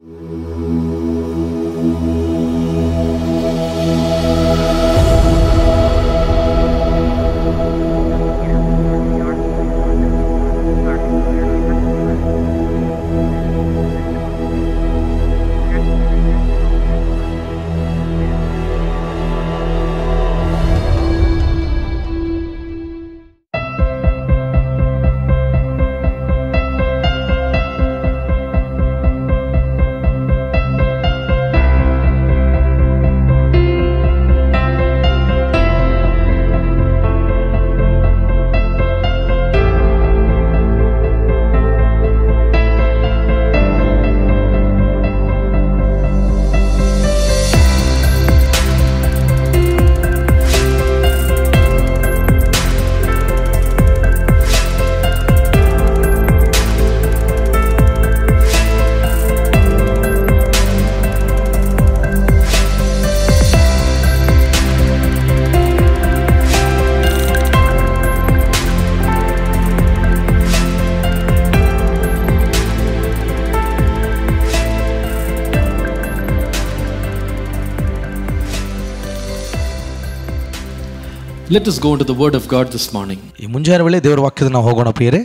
Música Let us go into the Word of God this morning. ಈ ಮುಂಜಾನೆ ವೇಳೆ ದೇವರ ವಾಕ್ಯದ ನಾವು ಹೋಗೋಣ ಪ್ರಿಯರೇ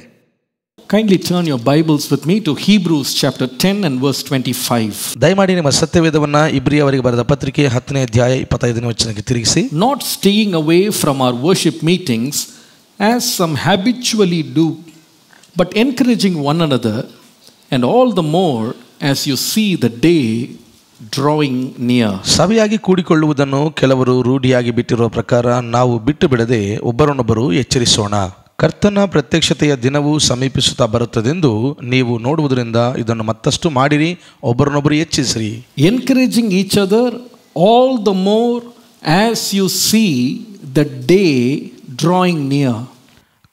Kindly turn your Bibles with me to Hebrews chapter 10 and verse 25. ದಯಮಾಡಿ ನಿಮ್ಮ ಸತ್ಯವೇದವನ್ನ ಇಬ್ರಿಯವರಿಗೆ ಬರೆದ ಪತ್ರಿಕೆ 10ನೇ ಅಧ್ಯಾಯ 25ನೇ ವಚನಕ್ಕೆ ತಿರುಗಿಸಿ. Not staying away from our worship meetings as some habitually do, but encouraging one another and all the more as you see the day drawing near ಸಭೆಯಾಗಿ ಕೂಡಿಕೊಳ್ಳುವುದನ್ನು ಕೆಲವರು ರೂಢಿಯಾಗಿ ಬಿಟ್ಟಿರುವ ಪ್ರಕಾರ ನಾವು ಬಿಟ್ಟು ಬಿಡದೆ ಒಬ್ಬರನ್ನೊಬ್ಬರು ಎಚ್ಚರಿಸೋಣ ಕರ್ತನ ಪ್ರತ್ಯಕ್ಷತೆಯ ದಿನವೂ ಸಮೀಪಿಸುತ್ತಾ ಬರುತ್ತದೆಂದು ನೀವು ನೋಡುವುದರಿಂದ ಇದನ್ನು ಮತ್ತಷ್ಟು ಮಾಡಿರಿ ಒಬ್ಬರನ್ನೊಬ್ಬರು ಹೆಚ್ಚಿಸಿರಿ encouraging each other all the more as you see the day drawing near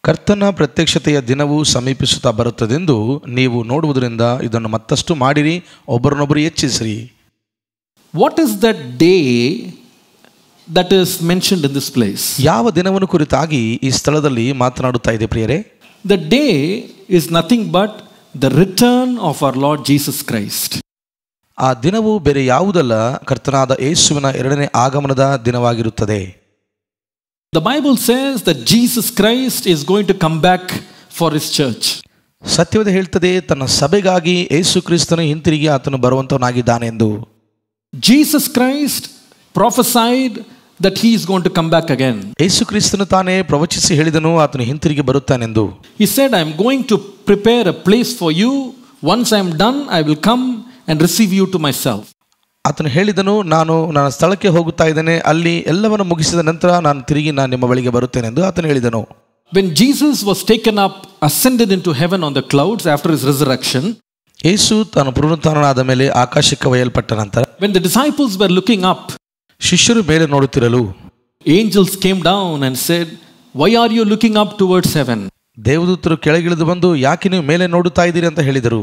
ಕರ್ತನ ಪ್ರತ್ಯಕ್ಷತೆಯ ದಿನವೂ ಸಮೀಪಿಸುತ್ತಾ ಬರುತ್ತದೆಂದು ನೀವು ನೋಡುವುದರಿಂದ ಇದನ್ನು ಮತ್ತಷ್ಟು ಮಾಡಿರಿ ಒಬ್ಬರನ್ನೊಬ್ಬರು ಹೆಚ್ಚಿಸ್ರಿ what is that day that is mentioned in this place ಯಾವ ದಿನವನ್ನು ಕುರಿತಾಗಿ ಈ ಸ್ಥಳದಲ್ಲಿ ಮಾತನಾಡುತ್ತಾ ಇದೆ ಪ್ರಿಯರೇ the day is nothing but the return of our Lord Jesus Christ ಆ ದಿನವು ಬೇರೆ ಯಾವುದಲ್ಲ ಕರ್ತನಾದ ಯೇಸುವಿನ ಎರಡನೇ ಆಗಮನದ ದಿನವಾಗಿರುತ್ತದೆ the Bible says the Jesus Christ is going to come back for his church ಸತ್ಯವಾದ ಹೇಳ್ತದೆ ತನ್ನ ಸಭೆಗಾಗಿ ಯೇಸು ಕ್ರಿಸ್ತನು ಹಿಂತಿರುಗಿ ಆತನು ಬರುವಂತವನಾಗಿದ್ದಾನೆಂದು Jesus Christ prophesied that he is going to come back again. He said I am going to prepare a place for you once I am done I will come and receive you to myself. ಆತನು ಹೇಳಿದನು ನಾನು ನನ್ನ ಸ್ಥಳಕ್ಕೆ ಹೋಗುತ್ತಾ ಇದ್ದೇನೆ ಅಲ್ಲಿ ಎಲ್ಲವನ್ನು ಮುಗಿಸಿದ ನಂತರ ನಾನು ತಿರುಗಿ ನಾನು ನಿಮ್ಮ ಬಳಿಗೆ ಬರುತ್ತೇನೆಂದು ಆತನು ಹೇಳಿದನು When Jesus was taken up, ascended into heaven on the clouds after his resurrection, ಯೇಸು ತಾನು ಪುನರುತ್ಥಾನನಾದ ಮೇಲೆ ಆಕಾಶಕ್ಕೆ ಒಯ್ಯಲ್ಪಟ್ಟ ನಂತರ when the disciples were looking up ಶಿಷ್ಯರು ಮೇಲೆ ನೋಡುತ್ತಿರಲು angels came down and said why are you looking up towards heaven ದೇವದೂತರು ಕೆಳಗಿಳಿದು ಬಂದು ಯಾಕೆ ನೀವು ಮೇಲೆ ನೋಡುತ್ತಾ ಇದ್ದೀರಿ ಅಂತ ಹೇಳಿದರು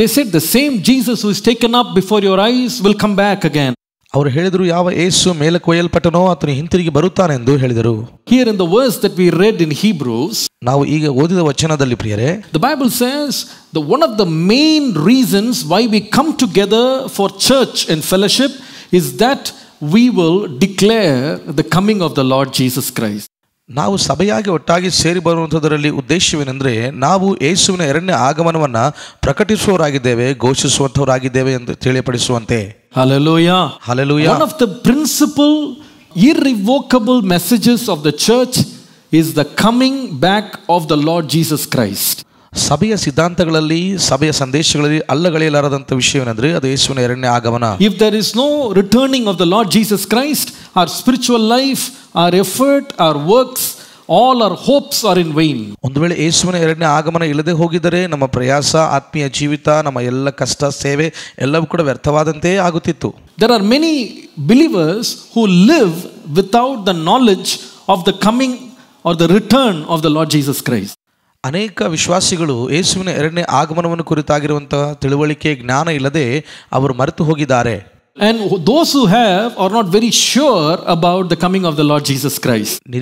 they said the same jesus who is taken up before your eyes will come back again ಅವರು ಹೇಳಿದರು ಯಾವ ಏಸು ಮೇಲೆ ಕೊಯ್ಯಲ್ಪಟ್ಟನೋ ಆತನು ಹಿಂತಿರುಗಿ ಎಂದು ಹೇಳಿದರು here in the verse that we read in Hebrews ನಾವು ಈಗ ಓದಿದ ವಚನದಲ್ಲಿ ಪ್ರಿಯರೇ the Bible says the one of the main reasons why we come together for church and fellowship is that we will declare the coming of the Lord Jesus Christ ನಾವು ಸಭೆಯಾಗಿ ಒಟ್ಟಾಗಿ ಸೇರಿ ಬರುವಂಥದ್ದರಲ್ಲಿ ಉದ್ದೇಶವೇನೆಂದರೆ ನಾವು ಯೇಸುವಿನ ಎರಡನೇ ಆಗಮನವನ್ನು ಪ್ರಕಟಿಸುವವರಾಗಿದ್ದೇವೆ ಘೋಷಿಸುವಂಥವರಾಗಿದ್ದೇವೆ ಎಂದು ತಿಳಿಯಪಡಿಸುವಂತೆ Hallelujah. Hallelujah. One of the principal, irrevocable messages of the church is the coming back of the Lord Jesus Christ. ಸಭೆಯ ಸಿದ್ಧಾಂತಗಳಲ್ಲಿ ಸಭೆಯ ಸಂದೇಶಗಳಲ್ಲಿ ಅಲ್ಲಗಳೆಯಲಾರದಂತ ವಿಷಯವೇನೆಂದರೆ ಅದು ಯೇಸುವಿನ ಎರಡನೇ ಆಗಮನ if there is no returning of the Lord Jesus Christ our spiritual life our effort our works all our hopes are in vain ಒಂದು ವೇಳೆ ಯೇಸುವಿನ ಎರಡನೇ ಆಗಮನ ಇಲ್ಲದೆ ಹೋಗಿದರೆ ನಮ್ಮ ಪ್ರಯಾಸ ಆತ್ಮೀಯ ಜೀವಿತ ನಮ್ಮ ಎಲ್ಲ ಕಷ್ಟ ಸೇವೆ ಎಲ್ಲವೂ ಕೂಡ ವ್ಯರ್ಥವಾದಂತೆಯೇ ಆಗುತ್ತಿತ್ತು there are many believers who live without the knowledge of the coming or the return of the Lord Jesus Christ ಅನೇಕ ವಿಶ್ವಾಸಿಗಳು ಯೇಸುವಿನ ಎರಡನೇ ಆಗಮನವನ್ನು ಕುರಿತಾಗಿರುವಂತಹ ತಿಳುವಳಿಕೆ ಜ್ಞಾನ ಇಲ್ಲದೆ ಅವರು ಮರೆತು ಹೋಗಿದ್ದಾರೆ And those who have are not very sure about the coming of the Lord Jesus Christ. There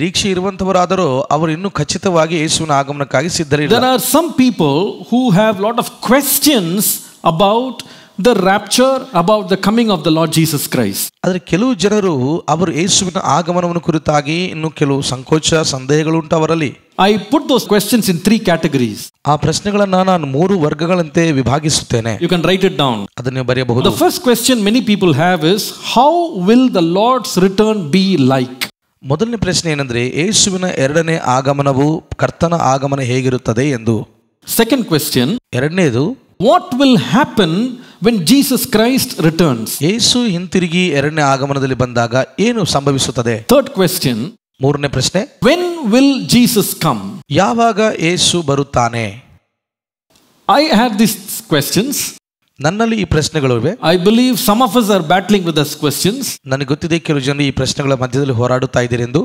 are some people who have lot of questions about the rapture about the coming of the Lord Jesus Christ ಆದರೆ ಕೆಲವು ಜನರು ಅವರು ಯೇಸುವಿನ ಆಗಮನವನ್ನು ಕುರಿತಾಗಿ ಇನ್ನು ಕೆಲವು ಸಂಕೋಚ ಸಂದೇಹಗಳು ಉಂಟು ಅವರಲ್ಲಿ I put those questions in three categories ಆ ಪ್ರಶ್ನೆಗಳನ್ನ ನಾನು ಮೂರು ವರ್ಗಗಳಂತೆ ವಿಭಾಗಿಸುತ್ತೇನೆ you can write it down ಅದನ್ನು ಬರೆಯಬಹುದು the first question many people have is how will the Lord's return be like ಮೊದಲನೇ ಪ್ರಶ್ನೆ ಏನಂದ್ರೆ ಯೇಸುವಿನ ಎರಡನೇ ಆಗಮನವು ಕರ್ತನ ಆಗಮನ ಹೇಗಿರುತ್ತದೆ ಎಂದು ಸೆಕೆಂಡ್ ಕ್ವೆಶ್ಚನ್ ಎರಡನೇದು what will happen when Jesus Christ returns ಯೇಸು ಹಿಂತಿರುಗಿ ಎರಡನೇ ಆಗಮನದಲ್ಲಿ ಬಂದಾಗ ಏನು ಸಂಭವಿಸುತ್ತದೆ third question ಮೂರನೇ ಪ್ರಶ್ನೆ when will Jesus come ಯಾವಾಗ ಯೇಸು ಬರುತ್ತಾನೆ I had these questions ನನ್ನಲ್ಲಿ ಈ ಪ್ರಶ್ನೆಗಳು ಇವೆ I believe some of us are battling with those questions ನನಗೆ ಗೊತ್ತಿದೆ ಕೆಲವು ಜನರು ಈ ಪ್ರಶ್ನೆಗಳ ಮಧ್ಯದಲ್ಲಿ ಹೋರಾಡುತ್ತಾ ಇದ್ದೀರೆಂದು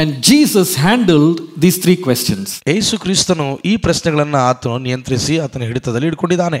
and Jesus handled these three questions ಯೇಸು ಕ್ರಿಸ್ತನು ಈ ಪ್ರಶ್ನೆಗಳನ್ನು ಆತನು ನಿಯಂತ್ರಿಸಿ ಆತನ ಹಿಡಿತದಲ್ಲಿ ಹಿಡ್ಕೊಂಡಿದ್ದಾನೆ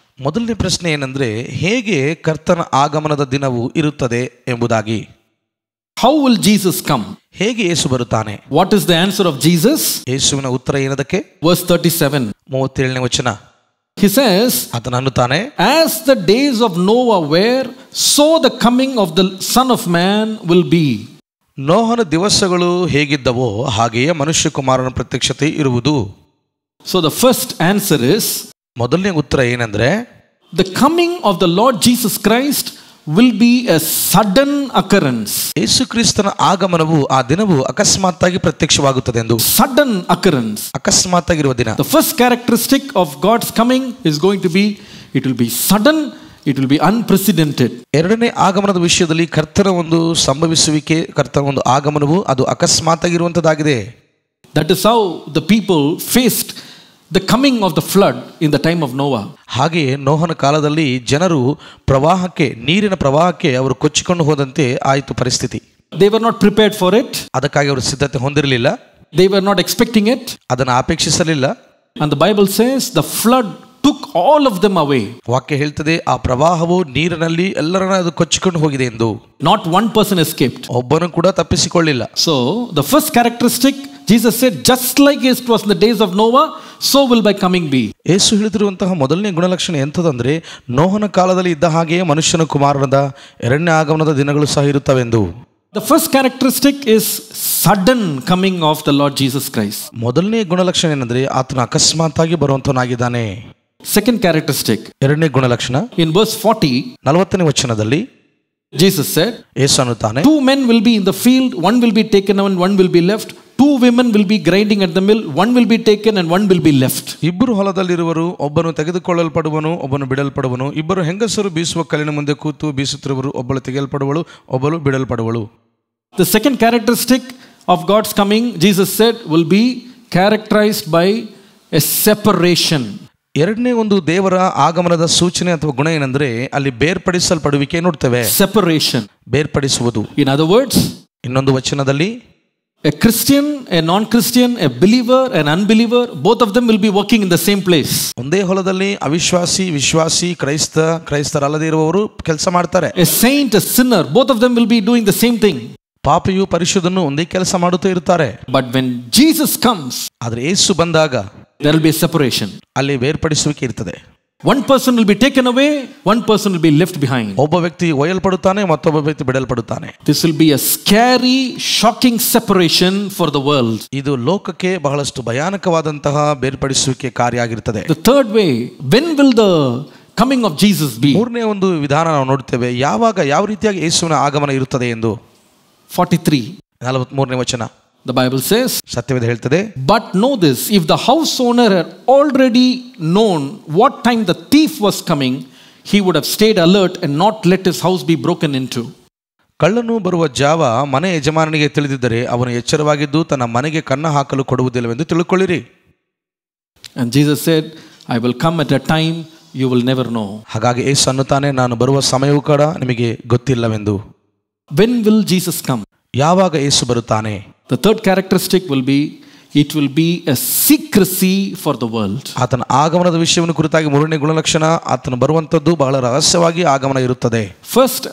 ಮೊದಲನೇ ಪ್ರಶ್ನೆ ಏನಂದರೆ ಹೇಗೆ ಕರ್ತನ ಆಗಮನದ ದಿನವು ಇರುತ್ತದೆ ಎಂಬುದಾಗಿ ಹೌ ವಿಲ್ ಜೀಸಸ್ ಕಮ್ ಹೇಗೆ ಯೇಸು ಬರುತ್ತಾನೆ what is the answer of Jesus ಯೇಸುವಿನ ಉತ್ತರ ಏನದಕ್ಕೆ ವರ್ಸ್ ತರ್ಟಿ ಸೆವೆನ್ ಮೂವತ್ತೇಳನೇ ವಚನ ಹಿ ಸೇಸ್ ಅದನ್ನು ಅನ್ನುತ್ತಾನೆ as the days of Noah were so the coming of the son of man will be ನೋಹನ ದಿವಸಗಳು ಹೇಗಿದ್ದವೋ ಹಾಗೆಯೇ ಮನುಷ್ಯಕುಮಾರನ ಪ್ರತ್ಯಕ್ಷತೆ ಇರುವುದು so the first answer is ಮೊದಲನೇ ಉತ್ತರ ಏನಂದ್ರೆ the coming of the Lord Jesus Christ will be a sudden occurrence ಯೇಸು ಕ್ರಿಸ್ತನ ಆಗಮನವು ಆ ದಿನವು ಅಕಸ್ಮಾತ್ ಆಗಿ ಪ್ರತ್ಯಕ್ಷವಾಗುತ್ತದೆ ಎಂದು ಸಡನ್ ಅಕರೆನ್ಸ್ ಅಕಸ್ಮಾತ್ ಆಗಿರುವ ದಿನ the first characteristic of God's coming is going to be it will be sudden it will be unprecedented ಎರಡನೇ ಆಗಮನದ ವಿಷಯದಲ್ಲಿ ಕರ್ತನ ಒಂದು ಸಂಭವಿಸುವಿಕೆ ಕರ್ತನ ಒಂದು ಆಗಮನವು ಅದು ಅಕಸ್ಮಾತ್ ಆಗಿರುವಂತದ್ದಾಗಿದೆ that is how the people faced the coming of the flood in the time of Noah ಹಾಗೆಯೇ ನೋಹನ ಕಾಲದಲ್ಲಿ ಜನರು ಪ್ರವಾಹಕ್ಕೆ ನೀರಿನ ಪ್ರವಾಹಕ್ಕೆ ಅವರು ಕೊಚ್ಚಿಕೊಂಡು ಹೋದಂತೆ ಆಯಿತು ಪರಿಸ್ಥಿತಿ they were not prepared for it ಅದಕ್ಕಾಗಿ ಅವರು ಸಿದ್ಧತೆ ಹೊಂದಿರಲಿಲ್ಲ they were not expecting it ಅದನ್ನು ಅಪೇಕ್ಷಿಸಲಿಲ್ಲ and the Bible says the flood took all of them away ವಾಕ್ಯ ಹೇಳ್ತದೆ ಆ ಪ್ರವಾಹವು ನೀರಿನಲ್ಲಿ ಎಲ್ಲರನ್ನ ಅದು ಕೊಚ್ಚಿಕೊಂಡು ಹೋಗಿದೆ ಎಂದು ನಾಟ್ ಒನ್ ಪರ್ಸನ್ ಎಸ್ಕೇಪ್ಡ್ ಒಬ್ಬನು ಕೂಡ ತಪ್ಪಿಸಿಕೊಳ್ಳಿಲ್ಲ so the first characteristic Jesus said just like it was the days of Noah so will by coming be ಯೇಸು ಹೇಳಿದಿರುವಂತಹ ಮೊದಲನೇ ಗುಣಲಕ್ಷಣ ಎಂಥದಂದ್ರೆ ನೋಹನ ಕಾಲದಲ್ಲಿ ಇದ್ದ ಹಾಗೆಯೇ ಮನುಷ್ಯನ ಕುಮಾರನದ ಎರಡನೇ ಆಗಮನದ ದಿನಗಳು ಸಹ ಇರುತ್ತವೆಂದು the first characteristic is sudden coming of the Lord Jesus Christ ಮೊದಲನೇ ಗುಣಲಕ್ಷಣ ಏನಂದ್ರೆ ಆತನ ಅಕಸ್ಮಾತ್ ಆಗಿ ಬರುವಂತವನಾಗಿದ್ದಾನೆ ಸೆಕೆಂಡ್ ಕ್ಯಾರೆಕ್ಟರಿಸ್ಟಿಕ್ ಎರಡನೇ ಗುಣಲಕ್ಷಣ ಇನ್ ವರ್ಸ್ ಫಾರ್ಟಿ ನಲವತ್ತನೇ ವಚನದಲ್ಲಿ ಜೀಸಸ್ ಸೆಡ್ ಯೇಸು ಅನ್ನುತ್ತಾನೆ two men will be in the field one will be taken and one will be left two women will be grinding at the mill one will be taken and one will be left ಇಬ್ಬರು ಹೊಲದಲ್ಲಿರುವರು ಒಬ್ಬನು ತೆಗೆದುಕೊಳ್ಳಲ್ಪಡುವನು ಒಬ್ಬನು ಬಿಡಲ್ಪಡುವನು ಇಬ್ಬರು ಹೆಂಗಸರು ಬೀಸುವ ಕಲ್ಲಿನ ಮುಂದೆ ಕೂತು ಬೀಸುತ್ತಿರುವರು ಒಬ್ಬಳು ತೆಗೆಯಲ್ಪಡುವಳು ಒಬ್ಬಳು ಬಿಡಲ್ಪಡುವಳು the second characteristic of God's coming Jesus said will be characterized by a separation ಎರಡನೇ ಒಂದು ದೇವರ ಆಗಮನದ ಸೂಚನೆ ಅಥವಾ ಗುಣ ಏನಂದ್ರೆ ಅಲ್ಲಿ ಬೇರ್ಪಡಿಸಲ್ಪಡುವಿಕೆ ನೋಡ್ತೇವೆ ಸೆಪರೇಷನ್ ಬೇರ್ಪಡಿಸುವುದು ಇನ್ ಅದರ್ ವರ್ಡ್ಸ್ ಇನ್ನೊಂದು ವಚನದಲ್ಲಿ a Christian a non Christian a believer an unbeliever both of them will be working in the same place ಒಂದೇ ಹೊಲದಲ್ಲಿ ಅವಿಶ್ವಾಸಿ ವಿಶ್ವಾಸಿ ಕ್ರೈಸ್ತ ಕ್ರೈಸ್ತರಲ್ಲದೆ ಇರುವವರು ಕೆಲಸ ಮಾಡ್ತಾರೆ a saint sinner both of them will be doing the same thing ಪಾಪಿಯು ಪರಿಶುದ್ಧನು ಒಂದೇ ಕೆಲಸ ಮಾಡುತ್ತಾ ಇರುತ್ತಾರೆ ಬಟ್ ವೆನ್ ಜೀಸಸ್ ಕಮ್ಸ್ ಆದ್ರೆ ಯೇಸು ಬಂದಾಗ ದೇರ್ ವಿಲ್ ಬಿ ಸೆಪರೇಷನ್ ಅಲ್ಲಿ ಬೇರ್ಪಡಿಸುವಿಕೆ ಇರ್ತದೆ one person will be taken away one person will be left behind ಒಬ್ಬ ವ್ಯಕ್ತಿ ಒಯ್ಯಲ್ಪಡುತ್ತಾನೆ ಮತ್ತೊಬ್ಬ ವ್ಯಕ್ತಿ ಬಿಡಲ್ಪಡುತ್ತಾನೆ this will be a scary shocking separation for the world ಇದು ಲೋಕಕ್ಕೆ ಬಹಳಷ್ಟು ಭಯಾನಕವಾದಂತಹ ಬೇರ್ಪಡಿಸುವಿಕೆ ಕಾರ್ಯ ಆಗಿರುತ್ತದೆ the third way when will the coming of Jesus be ಮೂರನೇ ಒಂದು ವಿಧಾನ ನಾವು ನೋಡುತ್ತೇವೆ ಯಾವಾಗ ಯಾವ ರೀತಿಯಾಗಿ ಯೇಸುವಿನ ಆಗಮನ ಇರುತ್ತದೆ ಎಂದು ಫಾರ್ಟಿ ತ್ರೀ ನಲವತ್ಮೂರನೇ ವಚನ ದ ಬೈಬಲ್ ಸೇಸ್ ಸತ್ಯವೇದ ಹೇಳ್ತದೆ but know this if the house owner already known what time the thief was coming he would have stayed alert and not let his house be broken into ಕಳ್ಳನು ಬರುವ ಜಾವ ಮನೆ ಯಜಮಾನನಿಗೆ ತಿಳಿದಿದ್ದರೆ ಅವನು ಎಚ್ಚರವಾಗಿದ್ದು ತನ್ನ ಮನೆಗೆ ಕನ್ನ ಹಾಕಲು ಕೊಡುವುದಿಲ್ಲವೆಂದು ತಿಳ್ಕೊಳ್ಳಿರಿ and Jesus said I will come at a time you will never know ಹಾಗಾಗಿ ಏಸು ಅನ್ನುತ್ತಾನೆ ನಾನು ಬರುವ ಸಮಯವು ಕೂಡ ನಿಮಗೆ ಗೊತ್ತಿಲ್ಲವೆಂದು When will Jesus come? The third characteristic will be it will be a secrecy for the world. First,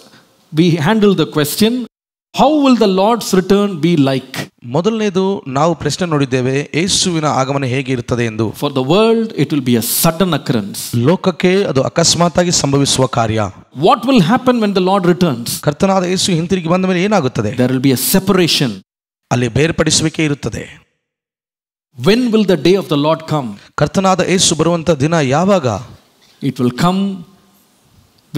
we handle the question how will the Lord's return be like? ಮೊದಲನೇದು ನಾವು ಪ್ರಶ್ನೆ ನೋಡಿದ್ದೇವೆ ಯೇಸುವಿನ ಆಗಮನ ಹೇಗೆ ಇರುತ್ತದೆ ಎಂದು for the world it will be a sudden occurrence ಲೋಕಕ್ಕೆ ಅದು ಅಕಸ್ಮಾತ್ ಆಗಿ ಸಂಭವಿಸುವ ಕಾರ್ಯ what will happen when the Lord returns ಕರ್ತನಾದ ಯೇಸು ಹಿಂತಿರುಗಿ ಬಂದ ಮೇಲೆ ಏನಾಗುತ್ತದೆ there will be a separation ಅಲ್ಲಿ ಬೇರ್ಪಡಿಸುವಿಕೆ ಇರುತ್ತದೆ when will the day of the Lord come ಕರ್ತನಾದ ಯೇಸು ಬರುವಂತ ದಿನ ಯಾವಾಗ it will come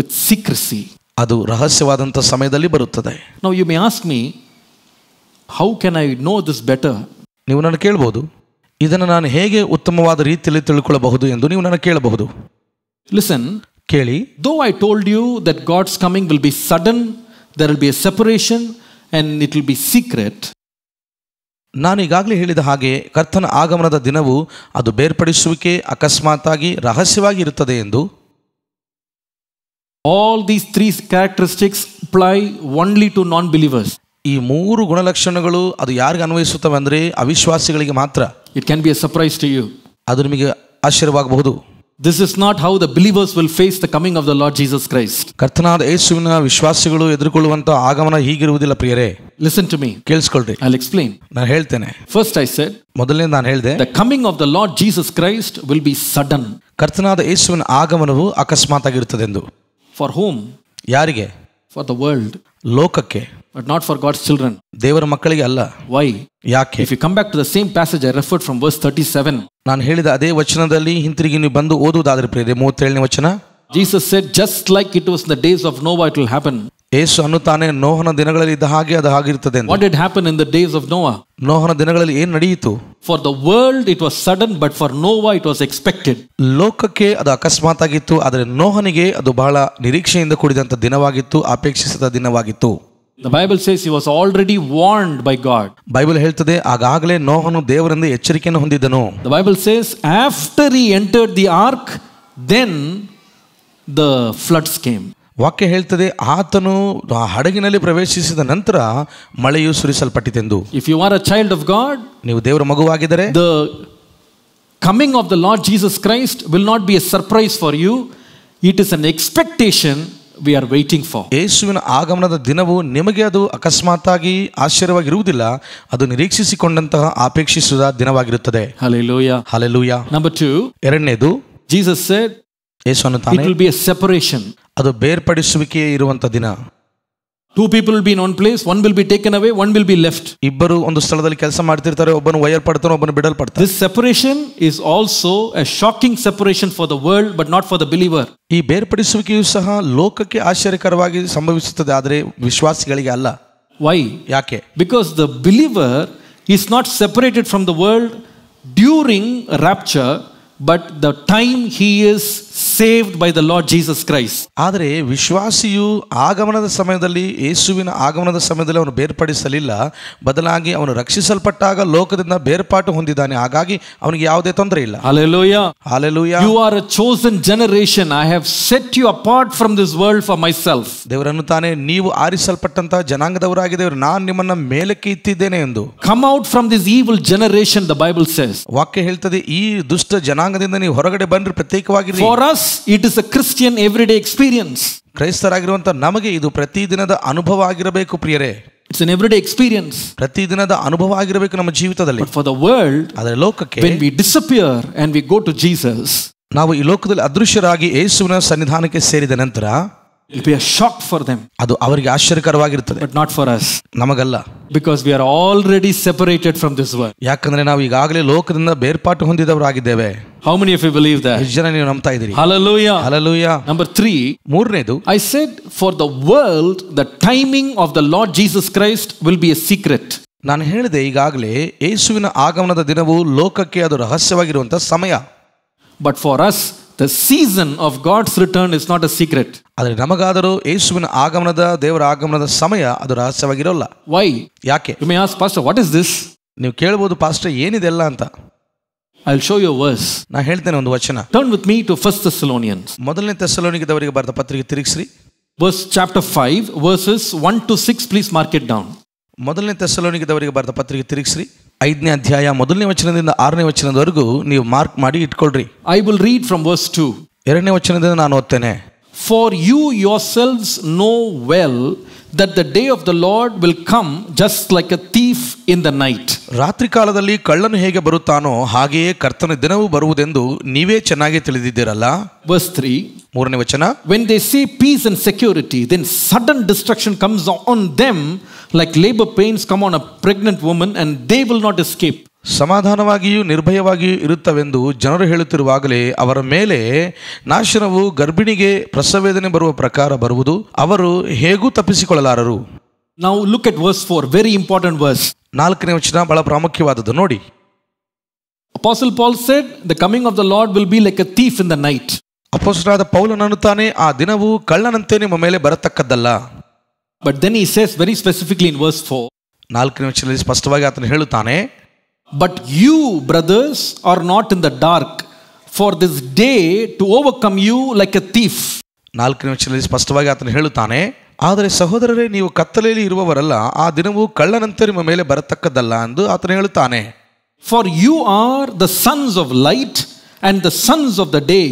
with secrecy ಅದು ರಹಸ್ಯವಾದಂಥ ಸಮಯದಲ್ಲಿ ಬರುತ್ತದೆ ನಾವು you may ask me how can I know this better ನೀವು ನಾನು ಕೇಳಬಹುದು ಇದನ್ನು ನಾನು ಹೇಗೆ ಉತ್ತಮವಾದ ರೀತಿಯಲ್ಲಿ ತಿಳ್ಕೊಳ್ಳಬಹುದು ಎಂದು ನೀವು ನನ್ನ ಕೇಳಬಹುದು ಲಿಸನ್ ಕೇಳಿ though I told you that God's coming will be sudden there will be a separation and it will be secret ನಾನು ಈಗಾಗಲೇ ಹೇಳಿದ ಹಾಗೆ ಕರ್ತನ ಆಗಮನದ ದಿನವು ಅದು ಬೇರ್ಪಡಿಸುವಿಕೆ ಆಗಿ ರಹಸ್ಯವಾಗಿ ಇರುತ್ತದೆ ಎಂದು all these three characteristics apply only to non believers ಈ ಮೂರು ಗುಣಲಕ್ಷಣಗಳು ಅದು ಯಾರಿಗೆ ಅನ್ವಯಿಸುತ್ತವೆ ಅಂದರೆ ಅವಿಶ್ವಾಸಿಗಳಿಗೆ ಮಾತ್ರ it can be a surprise to you ಅದು ನಿಮಗೆ ಆಶ್ಚರ್ಯವಾಗಬಹುದು this is not how the believers will face the coming of the Lord Jesus Christ ಕರ್ತನಾದ ಯೇಸುವಿನ ವಿಶ್ವಾಸಿಗಳು ಎದುರುಕೊಳ್ಳುವಂತ ಆಗಮನ ಹೀಗಿರುವುದಿಲ್ಲ ಪ್ರಿಯರೇ ಲಿಸನ್ ಟು ಮೀ ಕೇಳಿಸ್ಕೊಳ್ರಿ ಐ ಎಕ್ಸ್ಪ್ಲೈನ್ ನಾನು ಹೇಳ್ತೇನೆ ಫಸ್ಟ್ ಐ ಸೆಡ್ ಮೊದಲನೇ ನಾನು ಹೇಳಿದೆ the coming of the Lord Jesus Christ will be sudden ಕರ್ತನಾದ ಯೇಸುವಿನ ಆಗಮನವು ಅಕಸ್ಮಾತ್ ಆಗಿರುತ್ತದೆ ಎಂದು ಫಾರ್ ಹೋಮ್ ಯಾರಿಗೆ ಫಾರ್ ದ ವರ್ಲ್ಡ್ ಲೋಕಕ್ಕೆ but not for God's children ದೇವರ ಮಕ್ಕಳಿಗೆ ಅಲ್ಲ ವೈ ಯಾಕೆ if you come back to the same passage I referred from verse thirty seven ನಾನು ಹೇಳಿದ ಅದೇ ವಚನದಲ್ಲಿ ಹಿಂತಿರುಗಿ ನೀವು ಬಂದು ಓದುವುದಾದ್ರೆ ಪ್ರೇರೆ ಮೂವತ್ತೇಳನೇ ವಚನ Jesus said just like it was the days of Noah it will happen ಯೇಸು ಅನ್ನುತ್ತಾನೆ ನೋಹನ ದಿನಗಳಲ್ಲಿ ಇದ್ದ ಹಾಗೆ ಅದು ಹಾಗಿರುತ್ತದೆ what did happen in the days of Noah ನೋಹನ ದಿನಗಳಲ್ಲಿ ಏನು ನಡೆಯಿತು for the world it was sudden but for Noah it was expected ಲೋಕಕ್ಕೆ ಅದು ಅಕಸ್ಮಾತ್ ಆಗಿತ್ತು ಆದರೆ ನೋಹನಿಗೆ ಅದು ಬಹಳ ನಿರೀಕ್ಷೆಯಿಂದ ಕೂಡಿದಂತ ದಿನವಾಗಿತ್ತು ಅಪೇಕ್ಷಿಸಿದ ದಿನವಾಗಿತ್ತು the Bible says he was already warned by God Bible ಹೇಳ್ತದೆ ಆಗಾಗಲೇ ನೋಹನು ದೇವರಿಂದ ಎಚ್ಚರಿಕೆಯನ್ನು ಹೊಂದಿದ್ದನು the Bible says after he entered the ark then the floods came ವಾಕ್ಯ ಹೇಳ್ತದೆ ಆತನು ಆ ಹಡಗಿನಲ್ಲಿ ಪ್ರವೇಶಿಸಿದ ನಂತರ ಮಳೆಯು ಸುರಿಸಲ್ಪಟ್ಟಿತೆಂದು if you are a child of God ನೀವು ದೇವರ ಮಗುವಾಗಿದ್ದರೆ the coming of the Lord Jesus Christ will not be a surprise for you it is an expectation V are waiting for ಯೇಸುವಿನ ಆಗಮನದ ದಿನವು ನಿಮಗೆ ಅದು ಅಕಸ್ಮಾತಾಗಿ ಆಶ್ಚರ್ಯವಾಗಿರುವುದಿಲ್ಲ ಅದು ನಿರೀಕ್ಷಿಸಿಕೊಂಡಂತಹ ಅಪೇಕ್ಷಿಸಿದ ದಿನವಾಗಿರುತ್ತದೆ ಹಲೆಲೂಯ ಹಲೆಲೂಯ ನಂಬರ್ 2 ಎರಡನೇದು ಜೀಸಸ್ ಸೆಡ್ ಯೇಸುವನ್ನು ತಾನೇ it will be a separation ಅದು ಬೇರ್ಪಡಿಸುವಿಕೆ ಇರುವಂತ ದಿನ two people will be in one place one will be taken away one will be left ಇಬ್ಬರು ಒಂದು ಸ್ಥಳದಲ್ಲಿ ಕೆಲಸ ಮಾಡ್ತಿರ್ತಾರೆ ಒಬ್ಬನು ವಯರ್ ಪಡ್ತಾನೆ ಒಬ್ಬನು ಬಿಡಲ್ಪಡ್ತಾನೆ this separation is also a shocking separation for the world but not for the believer ಈ ಬೇರ್ಪಡಿಸುವಿಕೆಯು ಸಹ ಲೋಕಕ್ಕೆ ಆಶ್ಚರ್ಯಕರವಾಗಿ ಸಂಭವಿಸುತ್ತದೆ ಆದರೆ ವಿಶ್ವಾಸಿಗಳಿಗೆ ಅಲ್ಲ ವೈ ಯಾಕೆ because the believer is not separated from the world during rapture but the time he is saved by the Lord Jesus Christ ಆದರೆ ವಿಶ್ವಾಸಿಯು ಆಗಮನದ ಸಮಯದಲ್ಲಿ ಯೇಸುವಿನ ಆಗಮನದ ಸಮಯದಲ್ಲಿ ಅವನು ಬೇರ್ಪಡಿಸಲಿಲ್ಲ ಬದಲಾಗಿ ಅವನು ರಕ್ಷಿಸಲ್ಪಟ್ಟಾಗ ಲೋಕದಿಂದ ಬೇರ್ಪಾಟು ಹೊಂದಿದ್ದಾನೆ ಹಾಗಾಗಿ ಅವನಿಗೆ ಯಾವುದೇ ತೊಂದರೆ ಇಲ್ಲ you are chosen generation I have set you apart from this world for myself ದೇವರನ್ನು ತಾನೇ ನೀವು ಆರಿಸಲ್ಪಟ್ಟಂತಹ ದೇವರು ನಾನು ನಿಮ್ಮನ್ನ ಮೇಲಕ್ಕೆ ಇತ್ತಿದ್ದೇನೆ ಎಂದು come out from this evil generation the Bible says ವಾಕ್ಯ ಹೇಳ್ತದೆ ಈ ದುಷ್ಟ ಜನಾಂಗದಿಂದ ನೀವು ಹೊರಗಡೆ ಬಂದ್ರೆ ಪ್ರತ್ಯೇಕವಾಗಿ for us it is a Christian everyday experience. ಕ್ರೈಸ್ತರಾಗಿರುವಂತ ನಮಗೆ ಇದು ಪ್ರತಿದಿನದ ಅನುಭವ ಆಗಿರಬೇಕು ಪ್ರಿಯರೇ It's an everyday experience. ಪ್ರತಿದಿನದ ಅನುಭವ ಆಗಿರಬೇಕು ನಮ್ಮ ಜೀವಿತದಲ್ಲಿ But for the world, when we disappear and we go to Jesus, ನಾವು ಈ ಲೋಕದಲ್ಲಿ ಅದೃಶ್ಯರಾಗಿ ಯೇಸುವಿನ ಸನ್ನಿಧಾನಕ್ಕೆ ಸೇರಿದ ನಂತರ It'll be a shock for them. ಅದು ಅವರಿಗೆ ಆಶ್ಚರ್ಯಕರವಾಗಿರುತ್ತದೆ. But not for us. ನಮಗಲ್ಲ. Because we are already separated from this world. ಯಾಕಂದ್ರೆ ನಾವು ಈಗಾಗಲೇ ಲೋಕದಿಂದ ಬೇರ್ಪಾಟು ಹೊಂದಿದವರಾಗಿದ್ದೇವೆ. How many of you believe that? ನೀವು ನಂಬ್ತಾ ಇದ್ದೀರಿ? Hallelujah. Hallelujah. Number 3. ಮೂರನೇದು I said for the world the timing of the Lord Jesus Christ will be a secret. ನಾನು ಹೇಳಿದೆ ಈಗಾಗಲೇ ಯೇಸುವಿನ ಆಗಮನದ ದಿನವು ಲೋಕಕ್ಕೆ ಅದು ರಹಸ್ಯವಾಗಿರುವಂತಹ ಸಮಯ. But for us the season of God's return is not a secret. ಆದರೆ ನಮಗಾದರೂ ಯೇಸುವಿನ ಆಗಮನದ ದೇವರ ಆಗಮನದ ಸಮಯ ಅದು ರಹಸ್ಯವಾಗಿರೋಲ್ಲ ವೈ ಯಾಕೆ you may ask pastor what is this ನೀವು ಕೇಳಬಹುದು ಪಾಸ್ಟರ್ ಏನಿದೆಲ್ಲ ಅಂತ ಐ ಶೋ ಯು ವರ್ಸ್ ನಾ ಹೇಳ್ತೇನೆ ಒಂದು ವಚನ turn with me to first Thessalonians ಮೊದಲನೇ ಥೆಸಲೋನಿಕದವರಿಗೆ ಬರೆದ ಪತ್ರಿಕೆ ತಿರುಗಿಸ್ರಿ verse chapter 5 verses 1 to 6 please mark it down ಮೊದಲನೇ ಥೆಸಲೋನಿಕದವರಿಗೆ ಬರೆದ ಪತ್ರಿಕೆ ತಿರುಗಿಸ್ರಿ ಐದನೇ ಅಧ್ಯಾಯ ಮೊದಲನೇ ವಚನದಿಂದ ಆರನೇ ವಚನದವರೆಗೂ ನೀವು ಮಾರ್ಕ್ ಮಾಡಿ ಇಟ್ಕೊಳ್ರಿ I will read from verse to ಎರಡನೇ ವಚನದಿಂದ ನಾನು ಓದ್ತೇನೆ for you yourselves know well that the day of the Lord will come just like a thief in the night ರಾತ್ರಿ ಕಾಲದಲ್ಲಿ ಕಳ್ಳನು ಹೇಗೆ ಬರುತ್ತಾನೋ ಹಾಗೆಯೇ ಕರ್ತನ ದಿನವೂ ಬರುವುದೆಂದು ನೀವೇ ಚೆನ್ನಾಗಿ ತಿಳಿದಿದ್ದೀರಲ್ಲ ವರ್ಸ್ ತ್ರೀ ಮೂರನೇ ವಚನ when they see peace and security then sudden destruction comes on them like labour pains come on a pregnant woman and they will not escape ಸಮಾಧಾನವಾಗಿಯೂ ನಿರ್ಭಯವಾಗಿಯೂ ಇರುತ್ತವೆಂದು ಜನರು ಹೇಳುತ್ತಿರುವಾಗಲೇ ಅವರ ಮೇಲೆ ನಾಶನವು ಗರ್ಭಿಣಿಗೆ ಪ್ರಸವೇದನೆ ಬರುವ ಪ್ರಕಾರ ಬರುವುದು ಅವರು ಹೇಗೂ ತಪ್ಪಿಸಿಕೊಳ್ಳಲಾರರು ನಾವು look at verse four very important verse ನಾಲ್ಕನೇ ವಚನ ಬಹಳ ಪ್ರಾಮುಖ್ಯವಾದದ್ದು ನೋಡಿ apostle Paul said the coming of the Lord will be like a thief in the night ಅಪೋಸ್ಟರಾದ ಪೌಲನನ್ನುತ್ತಾನೆ ಆ ದಿನವು ಕಳ್ಳನಂತೆ ನಿಮ್ಮ ಮೇಲೆ ಬರತಕ್ಕದ್ದಲ್ಲ but then he says very specifically in verse four ನಾಲ್ಕನೇ ವರ್ಷದಲ್ಲಿ ಸ್ಪಷ್ಟವಾಗಿ ಆತನು ಹೇಳುತ್ತಾನೆ but you brothers are not in the dark for this day to overcome you like a thief ನಾಲ್ಕನೇ ವರ್ಷದಲ್ಲಿ ಸ್ಪಷ್ಟವಾಗಿ ಆತನು ಹೇಳುತ್ತಾನೆ ಆದರೆ ಸಹೋದರರೇ ನೀವು ಕತ್ತಲೆಯಲ್ಲಿ ಇರುವವರಲ್ಲ ಆ ದಿನವು ಕಳ್ಳನಂತೆ ನಿಮ್ಮ ಮೇಲೆ ಬರತಕ್ಕದ್ದಲ್ಲ ಎಂದು ಆತನು ಹೇಳುತ್ತಾನೆ for you are the sons of light and the sons of the day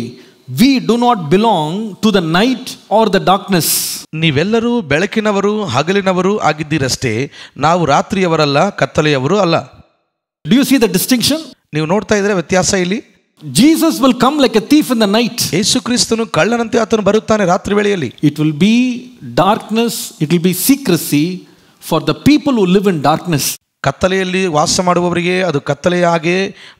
we do not belong to the night or the darkness ನೀವೆಲ್ಲರೂ ಬೆಳಕಿನವರು ಹಗಲಿನವರು ಆಗಿದ್ದೀರಷ್ಟೇ ನಾವು ರಾತ್ರಿಯವರಲ್ಲ ಕತ್ತಲೆಯವರು ಅಲ್ಲ do you see the distinction ನೀವು ನೋಡ್ತಾ ಇದ್ರೆ ವ್ಯತ್ಯಾಸ ಇಲ್ಲಿ Jesus will come like a thief in the night ಯೇಸು ಕ್ರಿಸ್ತನು ಕಳ್ಳನಂತೆ ಆತನು ಬರುತ್ತಾನೆ ರಾತ್ರಿ ವೇಳೆಯಲ್ಲಿ it will be darkness it will be secrecy for the people who live in darkness ಕತ್ತಲೆಯಲ್ಲಿ ವಾಸ ಮಾಡುವವರಿಗೆ ಅದು ಕತ್ತಲೆಯ ಹಾಗೆ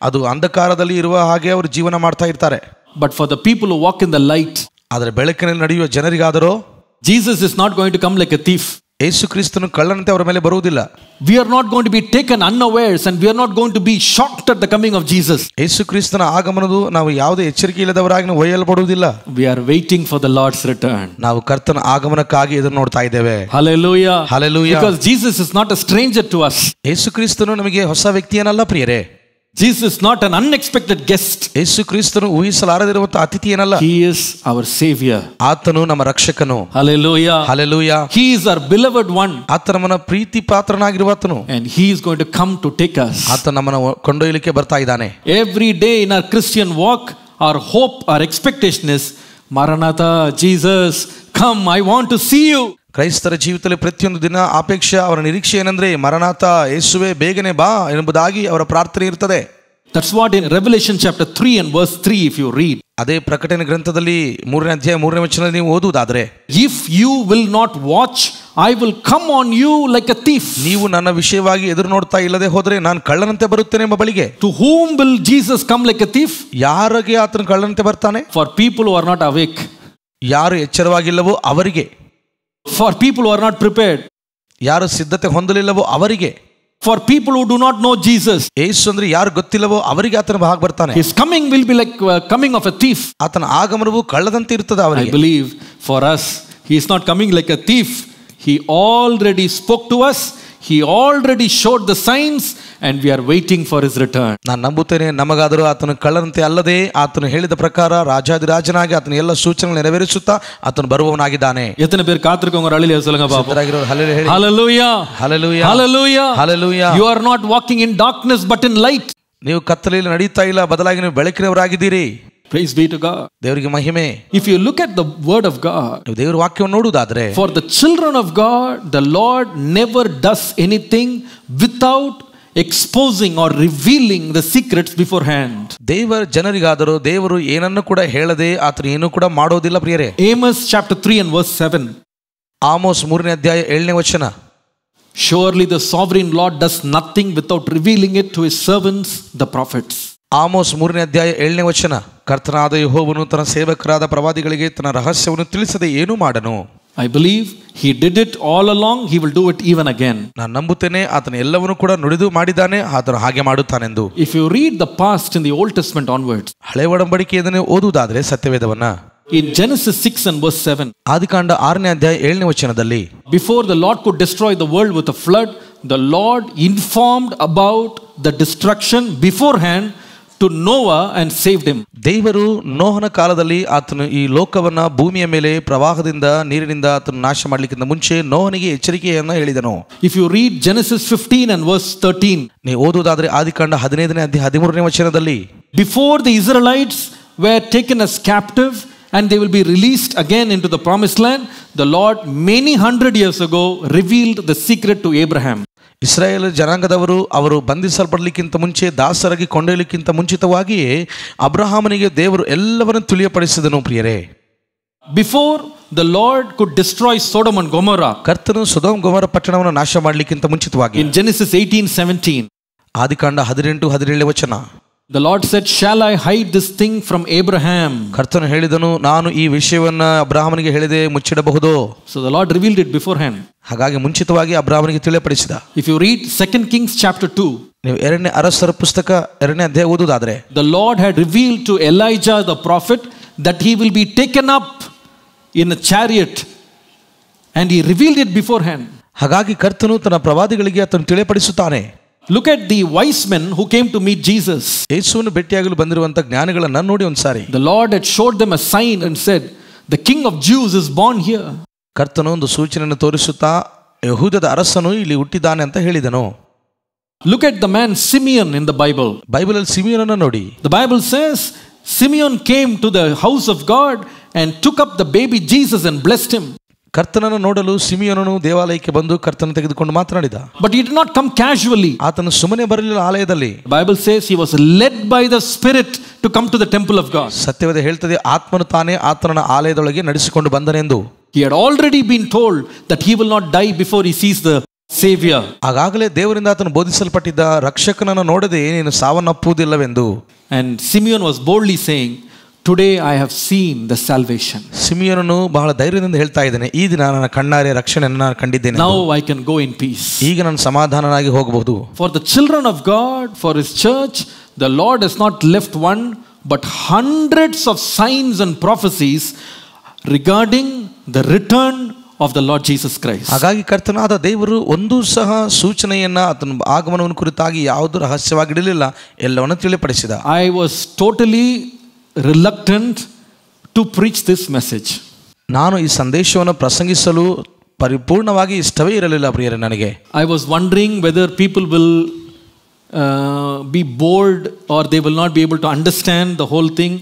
ಅದು ಅಂಧಕಾರದಲ್ಲಿ ಇರುವ ಹಾಗೆ ಅವರು ಜೀವನ ಮಾಡ್ತಾ ಇರ್ತಾರೆ but for the people who walk in the light, ಆದರೆ ಬೆಳಕಿನಲ್ಲಿ ನಡೆಯುವ ಜನರಿಗಾದರೂ Jesus is not going to come like a thief. ಯೇಸು ಕ್ರಿಸ್ತನು ಕಳ್ಳನಂತೆ ಅವರ ಮೇಲೆ ಬರುವುದಿಲ್ಲ we are not going to be taken unawares and we are not going to be shocked at the coming of Jesus ಯೇಸು ಕ್ರಿಸ್ತನ ಆಗಮನದು ನಾವು ಯಾವುದೇ ಎಚ್ಚರಿಕೆ ಇಲ್ಲದವರಾಗಿ ನಾವು ಒಯ್ಯಲ್ಪಡುವುದಿಲ್ಲ we are waiting for the Lord's return ನಾವು ಕರ್ತನ ಆಗಮನಕ್ಕಾಗಿ ಇದನ್ನು ನೋಡ್ತಾ ಇದ್ದೇವೆ hallelujah hallelujah because Jesus is not a stranger to us ಯೇಸು ಕ್ರಿಸ್ತನು ನಮಗೆ ಹೊಸ ವ್ಯಕ್ತಿಯನಲ್ಲ ಪ್ರಿಯರೇ Jesus is not an unexpected guest. He is our savior. Hallelujah. Hallelujah. He is our beloved one. And he is going to come to take us. Every day in our Christian walk, our hope, our expectation is Maranatha, Jesus, come, I want to see you. ಕ್ರೈಸ್ತರ ಜೀವಿತದಲ್ಲಿ ಪ್ರತಿಯೊಂದು ದಿನ ಅಪೇಕ್ಷೆ ಅವರ ನಿರೀಕ್ಷೆ ಏನಂದ್ರೆ ಮರಣಾತ ಯೇಸುವೆ ಬೇಗನೆ ಬಾ ಎಂಬುದಾಗಿ ಅವರ ಪ್ರಾರ್ಥನೆ ಇರ್ತದೆ That's what in Revelation chapter 3 and verse 3 if you read. ಅದೇ ಪ್ರಕಟಣೆ ಗ್ರಂಥದಲ್ಲಿ ಮೂರನೇ ಅಧ್ಯಾಯ ಮೂರನೇ ವಚನದಲ್ಲಿ ನೀವು ಓದುವುದಾದರೆ If you will not watch I will come on you like a thief. ನೀವು ನನ್ನ ವಿಷಯವಾಗಿ ಎದುರು ನೋಡ್ತಾ ಇಲ್ಲದೆ ಹೋದರೆ ನಾನು ಕಳ್ಳನಂತೆ ಬರುತ್ತೇನೆ ಎಂಬ ಬಳಿಗೆ To whom will Jesus come like a thief? ಯಾರಿಗೆ ಆತನ ಕಳ್ಳನಂತೆ ಬರ್ತಾನೆ For people who are not awake. ಯಾರು ಎಚ್ಚರವಾಗಿಲ್ಲವೋ ಅವರಿಗೆ for people are not prepared ಯಾರು ಸಿದ್ಧತೆ ಹೊಂದಲಿಲ್ಲವೋ ಅವರಿಗೆ for people who do not know Jesus ಯೇಸು ಅಂದ್ರೆ ಯಾರು ಗೊತ್ತಿಲ್ಲವೋ ಅವರಿಗೆ ಆತನ ಭಾಗ ಬರ್ತಾನೆ his coming will be like coming of a thief ಆತನ ಆಗಮನವು ಕಳ್ಳದಂತೆ ಇರ್ತದೆ ಅವರಿಗೆ I believe for us he is not coming like a thief he already spoke to us he already showed the signs and we are waiting for his return ನಾನು ನಂಬುತ್ತೇನೆ ನಮಗಾದರೂ ಆತನು ಕಳ್ಳನಂತೆ ಅಲ್ಲದೆ ಆತನು ಹೇಳಿದ ಪ್ರಕಾರ ರಾಜಾದಿರಾಜನಾಗಿ ಆತನ ಎಲ್ಲ ಸೂಚನೆ ನೆರವೇರಿಸುತ್ತಾ ಆತನು ಬರುವವನಾಗಿದ್ದಾನೆ ಎತ್ತನ ಬೇರೆ ಕಾತರ್ಕೊಂಗ ಅಳಿಲಿಯ ಸೊಲಂಗ ಬಾಬು you are not walking in darkness but in light ನೀವು ಕತ್ತಲೆಯಲ್ಲಿ ನಡೀತಾ ಇಲ್ಲ ಬದಲಾಗಿ ನೀವು ಬೆಳಕಿನವರಾಗಿದ್ದೀರಿ Praise be to God. If you look at the word of God, for the children of God, the Lord never does anything without exposing or revealing the secrets beforehand. They they they. were were Amos chapter 3 and verse 7. Amos, Surely the sovereign Lord does nothing without revealing it to his servants, the prophets. ಆಮೋಸ್ ಮೂರನೇ ಅಧ್ಯಾಯ ಏಳನೇ ವಚನ ಕರ್ತನಾದ ಯಹೋವನು ತನ್ನ ಸೇವಕರಾದ ಪ್ರವಾದಿಗಳಿಗೆ ತನ್ನ ರಹಸ್ಯವನ್ನು ತಿಳಿಸದೆ ಏನು ಮಾಡನು I believe he did it all along he will do it even again ನಾನು ನಂಬುತ್ತೇನೆ ಆತನ ಎಲ್ಲವನ್ನು ಕೂಡ ನುಡಿದು ಮಾಡಿದ್ದಾನೆ ಆತನು ಹಾಗೆ ಮಾಡುತ್ತಾನೆಂದು if you read the past in the Old Testament onwards ಹಳೆ ಒಡಂಬಡಿಕೆಯನ್ನು ಓದುವುದಾದರೆ ಸತ್ಯವೇದವನ್ನ ಇನ್ ಜೆನೆಸಿಸ್ 6 ಅಂಡ್ ವರ್ಸ್ 7 ಆದಿಕಾಂಡ 6ನೇ ಅಧ್ಯಾಯ 7ನೇ ವಚನದಲ್ಲಿ before the Lord could destroy the world with a flood the Lord informed about the destruction before hand to Noah and saved him ದೇವರು ನೋಹನ ಕಾಲದಲ್ಲಿ ಆತನು ಈ ಲೋಕವನ್ನ ಭೂಮಿಯ ಮೇಲೆ ಪ್ರವಾಹದಿಂದ ನೀರಿನಿಂದ ಆತನು ನಾಶ ಮಾಡಲಿಕ್ಕಿಂತ ಮುಂಚೆ ನೋಹನಿಗೆ ಎಚ್ಚರಿಕೆಯನ್ನು ಹೇಳಿದನು if you read Genesis fifteen and verse thirteen ನೀವು ಓದುವುದಾದ್ರೆ ಆದಿಕಾಂಡ ಹದಿನೈದನೇ ಅಧ್ಯಾಯ ಹದಿಮೂರನೇ ವಚನದಲ್ಲಿ before the Israelites were taken as captive and they will be released again into the promised land. The Lord, many hundred years ago, revealed the secret to Abraham. ಇಸ್ರಾಯೇಲ್ ಜನಾಂಗದವರು ಅವರು ಬಂಧಿಸಲ್ಪಡಲಿಕ್ಕಿಂತ ಮುಂಚೆ ದಾಸರಾಗಿ ಕೊಂಡೊಯ್ಯಲಿಕ್ಕಿಂತ ಮುಂಚಿತವಾಗಿಯೇ ಅಬ್ರಹಾಮನಿಗೆ ದೇವರು ಎಲ್ಲವನ್ನೂ ತಿಳಿಯಪಡಿಸಿದನು ಪ್ರಿಯರೇ before the Lord could destroy Sodom and ಕರ್ತನು ಸೊದೋಮ್ ಗೊಮೋರ ಪಟ್ಟಣವನ್ನು ನಾಶ ಮಾಡಲಿಕ್ಕಿಂತ ಮುಂಚಿತವಾಗಿ ಇನ್ ಜೆನಿಸಿಸ್ ಏಯ್ಟೀನ್ ಸೆವೆಂಟೀನ್ ಆದಿಕಾಂಡ ಹದಿನೆಂಟು ಹದಿನೇಳು ವಚನ The Lord said, "Shall I hide this thing from Abraham?" ಕರ್ತನು ಹೇಳಿದನು ನಾನು ಈ ವಿಷಯವನ್ನ ಅಬ್ರಾಹಮನಿಗೆ ಹೇಳಿದೆ ಮುಚ್ಚಿಡಬಹುದು. So the Lord revealed it beforehand. ಹಾಗಾಗಿ ಮುಂಚಿತವಾಗಿ ಅಬ್ರಾಹಮನಿಗೆ ತಿಳಿಯಪಡಿಸಿದ. If you read Second Kings chapter 2, ನೀವು ಎರಡನೇ ಅರಸರ ಪುಸ್ತಕ ಎರಡನೇ ಅಧ್ಯಾಯ ಓದುವುದಾದರೆ The Lord had revealed to Elijah the prophet that he will be taken up in a chariot and he revealed it beforehand. ಹಾಗಾಗಿ ಕರ್ತನು ತನ್ನ ಪ್ರವಾದಿಗಳಿಗೆ ಅದನ್ನು ತಿಳಿಯಪಡಿಸುತ್ತಾನೆ Look at the wise men who came to meet Jesus. ಯೇಸುವನ್ನು ಭೇಟಿಯಾಗಲು ಬಂದಿರುವಂತ ಜ್ಞಾನಿಗಳನ್ನ ನೋಡಿ ಒಂದ್ಸಾರಿ The Lord had showed them a sign and said, "The King of Jews is born here." Look at the man Simeon in the Bible. Bible ಅಲ್ಲಿ ಸಿಮಿಯೋನನ್ನ ನೋಡಿ The Bible says Simeon came to the house of God and took up the baby Jesus and blessed him. ಕರ್ತನನ್ನು ನೋಡಲು ಸಿಮಿಯೋನನು ದೇವಾಲಯಕ್ಕೆ ಬಂದು ಕರ್ತನ ತೆಗೆದುಕೊಂಡು ಮಾತನಾಡಿದ but it not come casually ಆತನು ಸುಮ್ಮನೆ ಬರಲಿಲ್ಲ ಆಲಯದಲ್ಲಿ Bible says he was led by the spirit to come to the temple of God ಸತ್ಯವೇದ ಹೇಳ್ತದೆ ಆತ್ಮನು ತಾನೇ ಆತನ ಆಲಯದೊಳಗೆ ನಡೆಸಿಕೊಂಡು ಬಂದನೆಂದು he had already been told that he will not die before he sees the saviour ಆಗಾಗಲೇ ದೇವರಿಂದ ಆತನು ಬೋಧಿಸಲ್ಪಟ್ಟಿದ್ದ ರಕ್ಷಕನನ್ನು ನೋಡದೆ ನೀನು ಸಾವನ್ನಪ್ಪುವುದಿಲ್ಲವೆಂದು and Simeon was boldly saying today I have seen the salvation ಸಿಮಿಯನನು ಬಹಳ ಧೈರ್ಯದಿಂದ ಹೇಳ್ತಾ ಇದ್ದಾನೆ ಈ ದಿನ ನನ್ನ ಕಣ್ಣಾರೆ ರಕ್ಷಣೆಯನ್ನು ನಾನು ಕಂಡಿದ್ದೇನೆ now I can go in peace ಈಗ ನಾನು ಸಮಾಧಾನನಾಗಿ ಹೋಗಬಹುದು for the children of God for his church the Lord is not left one but hundreds of signs and prophecies regarding the return of the Lord Jesus Christ ಹಾಗಾಗಿ ಕರ್ತನಾದ ದೇವರು ಒಂದೂ ಸಹ ಸೂಚನೆಯನ್ನ ಆತನ ಆಗಮನವನ್ನು ಕುರಿತಾಗಿ ಯಾವುದೂ ರಹಸ್ಯವಾಗಿಡಲಿಲ್ಲ ಎಲ್ಲವನ್ನು ತಿಳಿಪಡಿಸಿದ I was totally reluctant to preach this message ನಾನು ಈ ಸಂದೇಶವನ್ನು ಪ್ರಸಂಗಿಸಲು ಪರಿಪೂರ್ಣವಾಗಿ ಇಷ್ಟವೇ ಇರಲಿಲ್ಲ ಪ್ರಿಯರೇ ನನಗೆ I was wondering whether people will be bored or they will not be able to understand the whole thing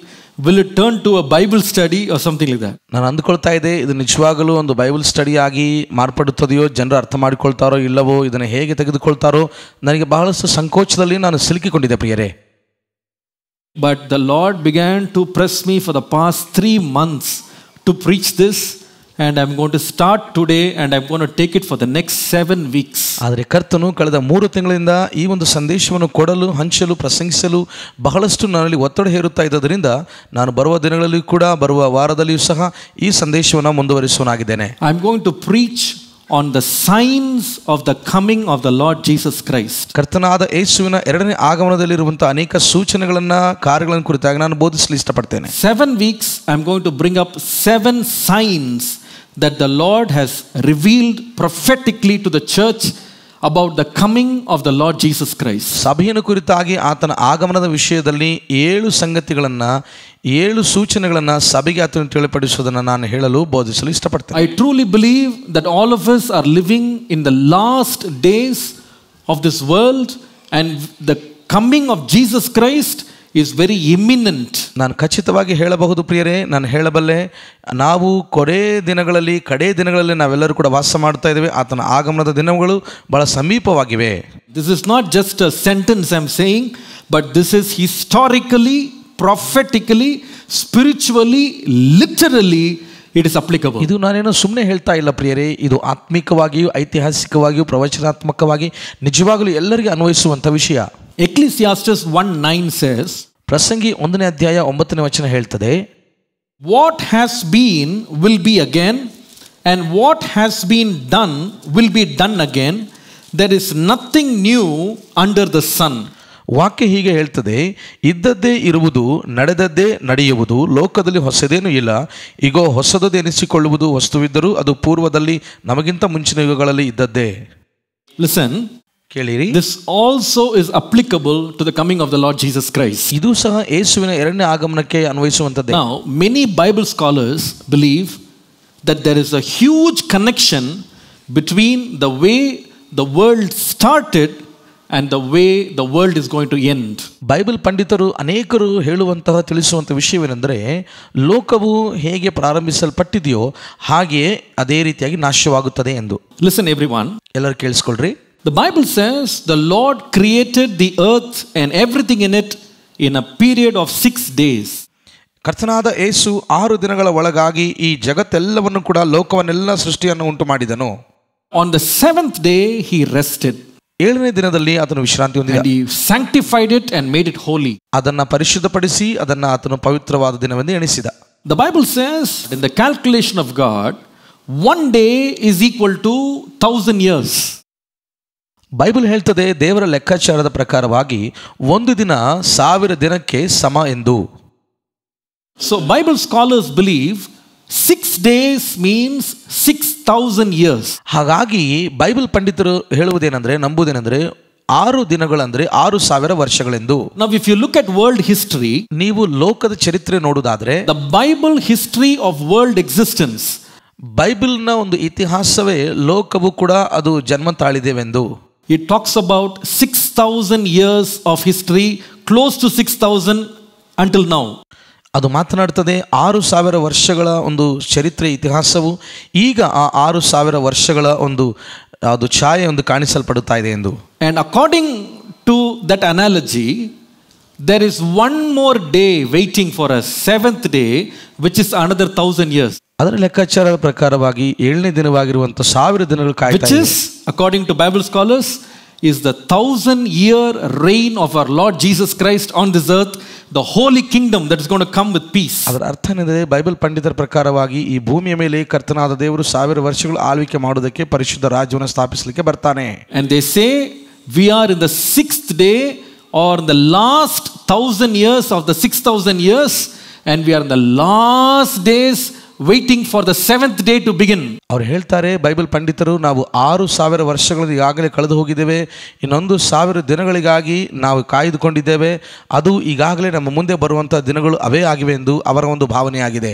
will it turn to a Bible study or something ಇದೆ ನಾನು ಅಂದ್ಕೊಳ್ತಾ ಇದೆ ಇದು ನಿಜವಾಗಲೂ ಒಂದು ಬೈಬಲ್ ಸ್ಟಡಿ ಆಗಿ ಮಾರ್ಪಡುತ್ತದೆಯೋ ಜನರು ಅರ್ಥ ಮಾಡಿಕೊಳ್ತಾರೋ ಇಲ್ಲವೋ ಇದನ್ನು ಹೇಗೆ ತೆಗೆದುಕೊಳ್ತಾರೋ ನನಗೆ ಬಹಳಷ್ಟು ಸಂಕೋಚದಲ್ಲಿ ನಾನು ಸಿಲುಕಿಕೊಂಡಿದ್ದೆ ಪ್ರಿಯರೇ But the Lord began to press me for the past three months to preach this. And I'm going to start today and I'm going to take it for the next seven weeks. ಆದರೆ ಕರ್ತನು ಕಳೆದ ಮೂರು ತಿಂಗಳಿಂದ ಈ ಒಂದು ಸಂದೇಶವನ್ನು ಕೊಡಲು ಹಂಚಲು ಪ್ರಸಂಗಿಸಲು ಬಹಳಷ್ಟು ನನ್ನಲ್ಲಿ ಒತ್ತಡ ಹೇರುತ್ತಾ ಇದ್ದರಿಂದ ನಾನು ಬರುವ ದಿನಗಳಲ್ಲಿ ಕೂಡ ಬರುವ ವಾರದಲ್ಲಿಯೂ ಸಹ ಈ ಸಂದೇಶವನ್ನು ಮುಂದುವರಿಸುವನಾಗಿದ್ದೇನೆ I am going to preach on the signs of the coming of the Lord Jesus Christ. ಕರ್ತನಾದ ಯೇಸುವಿನ ಎರಡನೇ ಅನೇಕ ಸೂಚನೆಗಳನ್ನು ಕಾರ್ಯಗಳನ್ನು ಕುರಿತಾಗಿ ನಾನು ಬೋಧಿಸಲು ಇಷ್ಟಪಡ್ತೇನೆ 7 weeks I am going to bring up seven signs that the Lord has revealed prophetically to the church about the coming of the Lord Jesus Christ. ಸಭೆಯನ್ನು ಕುರಿತಾಗಿ ಆತನ ಆಗಮನದ ವಿಷಯದಲ್ಲಿ ಏಳು ಸಂಗತಿಗಳನ್ನು ಏಳು ಸೂಚನೆಗಳನ್ನು ಸಭೆಗೆ ಆತನು ತಿಳಿಪಡಿಸುವುದನ್ನು ನಾನು ಹೇಳಲು ಬೋಧಿಸಲು ಇಷ್ಟಪಡ್ತೇನೆ I truly believe that all of us are living in the last days of this world and the coming of Jesus Christ is very imminent ನಾನು ಖಚಿತವಾಗಿ ಹೇಳಬಹುದು ಪ್ರಿಯರೇ ನಾನು ಹೇಳಬಲ್ಲೆ ನಾವು ಕೊರೇ ದಿನಗಳಲ್ಲಿ ಕಡೇ ದಿನಗಳಲ್ಲಿ ನಾವೆಲ್ಲರೂ ಕೂಡ ವಾಸ ಮಾಡ್ತಾ ಇದ್ದೇವೆ ಆತನ ಆಗಮನದ ದಿನಗಳು ಬಹಳ ಸಮೀಪವಾಗಿವೆ this is not just a sentence I am saying but this is historically prophetically, spiritually, literally, it is applicable ಇದು ನಾನೇನು ಸುಮ್ಮನೆ ಹೇಳ್ತಾ ಇಲ್ಲ ಪ್ರಿಯರೇ ಇದು ಆತ್ಮಿಕವಾಗಿಯೂ ಐತಿಹಾಸಿಕವಾಗಿಯೂ ಪ್ರವಚನಾತ್ಮಕವಾಗಿ ನಿಜವಾಗಲೂ ಎಲ್ಲರಿಗೆ ಅನ್ವಯಿಸುವಂಥ ವಿಷಯ ಎಕ್ಲಿಸಿಯಾಸ್ಟಸ್ ಒನ್ ನೈನ್ ಸೇಸ್ ಪ್ರಸಂಗಿ ಒಂದನೇ ಅಧ್ಯಾಯ ಒಂಬತ್ತನೇ ವಚನ ಹೇಳ್ತದೆ what has been will be again and what has been done will be done again there is nothing new under the sun ವಾಕ್ಯ ಹೀಗೆ ಹೇಳ್ತದೆ ಇದ್ದದ್ದೇ ಇರುವುದು ನಡೆದದ್ದೇ ನಡೆಯುವುದು ಲೋಕದಲ್ಲಿ ಹೊಸದೇನೂ ಇಲ್ಲ ಈಗ ಹೊಸದದ್ದು ಎನಿಸಿಕೊಳ್ಳುವುದು ವಸ್ತುವಿದ್ದರೂ ಅದು ಪೂರ್ವದಲ್ಲಿ ನಮಗಿಂತ ಮುಂಚಿನ ಯುಗಗಳಲ್ಲಿ ಇದ್ದದ್ದೇ ಲಿಸನ್ ಕೇಳಿರಿ this also is applicable to the coming of the Lord Jesus Christ ಇದು ಸಹ ಯೇಸುವಿನ ಎರಡನೇ ಆಗಮನಕ್ಕೆ ಅನ್ವಯಿಸುವಂತದ್ದು ನಾವು many Bible scholars believe that there is a huge connection between the way the world started and the way the world is going to end Bible ಪಂಡಿತರು ಅನೇಕರು ಹೇಳುವಂತಹ ತಿಳಿಸುವಂಥ ವಿಷಯವೇನೆಂದರೆ ಲೋಕವು ಹೇಗೆ ಪ್ರಾರಂಭಿಸಲ್ಪಟ್ಟಿದೆಯೋ ಹಾಗೆಯೇ ಅದೇ ರೀತಿಯಾಗಿ ನಾಶವಾಗುತ್ತದೆ ಎಂದು ಲಿಸನ್ ಎವ್ರಿ ಒನ್ ಎಲ್ಲರೂ ಕೇಳಿಸ್ಕೊಳ್ರಿ the Bible says the Lord created the earth and everything in it in a period of six days ಕರ್ತನಾದ ಏಸು ಆರು ದಿನಗಳ ಒಳಗಾಗಿ ಈ ಜಗತ್ತೆಲ್ಲವನ್ನು ಕೂಡ ಲೋಕವನ್ನೆಲ್ಲ ಸೃಷ್ಟಿಯನ್ನು ಉಂಟು ಮಾಡಿದನು on the seventh day he rested ಏಳನೇ ದಿನದಲ್ಲಿ ಆತನು ವಿಶ್ರಾಂತಿ ಹೊಂದಿದ sanctified it and made it holy ಅದನ್ನ ಪರಿಶುದ್ಧಪಡಿಸಿ ಅದನ್ನ ಆತನು ಪವಿತ್ರವಾದ ದಿನವೆಂದು ಎಣಿಸಿದ the Bible says in the calculation of God one day is equal to thousand years Bible ಹೇಳ್ತದೆ ದೇವರ ಲೆಕ್ಕಾಚಾರದ ಪ್ರಕಾರವಾಗಿ ಒಂದು ದಿನ ಸಾವಿರ ದಿನಕ್ಕೆ ಸಮ ಎಂದು so Bible scholars believe six days means six thousand years ಹಾಗಾಗಿ ಬೈಬಲ್ ಪಂಡಿತರು ಹೇಳುವುದೇನೆಂದರೆ ನಂಬುವುದೇನೆಂದರೆ ಆರು ದಿನಗಳಂದ್ರೆ ಆರು ಸಾವಿರ ವರ್ಷಗಳೆಂದು ನಾವ್ if you look at world history ನೀವು ಲೋಕದ ಚರಿತ್ರೆ ನೋಡುವುದಾದ್ರೆ the Bible history of world existence ಬೈಬಲ್ನ ಒಂದು ಇತಿಹಾಸವೇ ಲೋಕವು ಕೂಡ ಅದು ಜನ್ಮ ತಾಳಿದೆವೆಂದು it talks about six thousand years of history close to six thousand until now ಅದು ಮಾತನಾಡ್ತದೆ ಆರು ಸಾವಿರ ವರ್ಷಗಳ ಒಂದು ಚರಿತ್ರೆ ಇತಿಹಾಸವು ಈಗ ಆ ಆರು ಸಾವಿರ ವರ್ಷಗಳ ಒಂದು ಅದು ಛಾಯೆ ಒಂದು ಕಾಣಿಸಲ್ಪಡುತ್ತಾ ಇದೆ ಎಂದು and according to that analogy there is one more day waiting for a seventh day which is another thousand years ಅದರ ಲೆಕ್ಕಾಚಾರದ ಪ್ರಕಾರವಾಗಿ ಏಳನೇ ದಿನವಾಗಿರುವಂತಹ ಸಾವಿರ ದಿನಗಳು ಕಾಯ್ತಾ is according to Bible scholars is the thousand year reign of our Lord Jesus Christ on this earth, the holy kingdom that is going to come with peace. ಅದರ ಅರ್ಥವೇನೆಂದರೆ ಬೈಬಲ್ ಪಂಡಿತರ ಪ್ರಕಾರವಾಗಿ ಈ ಭೂಮಿಯ ಮೇಲೆ ಕರ್ತನಾದ ದೇವರು ಸಾವಿರ ವರ್ಷಗಳು ಆಳ್ವಿಕೆ ಮಾಡೋದಕ್ಕೆ ಪರಿಶುದ್ಧ ರಾಜ್ಯವನ್ನು ಸ್ಥಾಪಿಸಲಿಕ್ಕೆ ಬರ್ತಾನೆ And they say we are in the sixth day or the last thousand years of the six thousand years and we are in the last days waiting for the seventh day to begin ಅವರು ಹೇಳ್ತಾರೆ Bible ಪಂಡಿತರು ನಾವು ಆರು ಸಾವಿರ ವರ್ಷಗಳಲ್ಲಿ ಈಗಾಗಲೇ ಕಳೆದು ಹೋಗಿದ್ದೇವೆ ಇನ್ನೊಂದು ಸಾವಿರ ದಿನಗಳಿಗಾಗಿ ನಾವು ಕಾಯ್ದುಕೊಂಡಿದ್ದೇವೆ ಅದು ಈಗಾಗಲೇ ನಮ್ಮ ಮುಂದೆ ಬರುವಂಥ ದಿನಗಳು ಅವೇ ಆಗಿವೆ ಎಂದು ಅವರ ಒಂದು ಭಾವನೆಯಾಗಿದೆ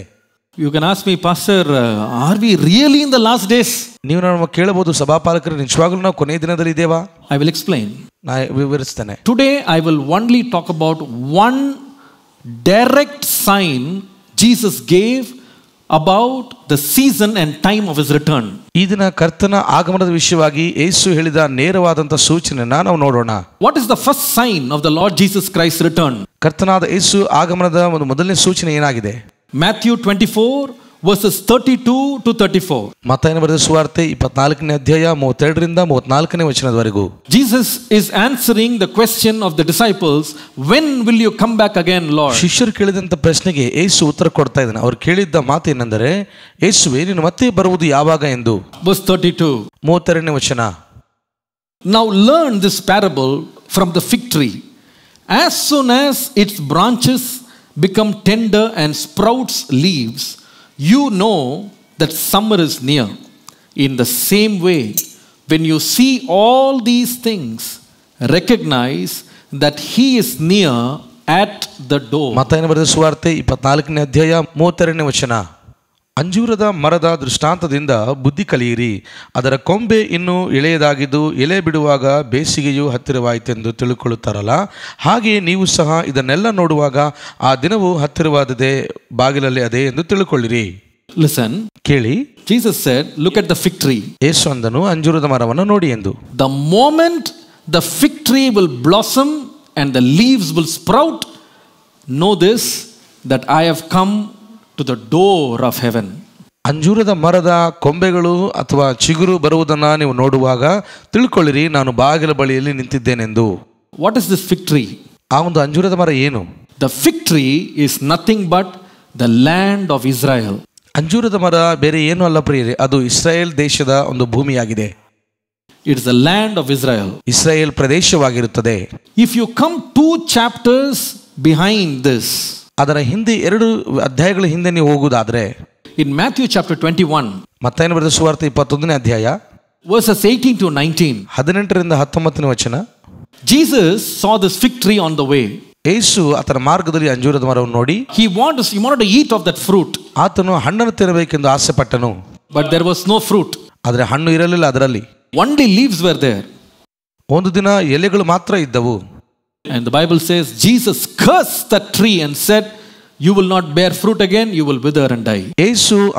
you can ask me pastor are we really in the last days ನೀವು ನಾವು ಕೇಳಬಹುದು ಸಭಾಪಾಲಕರು ನಿಜವಾಗ್ಲೂ ನಾವು ಕೊನೆಯ ದಿನದಲ್ಲಿ ಇದ್ದೇವಾ ಐ ವಿಲ್ ಎಕ್ಸ್ಪ್ಲೈನ್ ನಾ ವಿವರಿಸ್ತೇನೆ today I will only talk about one direct sign Jesus gave about the season and time of his return ಈ ದಿನ ಕರ್ತನ ಆಗಮನದ ವಿಷಯವಾಗಿ ಯೇಸು ಹೇಳಿದ ನೇರವಾದಂತಹ ಸೂಚನೆಯನ್ನ ನಾವು ನೋಡೋಣ what is the first sign of the Lord Jesus Christ return ಕರ್ತನಾದ ಯೇಸು ಆಗಮನದ ಒಂದು ಮೊದಲನೇ ಸೂಚನೆ ಏನಾಗಿದೆ Matthew twenty four verses thirty two to thirty four ಮತ್ತಾಯನ ಬರೆದ ಸುವಾರ್ತೆ ಇಪ್ಪತ್ನಾಲ್ಕನೇ ಅಧ್ಯಾಯ ಮೂವತ್ತೆರಡರಿಂದ ಮೂವತ್ನಾಲ್ಕನೇ ವಚನದವರೆಗೂ Jesus is answering the question of the disciples when will you come back again Lord ಶಿಷ್ಯರು ಕೇಳಿದಂಥ ಪ್ರಶ್ನೆಗೆ ಏಸು ಉತ್ತರ ಕೊಡ್ತಾ ಇದ್ದಾನೆ ಅವ್ರು ಕೇಳಿದ್ದ ಮಾತು ಏನೆಂದರೆ ಏಸುವೆ ನೀನು ಮತ್ತೆ ಬರುವುದು ಯಾವಾಗ ಎಂದು ವರ್ಸ್ ತರ್ಟಿ ಟೂ ಮೂವತ್ತೆರಡನೇ ವಚನ ನಾವು learn this parable from the fig tree as soon as its branches become tender and sprouts leaves you know that summer is near. In the same way, when you see all these things, recognize that He is near at the door. ಅಂಜೂರದ ಮರದ ದೃಷ್ಟಾಂತದಿಂದ ಬುದ್ಧಿ ಕಲಿಯಿರಿ ಅದರ ಕೊಂಬೆ ಇನ್ನೂ ಎಳೆಯದಾಗಿದ್ದು ಎಲೆ ಬಿಡುವಾಗ ಬೇಸಿಗೆಯು ಹತ್ತಿರವಾಯಿತೆಂದು ತಿಳುಕೊಳ್ಳುತ್ತಾರಲ್ಲ ಹಾಗೆಯೇ ನೀವು ಸಹ ಇದನ್ನೆಲ್ಲ ನೋಡುವಾಗ ಆ ದಿನವು ಹತ್ತಿರವಾದದೆ ಬಾಗಿಲಲ್ಲಿ ಅದೇ ಎಂದು ತಿಳಿಕೊಳ್ಳಿರಿ ಲಿಸನ್ ಕೇಳಿ Jesus said look at the fig tree ಯೇಸು ಅಂದನು ಅಂಜೂರದ ಮರವನ್ನು ನೋಡಿ ಎಂದು the moment the fig tree will blossom and the leaves will sprout know this that I have come to the door of heaven ಅಂಜೂರದ ಮರದ ಕೊಂಬೆಗಳು ಅಥವಾ ಚಿಗುರು ಬರುವುದನ್ನು ನೀವು ನೋಡುವಾಗ ತಿಳ್ಕೊಳ್ಳಿರಿ ನಾನು ಬಾಗಿಲ ಬಳಿಯಲ್ಲಿ ನಿಂತಿದ್ದೇನೆಂದು ವಾಟ್ ಇಸ್ ದಿಸ್ ಫಿಕ್ಟ್ರಿ ಆ ಒಂದು ಅಂಜೂರದ ಮರ ಏನು the fig tree is nothing but the land of Israel ಅಂಜೂರದ ಮರ ಬೇರೆ ಏನು ಅಲ್ಲ ಪ್ರಿಯರಿ ಅದು ಇಸ್ರಾಯೇಲ್ ದೇಶದ ಒಂದು ಭೂಮಿಯಾಗಿದೆ it's the land of Israel Israel ಪ್ರದೇಶವಾಗಿರುತ್ತದೆ if you come two chapters behind this ಅದರ ಹಿಂದೆ ಎರಡು ಅಧ್ಯಾಯಗಳ ಹಿಂದೆ ನೀವು ಹೋಗುವುದಾದರೆ in Matthew chapter twenty one ಮತ್ತೇನು ಬರೆದ ಸುವಾರ್ತೆ ಇಪ್ಪತ್ತೊಂದನೇ ಅಧ್ಯಾಯ ವರ್ಸಸ್ ಏಯ್ಟೀನ್ ಟು ನೈನ್ಟೀನ್ ಹದಿನೆಂಟರಿಂದ ಹತ್ತೊಂಬತ್ತನೇ ವಚನ Jesus saw this fig tree on the way ಏಸು ಆತನ ಮಾರ್ಗದಲ್ಲಿ ಅಂಜೂರದ ಮರವನ್ನು ನೋಡಿ he want he want eat of that fruit ಆತನು ಹಣ್ಣನ್ನು ತಿನ್ನಬೇಕೆಂದು ಆಸೆ ಪಟ್ಟನು but there was no fruit ಆದರೆ ಹಣ್ಣು ಇರಲಿಲ್ಲ ಅದರಲ್ಲಿ ಒನ್ ಲೀವ್ಸ್ ವೆರ್ ದೇರ್ ಒಂದು ದಿನ ಎಲೆಗಳು ಮಾತ್ರ ಇದ್ದವು And the Bible says Jesus cursed that tree and said, You will not bear fruit again, you will wither and die. The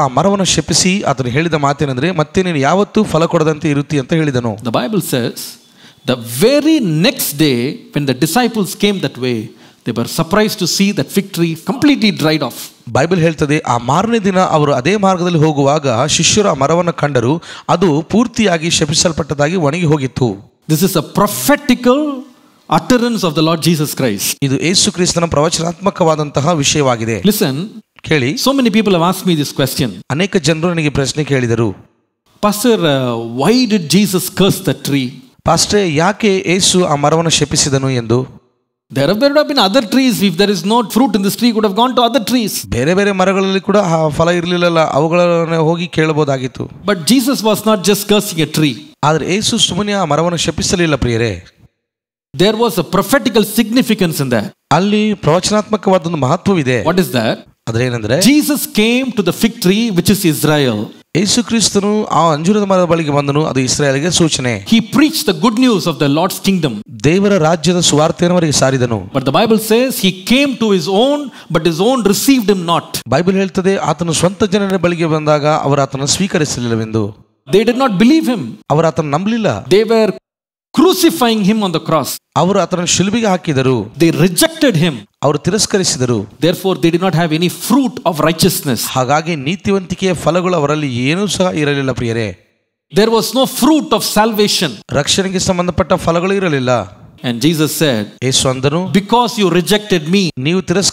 Bible says the very next day when the disciples came that way they were surprised to see that fig tree completely dried off. Bible heltade Amar marne dina avaru ade margadalli hoguvaga shishyara maravana kandaru adu purti poorthiyagi shepisalpattadagi vanigi hogittu. This is a prophetical utterance of the Lord Jesus Christ ಇದು ಯೇಸು ಕ್ರಿಸ್ತನ ಪ್ರವಚನಾತ್ಮಕವಾದಂತಹ ವಿಷಯವಾಗಿದೆ listen ಕೇಳಿ so many people have asked me this question ಅನೇಕ ಜನರು ನನಗೆ ಪ್ರಶ್ನೆ ಕೇಳಿದರು pastor why did Jesus curse the tree pastor ಯಾಕೆ ಯೇಸು ಆ ಮರವನ್ನು ಶಪಿಸಿದನು ಎಂದು there have there have been other trees if there is no fruit in this tree could have gone to other trees ಬೇರೆ ಬೇರೆ ಮರಗಳಲ್ಲಿ ಕೂಡ ಆ ಫಲ ಇರಲಿಲ್ಲಲ್ಲ ಅವುಗಳನ್ನು ಹೋಗಿ ಕೇಳಬಹುದಾಗಿತ್ತು but jesus was not just cursing a tree ಆದರೆ ಯೇಸು ಸುಮ್ಮನೆ ಆ ಮರವನ್ನು ಶಪಿಸಲಿಲ್ಲ ಪ್ರಿಯರೇ there was a prophetical significance in that ಅಲ್ಲಿ ಪ್ರವಚನಾತ್ಮಕವಾದ ಒಂದು ಮಹತ್ವವಿದೆ ವಾಟ್ ಇಸ್ ದಟ್ ಅದ್ರೇನಂದ್ರೆ Jesus came to the fig tree which is Israel ಯೇಸು ಕ್ರಿಸ್ತನು ಆ ಅಂಜುರದ ಮರದ ಬಳಿಗೆ ಬಂದನು ಅದು ಇಸ್ರಾಯಲ್ಗೆ ಸೂಚನೆ he preach the good news of the Lord's kingdom ದೇವರ ರಾಜ್ಯದ ಸುವಾರ್ತೆಯನ್ನು ಅವರಿಗೆ ಸಾರಿದನು but the Bible says he came to his own but his own received him not Bible ಹೇಳ್ತದೆ ಆತನ ಸ್ವಂತ ಜನರ ಬಳಿಗೆ ಬಂದಾಗ ಅವರು ಆತನ ಸ್ವೀಕರಿಸಲಿಲ್ಲವೆಂದು they did not believe him ಅವರು ಆತನ ನಂಬಲಿಲ್ಲ they were crucifying him on the cross. ಅವರು ಆತನನ್ನು ಶಿಲುಬೆಗೆ ಹಾಕಿದರು. They rejected him. ಅವರು ತಿರಸ್ಕರಿಸಿದರು. Therefore they did not have any fruit of righteousness. ಹಾಗಾಗಿ ನೀತಿವಂತಿಕೆಯ ಫಲಗಳು ಅವರಲ್ಲಿ ಏನೂ ಸಹ ಇರಲಿಲ್ಲ ಪ್ರಿಯರೇ. There was no fruit of salvation. ರಕ್ಷಣೆಗೆ ಸಂಬಂಧಪಟ್ಟ ಫಲಗಳು ಇರಲಿಲ್ಲ. And Jesus said, Because you rejected me, because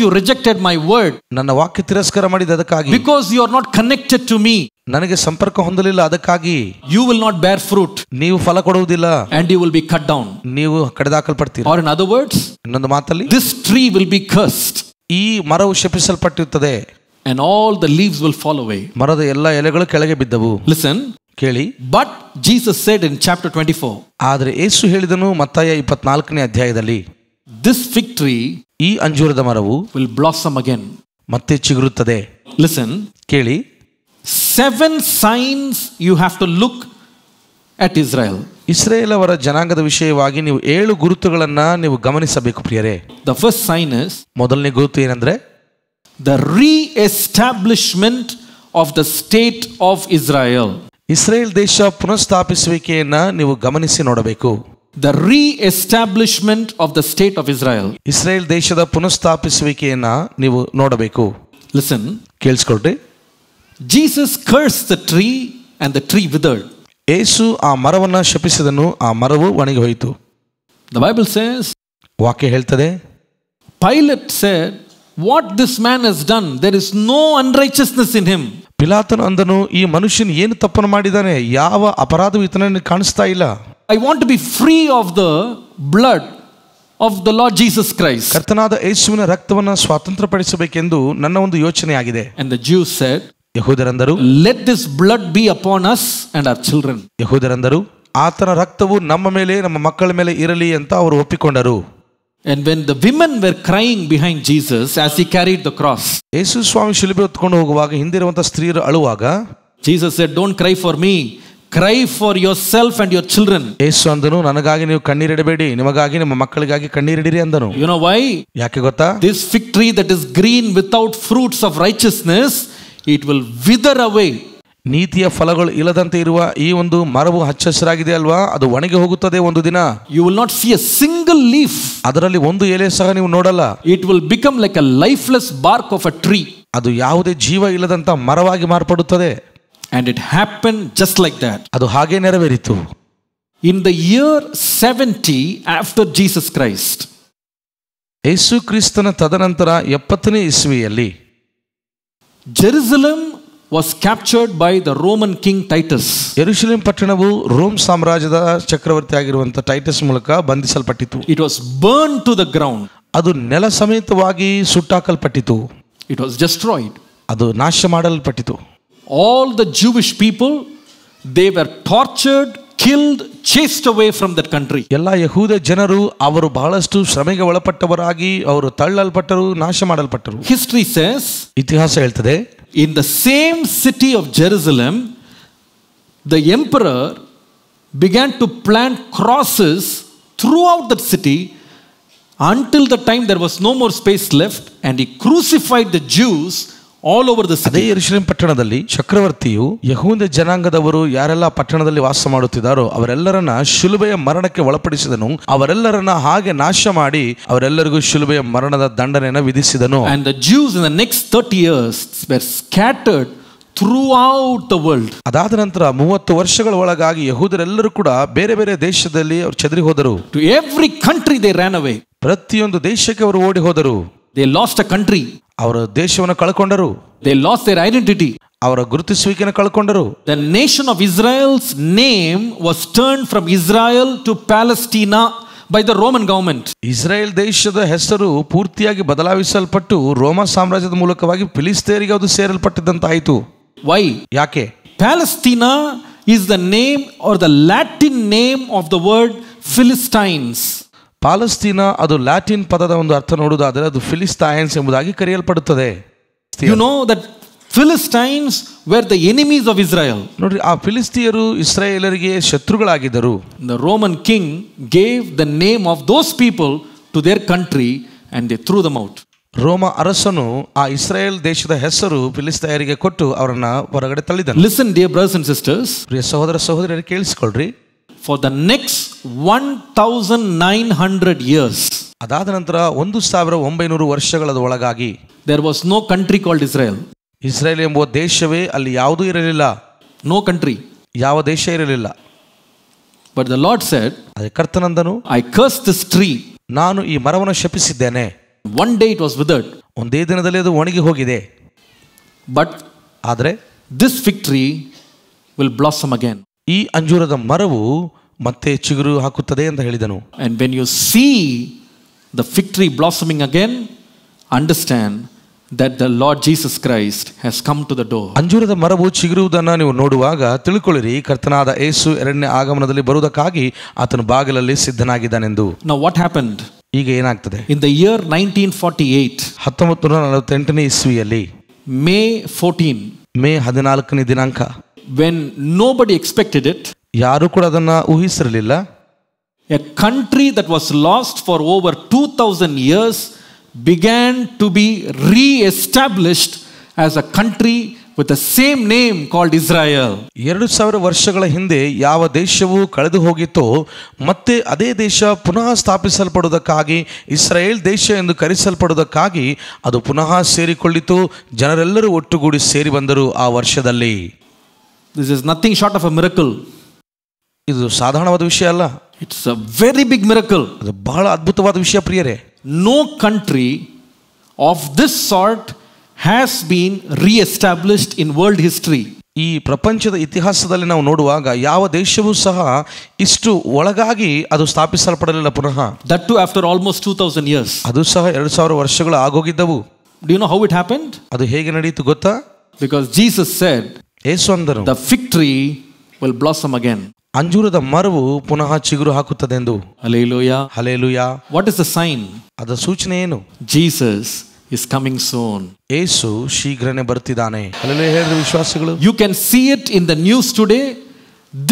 you rejected my word, because you are not connected to me, ನನಗೆ ಸಂಪರ್ಕ ಹೊಂದಲಿಲ್ಲ ಅದಕ್ಕಾಗಿ you will not bear fruit ನೀವು ಫಲ ಕೊಡುವುದಿಲ್ಲ and you will be cut down. ನೀವು ಕಡೆದಾಕಲ್ಪಡ್ತೀರಿ Or in other words, ಇನ್ನೊಂದು ಮಾತಲ್ಲಿ this tree will be cursed ಈ ಮರವು ಶಪಿಸಲ್ಪಟ್ಟಿರುತ್ತದೆ and all the leaves will fall away. ಮರದ ಎಲ್ಲ ಎಲೆಗಳು ಕೆಳಗೆ ಬಿದ್ದವು Listen, ಕೇಳಿ but Jesus said in chapter twenty four ಆದರೆ ಏಸು ಹೇಳಿದನು ಮತ್ತಾಯ ಇಪ್ಪತ್ನಾಲ್ಕನೇ ಅಧ್ಯಾಯದಲ್ಲಿ ದಿಸ್ ಫಿಕ್ ಟ್ರೀ ಈ ಅಂಜೂರದ ಮರವು ವಿಲ್ ಬ್ಲಾಸಮ್ ಅಗೇನ್ ಮತ್ತೆ ಚಿಗುರುತ್ತದೆ ಲಿಸನ್ ಕೇಳಿ seven signs you have to look at Israel Israel ಅವರ ಜನಾಂಗದ ವಿಷಯವಾಗಿ ನೀವು ಏಳು ಗುರುತುಗಳನ್ನ ನೀವು ಗಮನಿಸಬೇಕು ಪ್ರಿಯರೇ ದ ಫಸ್ಟ್ ಸೈನ್ ಇಸ್ ಮೊದಲನೇ ಗುರುತು ಏನಂದ್ರೆ the reestablishment of the state of Israel Israel ದೇಶ ಪುನಃಸ್ಥಾಪಿಸುವಿಕೆಯನ್ನ ನೀವು ಗಮನಿಸಿ ನೋಡಬೇಕು the reestablishment of the state of Israel Israel ದೇಶದ ಪುನಃಸ್ಥಾಪಿಸುವಿಕೆಯನ್ನ ನೀವು ನೋಡಬೇಕು ಲಿಸನ್ ಕೇಳಿಸ್ಕೊಳ್ರಿ Jesus curse the tree and the tree withered ಏಸು ಆ ಮರವನ್ನು ಶಪಿಸಿದನು ಆ ಮರವು ಒಣಗಿ ಹೋಯಿತು ದ ಬೈಬಲ್ ಸೇಸ್ ವಾಕ್ಯ ಹೇಳ್ತದೆ Pilate said what this man has done there is no unrighteousness in him ಪಿಲಾತನು ಅಂದನು ಈ ಮನುಷ್ಯನ ಏನು ತಪ್ಪನ್ನು ಮಾಡಿದ್ದಾನೆ ಯಾವ ಅಪರಾಧವು ಇತನನ್ನು ಕಾಣಿಸ್ತಾ ಇಲ್ಲ I want to be free of the blood of the Lord Jesus Christ ಕರ್ತನಾದ ಯೇಸುವಿನ ರಕ್ತವನ್ನು ಸ್ವಾತಂತ್ರ್ಯಪಡಿಸಬೇಕೆಂದು ನನ್ನ ಒಂದು ಯೋಚನೆಯಾಗಿದೆ ಅಂಡ್ ದ ಜ್ಯೂಸ್ ಸೆಡ್ ಯಹೂದರಂದರು let this blood be upon us and our children ಯಹೂದರಂದರು ಆತನ ರಕ್ತವು ನಮ್ಮ ಮೇಲೆ ನಮ್ಮ ಮಕ್ಕಳ ಮೇಲೆ ಇರಲಿ ಅಂತ ಅವರು ಒಪ್ಪಿಕೊಂಡರು And when the women were crying behind Jesus as he carried the cross. Jesus said don't cry for me cry for yourself and your children. You know why? This fig tree that is green without fruits of righteousness it will wither away ನೀತಿಯ ಫಲಗಳು ಇಲ್ಲದಂತೆ ಇರುವ ಈ ಒಂದು ಮರವು ಹಚ್ಚ ಹಸಿರಾಗಿದೆ ಅಲ್ವಾ ಅದು ಒಣಗಿ ಹೋಗುತ್ತದೆ ಒಂದು ದಿನ you will not see a single leaf ಅದರಲ್ಲಿ ಒಂದು ಎಲೆ ಸಹ ನೀವು ನೋಡಲ್ಲ it will become like a lifeless bark of a tree ಅದು ಯಾವುದೇ ಜೀವ ಇಲ್ಲದಂತ ಮರವಾಗಿ ಮಾರ್ಪಡುತ್ತದೆ and it happen just like that ಅದು ಹಾಗೆ ನೆರವೇರಿತು in the year seventy after Jesus Christ ಯೇಸು ಕ್ರಿಸ್ತನ ತದನಂತರ ಎಪ್ಪತ್ತನೇ ಇಸ್ವಿಯಲ್ಲಿ ಜೆರುಸಲಂ was captured by the Roman king Titus. ಯೆರೂಸಲೇಮ್ ಪಟ್ಟಣವು ರೋಮ್ ಸಾಮ್ರಾಜ್ಯದ ಚಕ್ರವರ್ತಿ ಆಗಿರುವಂತ ಟೈಟಸ್ ಮೂಲಕ ಬಂಧಿಸಲ್ಪಟ್ಟಿತು. It was burned to the ground. ಅದು ನೆಲ ಸಮೇತವಾಗಿ ಸುಟ್ಟಾಕಲ್ಪಟ್ಟಿತು. It was destroyed. ಅದು ನಾಶ ಮಾಡಲ್ಪಟ್ಟಿತು. All the Jewish people they were tortured killed, chased away from that country. Yalla Yehuda Janaru, our Balastu, Samega Vala Patavaragi, our Talal Pataru, History says, Itihasail today, in the same city of Jerusalem, the emperor began to plant crosses throughout the city until the time there was no more space left and he crucified the Jews. All over the ಅದೇ ಪಟ್ಟಣದಲ್ಲಿ ಚಕ್ರವರ್ತಿಯು ಯಹೂದ ಜನಾಂಗದವರು ಯಾರೆಲ್ಲ ಪಟ್ಟಣದಲ್ಲಿ ವಾಸ ಮಾಡುತ್ತಿದ್ದಾರೋ ಅವರೆಲ್ಲರನ್ನ ಶಿಲುಬೆಯ ಮರಣಕ್ಕೆ ಒಳಪಡಿಸಿದನು ಅವರೆಲ್ಲರನ್ನ ಹಾಗೆ ನಾಶ ಮಾಡಿ ಅವರೆಲ್ಲರಿಗೂ ಶಿಲುಬೆಯ ಮರಣದ ದಂಡನೆಯನ್ನು ವಿಧಿಸಿದನು and the Jews in the next thirty years were scattered throughout the world ಅದಾದ ನಂತರ ಮೂವತ್ತು ವರ್ಷಗಳ ಒಳಗಾಗಿ ಯಹೂದರೆಲ್ಲರೂ ಕೂಡ ಬೇರೆ ಬೇರೆ ದೇಶದಲ್ಲಿ ಅವರು ಚದರಿ ಹೋದರು to every country they ran away ಪ್ರತಿಯೊಂದು ದೇಶಕ್ಕೆ ಅವರು ಓಡಿ ಹೋದರು ದೇ ಲಾಸ್ಟ್ ಅ ಕಂಟ್ರಿ ಅವರ ದೇಶವನ್ನು ಕಳ್ಕೊಂಡರು ದೇ ಲಾಸ್ಟ್ ದೇರ್ ಐಡೆಂಟಿಟಿ ಅವರ ಗುರುತಿಸುವಿಕೆಯನ್ನು ಕಳ್ಕೊಂಡರು the nation of Israel's name was turn from Israel to Palestina by the Roman government Israel ದೇಶದ ಹೆಸರು ಪೂರ್ತಿಯಾಗಿ ಬದಲಾಯಿಸಲ್ಪಟ್ಟು ರೋಮನ್ ಸಾಮ್ರಾಜ್ಯದ ಮೂಲಕವಾಗಿ ಫಿಲಿಸ್ತೇರಿಗೆ ಅದು ಸೇರಲ್ಪಟ್ಟಿದ್ದಂತಾಯಿತು ವೈ ಯಾಕೆ Palestina is the name are the Latin name of the word Philistines Palestina ಅದು Latin ಪದದ ಒಂದು ಅರ್ಥ ನೋಡುವುದಾದರೆ ಅದು ಫಿಲಿಸ್ತೈನ್ಸ್ ಎಂಬುದಾಗಿ ಕರೆಯಲ್ಪಡುತ್ತದೆ you know that Philistines were the enemies of Israel ನೋಡ್ರಿ ಆ ಫಿಲಿಸ್ತೀಯರು ಇಸ್ರಾಯೇಲರಿಗೆ ಶತ್ರುಗಳಾಗಿದ್ದರು the Roman king gave the name of those people to their country and they threw them out ರೋಮ ಅರಸನು ಆ ಇಸ್ರಾಯೇಲ್ ದೇಶದ ಹೆಸರು ಫಿಲಿಸ್ತೈನರಿಗೆ ಕೊಟ್ಟು ಅವರನ್ನ ಹೊರಗಡೆ ತಳ್ಳಿದ listen dear brothers and sisters ಪ್ರಿಯ ಸಹೋದರ ಸಹೋದರಿಯರು ಕೇಳಿಸಿಕೊಳ್ಳ್ರಿ for the next one thousand nine hundred years ಅದಾದ ನಂತರ ಒಂದು ಸಾವಿರ ಒಂಬೈನೂರು ವರ್ಷಗಳದ ಒಳಗಾಗಿ there was no country called Israel Israel ಎಂಬುವ ದೇಶವೇ ಅಲ್ಲಿ ಯಾವುದೂ ಇರಲಿಲ್ಲ ನೋ ಕಂಟ್ರಿ ಯಾವ ದೇಶ ಇರಲಿಲ್ಲ ಬಟ್ ದ ಲಾರ್ಡ್ ಸೆಡ್ ಅದೇ ಕರ್ತನಂದನು ಐ ಕರ್ಸ್ ದಿಸ್ ಟ್ರೀ ನಾನು ಈ ಮರವನ್ನು ಶಪಿಸಿದ್ದೇನೆ one day it was withered ಒಂದೇ ದಿನದಲ್ಲಿ ಅದು ಒಣಗಿ ಹೋಗಿದೆ ಬಟ್ ಆದರೆ this fig tree will blossom again ಈ ಅಂಜೂರದ ಮರವು ಮತ್ತೆ ಚಿಗುರು ಹಾಕುತ್ತದೆ ಅಂತ ಹೇಳಿದನು and when you see the fig tree tree blossoming again understand that the Lord Jesus Christ has come to the door ಅಂಜೂರದ ಮರವು ಚಿಗುರುವುದನ್ನು ನೀವು ನೋಡುವಾಗ ತಿಳ್ಕೊಳ್ಳಿರಿ ಕರ್ತನಾದ ಏಸು ಎರಡನೇ ಆಗಮನದಲ್ಲಿ ಬರುವುದಕ್ಕಾಗಿ ಆತನು ಬಾಗಿಲಲ್ಲಿ ಸಿದ್ಧನಾಗಿದ್ದಾನೆಂದು ನಾವು ವಾಟ್ ಹ್ಯಾಪನ್ಡ್ ಈಗ ಏನಾಗ್ತದೆ in the year nineteen forty eight ಹತ್ತೊಂಬತ್ತು ನೂರ ನಲವತ್ತೆಂಟನೇ ಇಸ್ವಿಯಲ್ಲಿ ಮೇ ಫೋರ್ಟೀನ್ ಮೇ ಹದಿನಾಲ್ಕನೇ ದಿನಾಂಕ when nobody expected it ಯಾರೂ ಕೂಡ ಅದನ್ನು ಊಹಿಸಿರಲಿಲ್ಲ a country that was lost for over two thousand years began to be reestablished as a country with the same name called Israel ಎರಡು ಸಾವಿರ ವರ್ಷಗಳ ಹಿಂದೆ ಯಾವ ದೇಶವು ಕಳೆದು ಹೋಗಿತ್ತೋ ಮತ್ತೆ ಅದೇ ದೇಶ ಪುನಃ ಸ್ಥಾಪಿಸಲ್ಪಡುವುದಕ್ಕಾಗಿ ಇಸ್ರಾಯೇಲ್ ದೇಶ ಎಂದು ಕರೆಸಲ್ಪಡುವುದಕ್ಕಾಗಿ ಅದು ಪುನಃ ಸೇರಿಕೊಳ್ಳಿತು ಜನರೆಲ್ಲರೂ ಒಟ್ಟುಗೂಡಿ ಸೇರಿ ಬಂದರು ಆ ವರ್ಷದಲ್ಲಿ this is nothing short of a miracle ಇದು ಸಾಧಾರಣವಾದ ವಿಷಯ ಅಲ್ಲ it's a very big miracle ಅದು ಬಹಳ ಅದ್ಭುತವಾದ ವಿಷಯ ಪ್ರಿಯರೇ no country of this sort has been reestablished in world history ಈ ಪ್ರಪಂಚದ ಇತಿಹಾಸದಲ್ಲಿ ನಾವು ನೋಡುವಾಗ ಯಾವ ದೇಶವೂ ಸಹ ಇಷ್ಟು ಒಳಗಾಗಿ ಅದು ಸ್ಥಾಪಿಸಲ್ಪಡಲಿಲ್ಲ ಪುನಃ that to after almost two thousand years ಅದು ಸಹ ಎರಡು ಸಾವಿರ ವರ್ಷಗಳು ಆಗೋಗಿದ್ದವು do know how it happened ಅದು ಹೇಗೆ ನಡೆಯಿತು ಗೊತ್ತಾ ಬಿಕಾಸ್ ಜೀಸಸ್ ಸೆಡ್ ಏಸು ಅಂದರು the fig tree will blossom again ಅಂಜೂರದ ಮರವು ಪುನಃ ಚಿಗುರು ಹಾಕುತ್ತದೆ ಎಂದು hallelujah hallelujah what is the sign ಅದರ ಸೂಚನೆ ಏನು ಜೀಸಸ್ ಇಸ್ ಕಮಿಂಗ್ ಸೋನ್ ಏಸು ಶೀಘ್ರನೇ ಬರ್ತಿದ್ದಾನೆ ಹಲೇ ಹೇಳಿದ್ರು ವಿಶ್ವಾಸಗಳು you can see it in the news today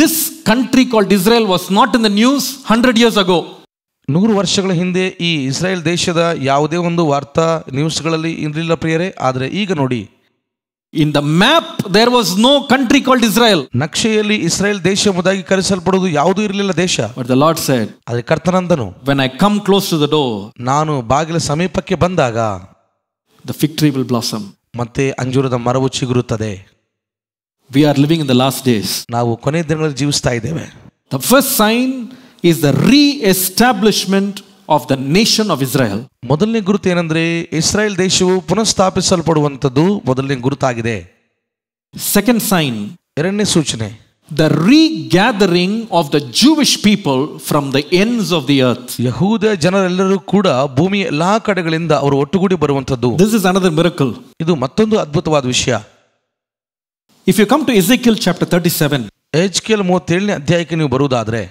this country called Israel was not in the news hundred years ago ನೂರು ವರ್ಷಗಳ ಹಿಂದೆ ಈ ಇಸ್ರೇಲ್ ದೇಶದ ಯಾವುದೇ ಒಂದು ವಾರ್ತಾ ನ್ಯೂಸ್ಗಳಲ್ಲಿ ಇರಲಿಲ್ಲ ಪ್ರಿಯರೇ ಆದರೆ ಈಗ ನೋಡಿ in the map there was no country called Israel ನಕ್ಷೆಯಲ್ಲಿ ಇಸ್ರಾಯಲ್ ದೇಶ ಎಂಬುದಾಗಿ ಕರೆಸಲ್ಪಡುವುದು ಯಾವುದೂ ಇರಲಿಲ್ಲ ದೇಶ ಬಟ್ ದ ಲಾರ್ಡ್ ಸೆಡ್ ಅದಕ್ಕೆ ಕರ್ತನಂದನು when I come close to the door ನಾನು ಬಾಗಿಲ ಸಮೀಪಕ್ಕೆ ಬಂದಾಗ the fig tree will blossom ಮತ್ತೆ ಅಂಜೂರದ ಮರವು ಚಿಗುರುತ್ತದೆ we are living in the last days ನಾವು ಕೊನೆಯ ದಿನಗಳಲ್ಲಿ ಜೀವಿಸ್ತಾ ಇದ್ದೇವೆ the first sign is the reestablishment of the nation of Israel ಮೊದಲನೇ ಗುರುತು ಏನಂದ್ರೆ ಇಸ್ರಾಯೇಲ್ ದೇಶವು ಪುನಃಸ್ಥಾಪಿಸಲ್ಪಡುವಂಥದ್ದು ಮೊದಲನೇ ಗುರುತಾಗಿದೆ ಸೆಕೆಂಡ್ ಸೈನ್ ಎರಡನೇ ಸೂಚನೆ the regathering of the Jewish people from the ends of the earth ಯಹೂದ ಜನರೆಲ್ಲರೂ ಕೂಡ ಭೂಮಿಯ ಎಲ್ಲಾ ಕಡೆಗಳಿಂದ ಅವರು ಒಟ್ಟುಗೂಡಿ ಬರುವಂತದ್ದು ದಿಸ್ ಇಸ್ ಅನದರ್ ಮಿರಕಲ್ ಇದು ಮತ್ತೊಂದು ಅದ್ಭುತವಾದ ವಿಷಯ if you come to Ezekiel chapter thirty seven ಎಚ್ ಕೆಲ್ ಮೂವತ್ತೇಳನೇ ಅಧ್ಯಾಯಕ್ಕೆ ನೀವು ಬರುವುದಾದ್ರೆ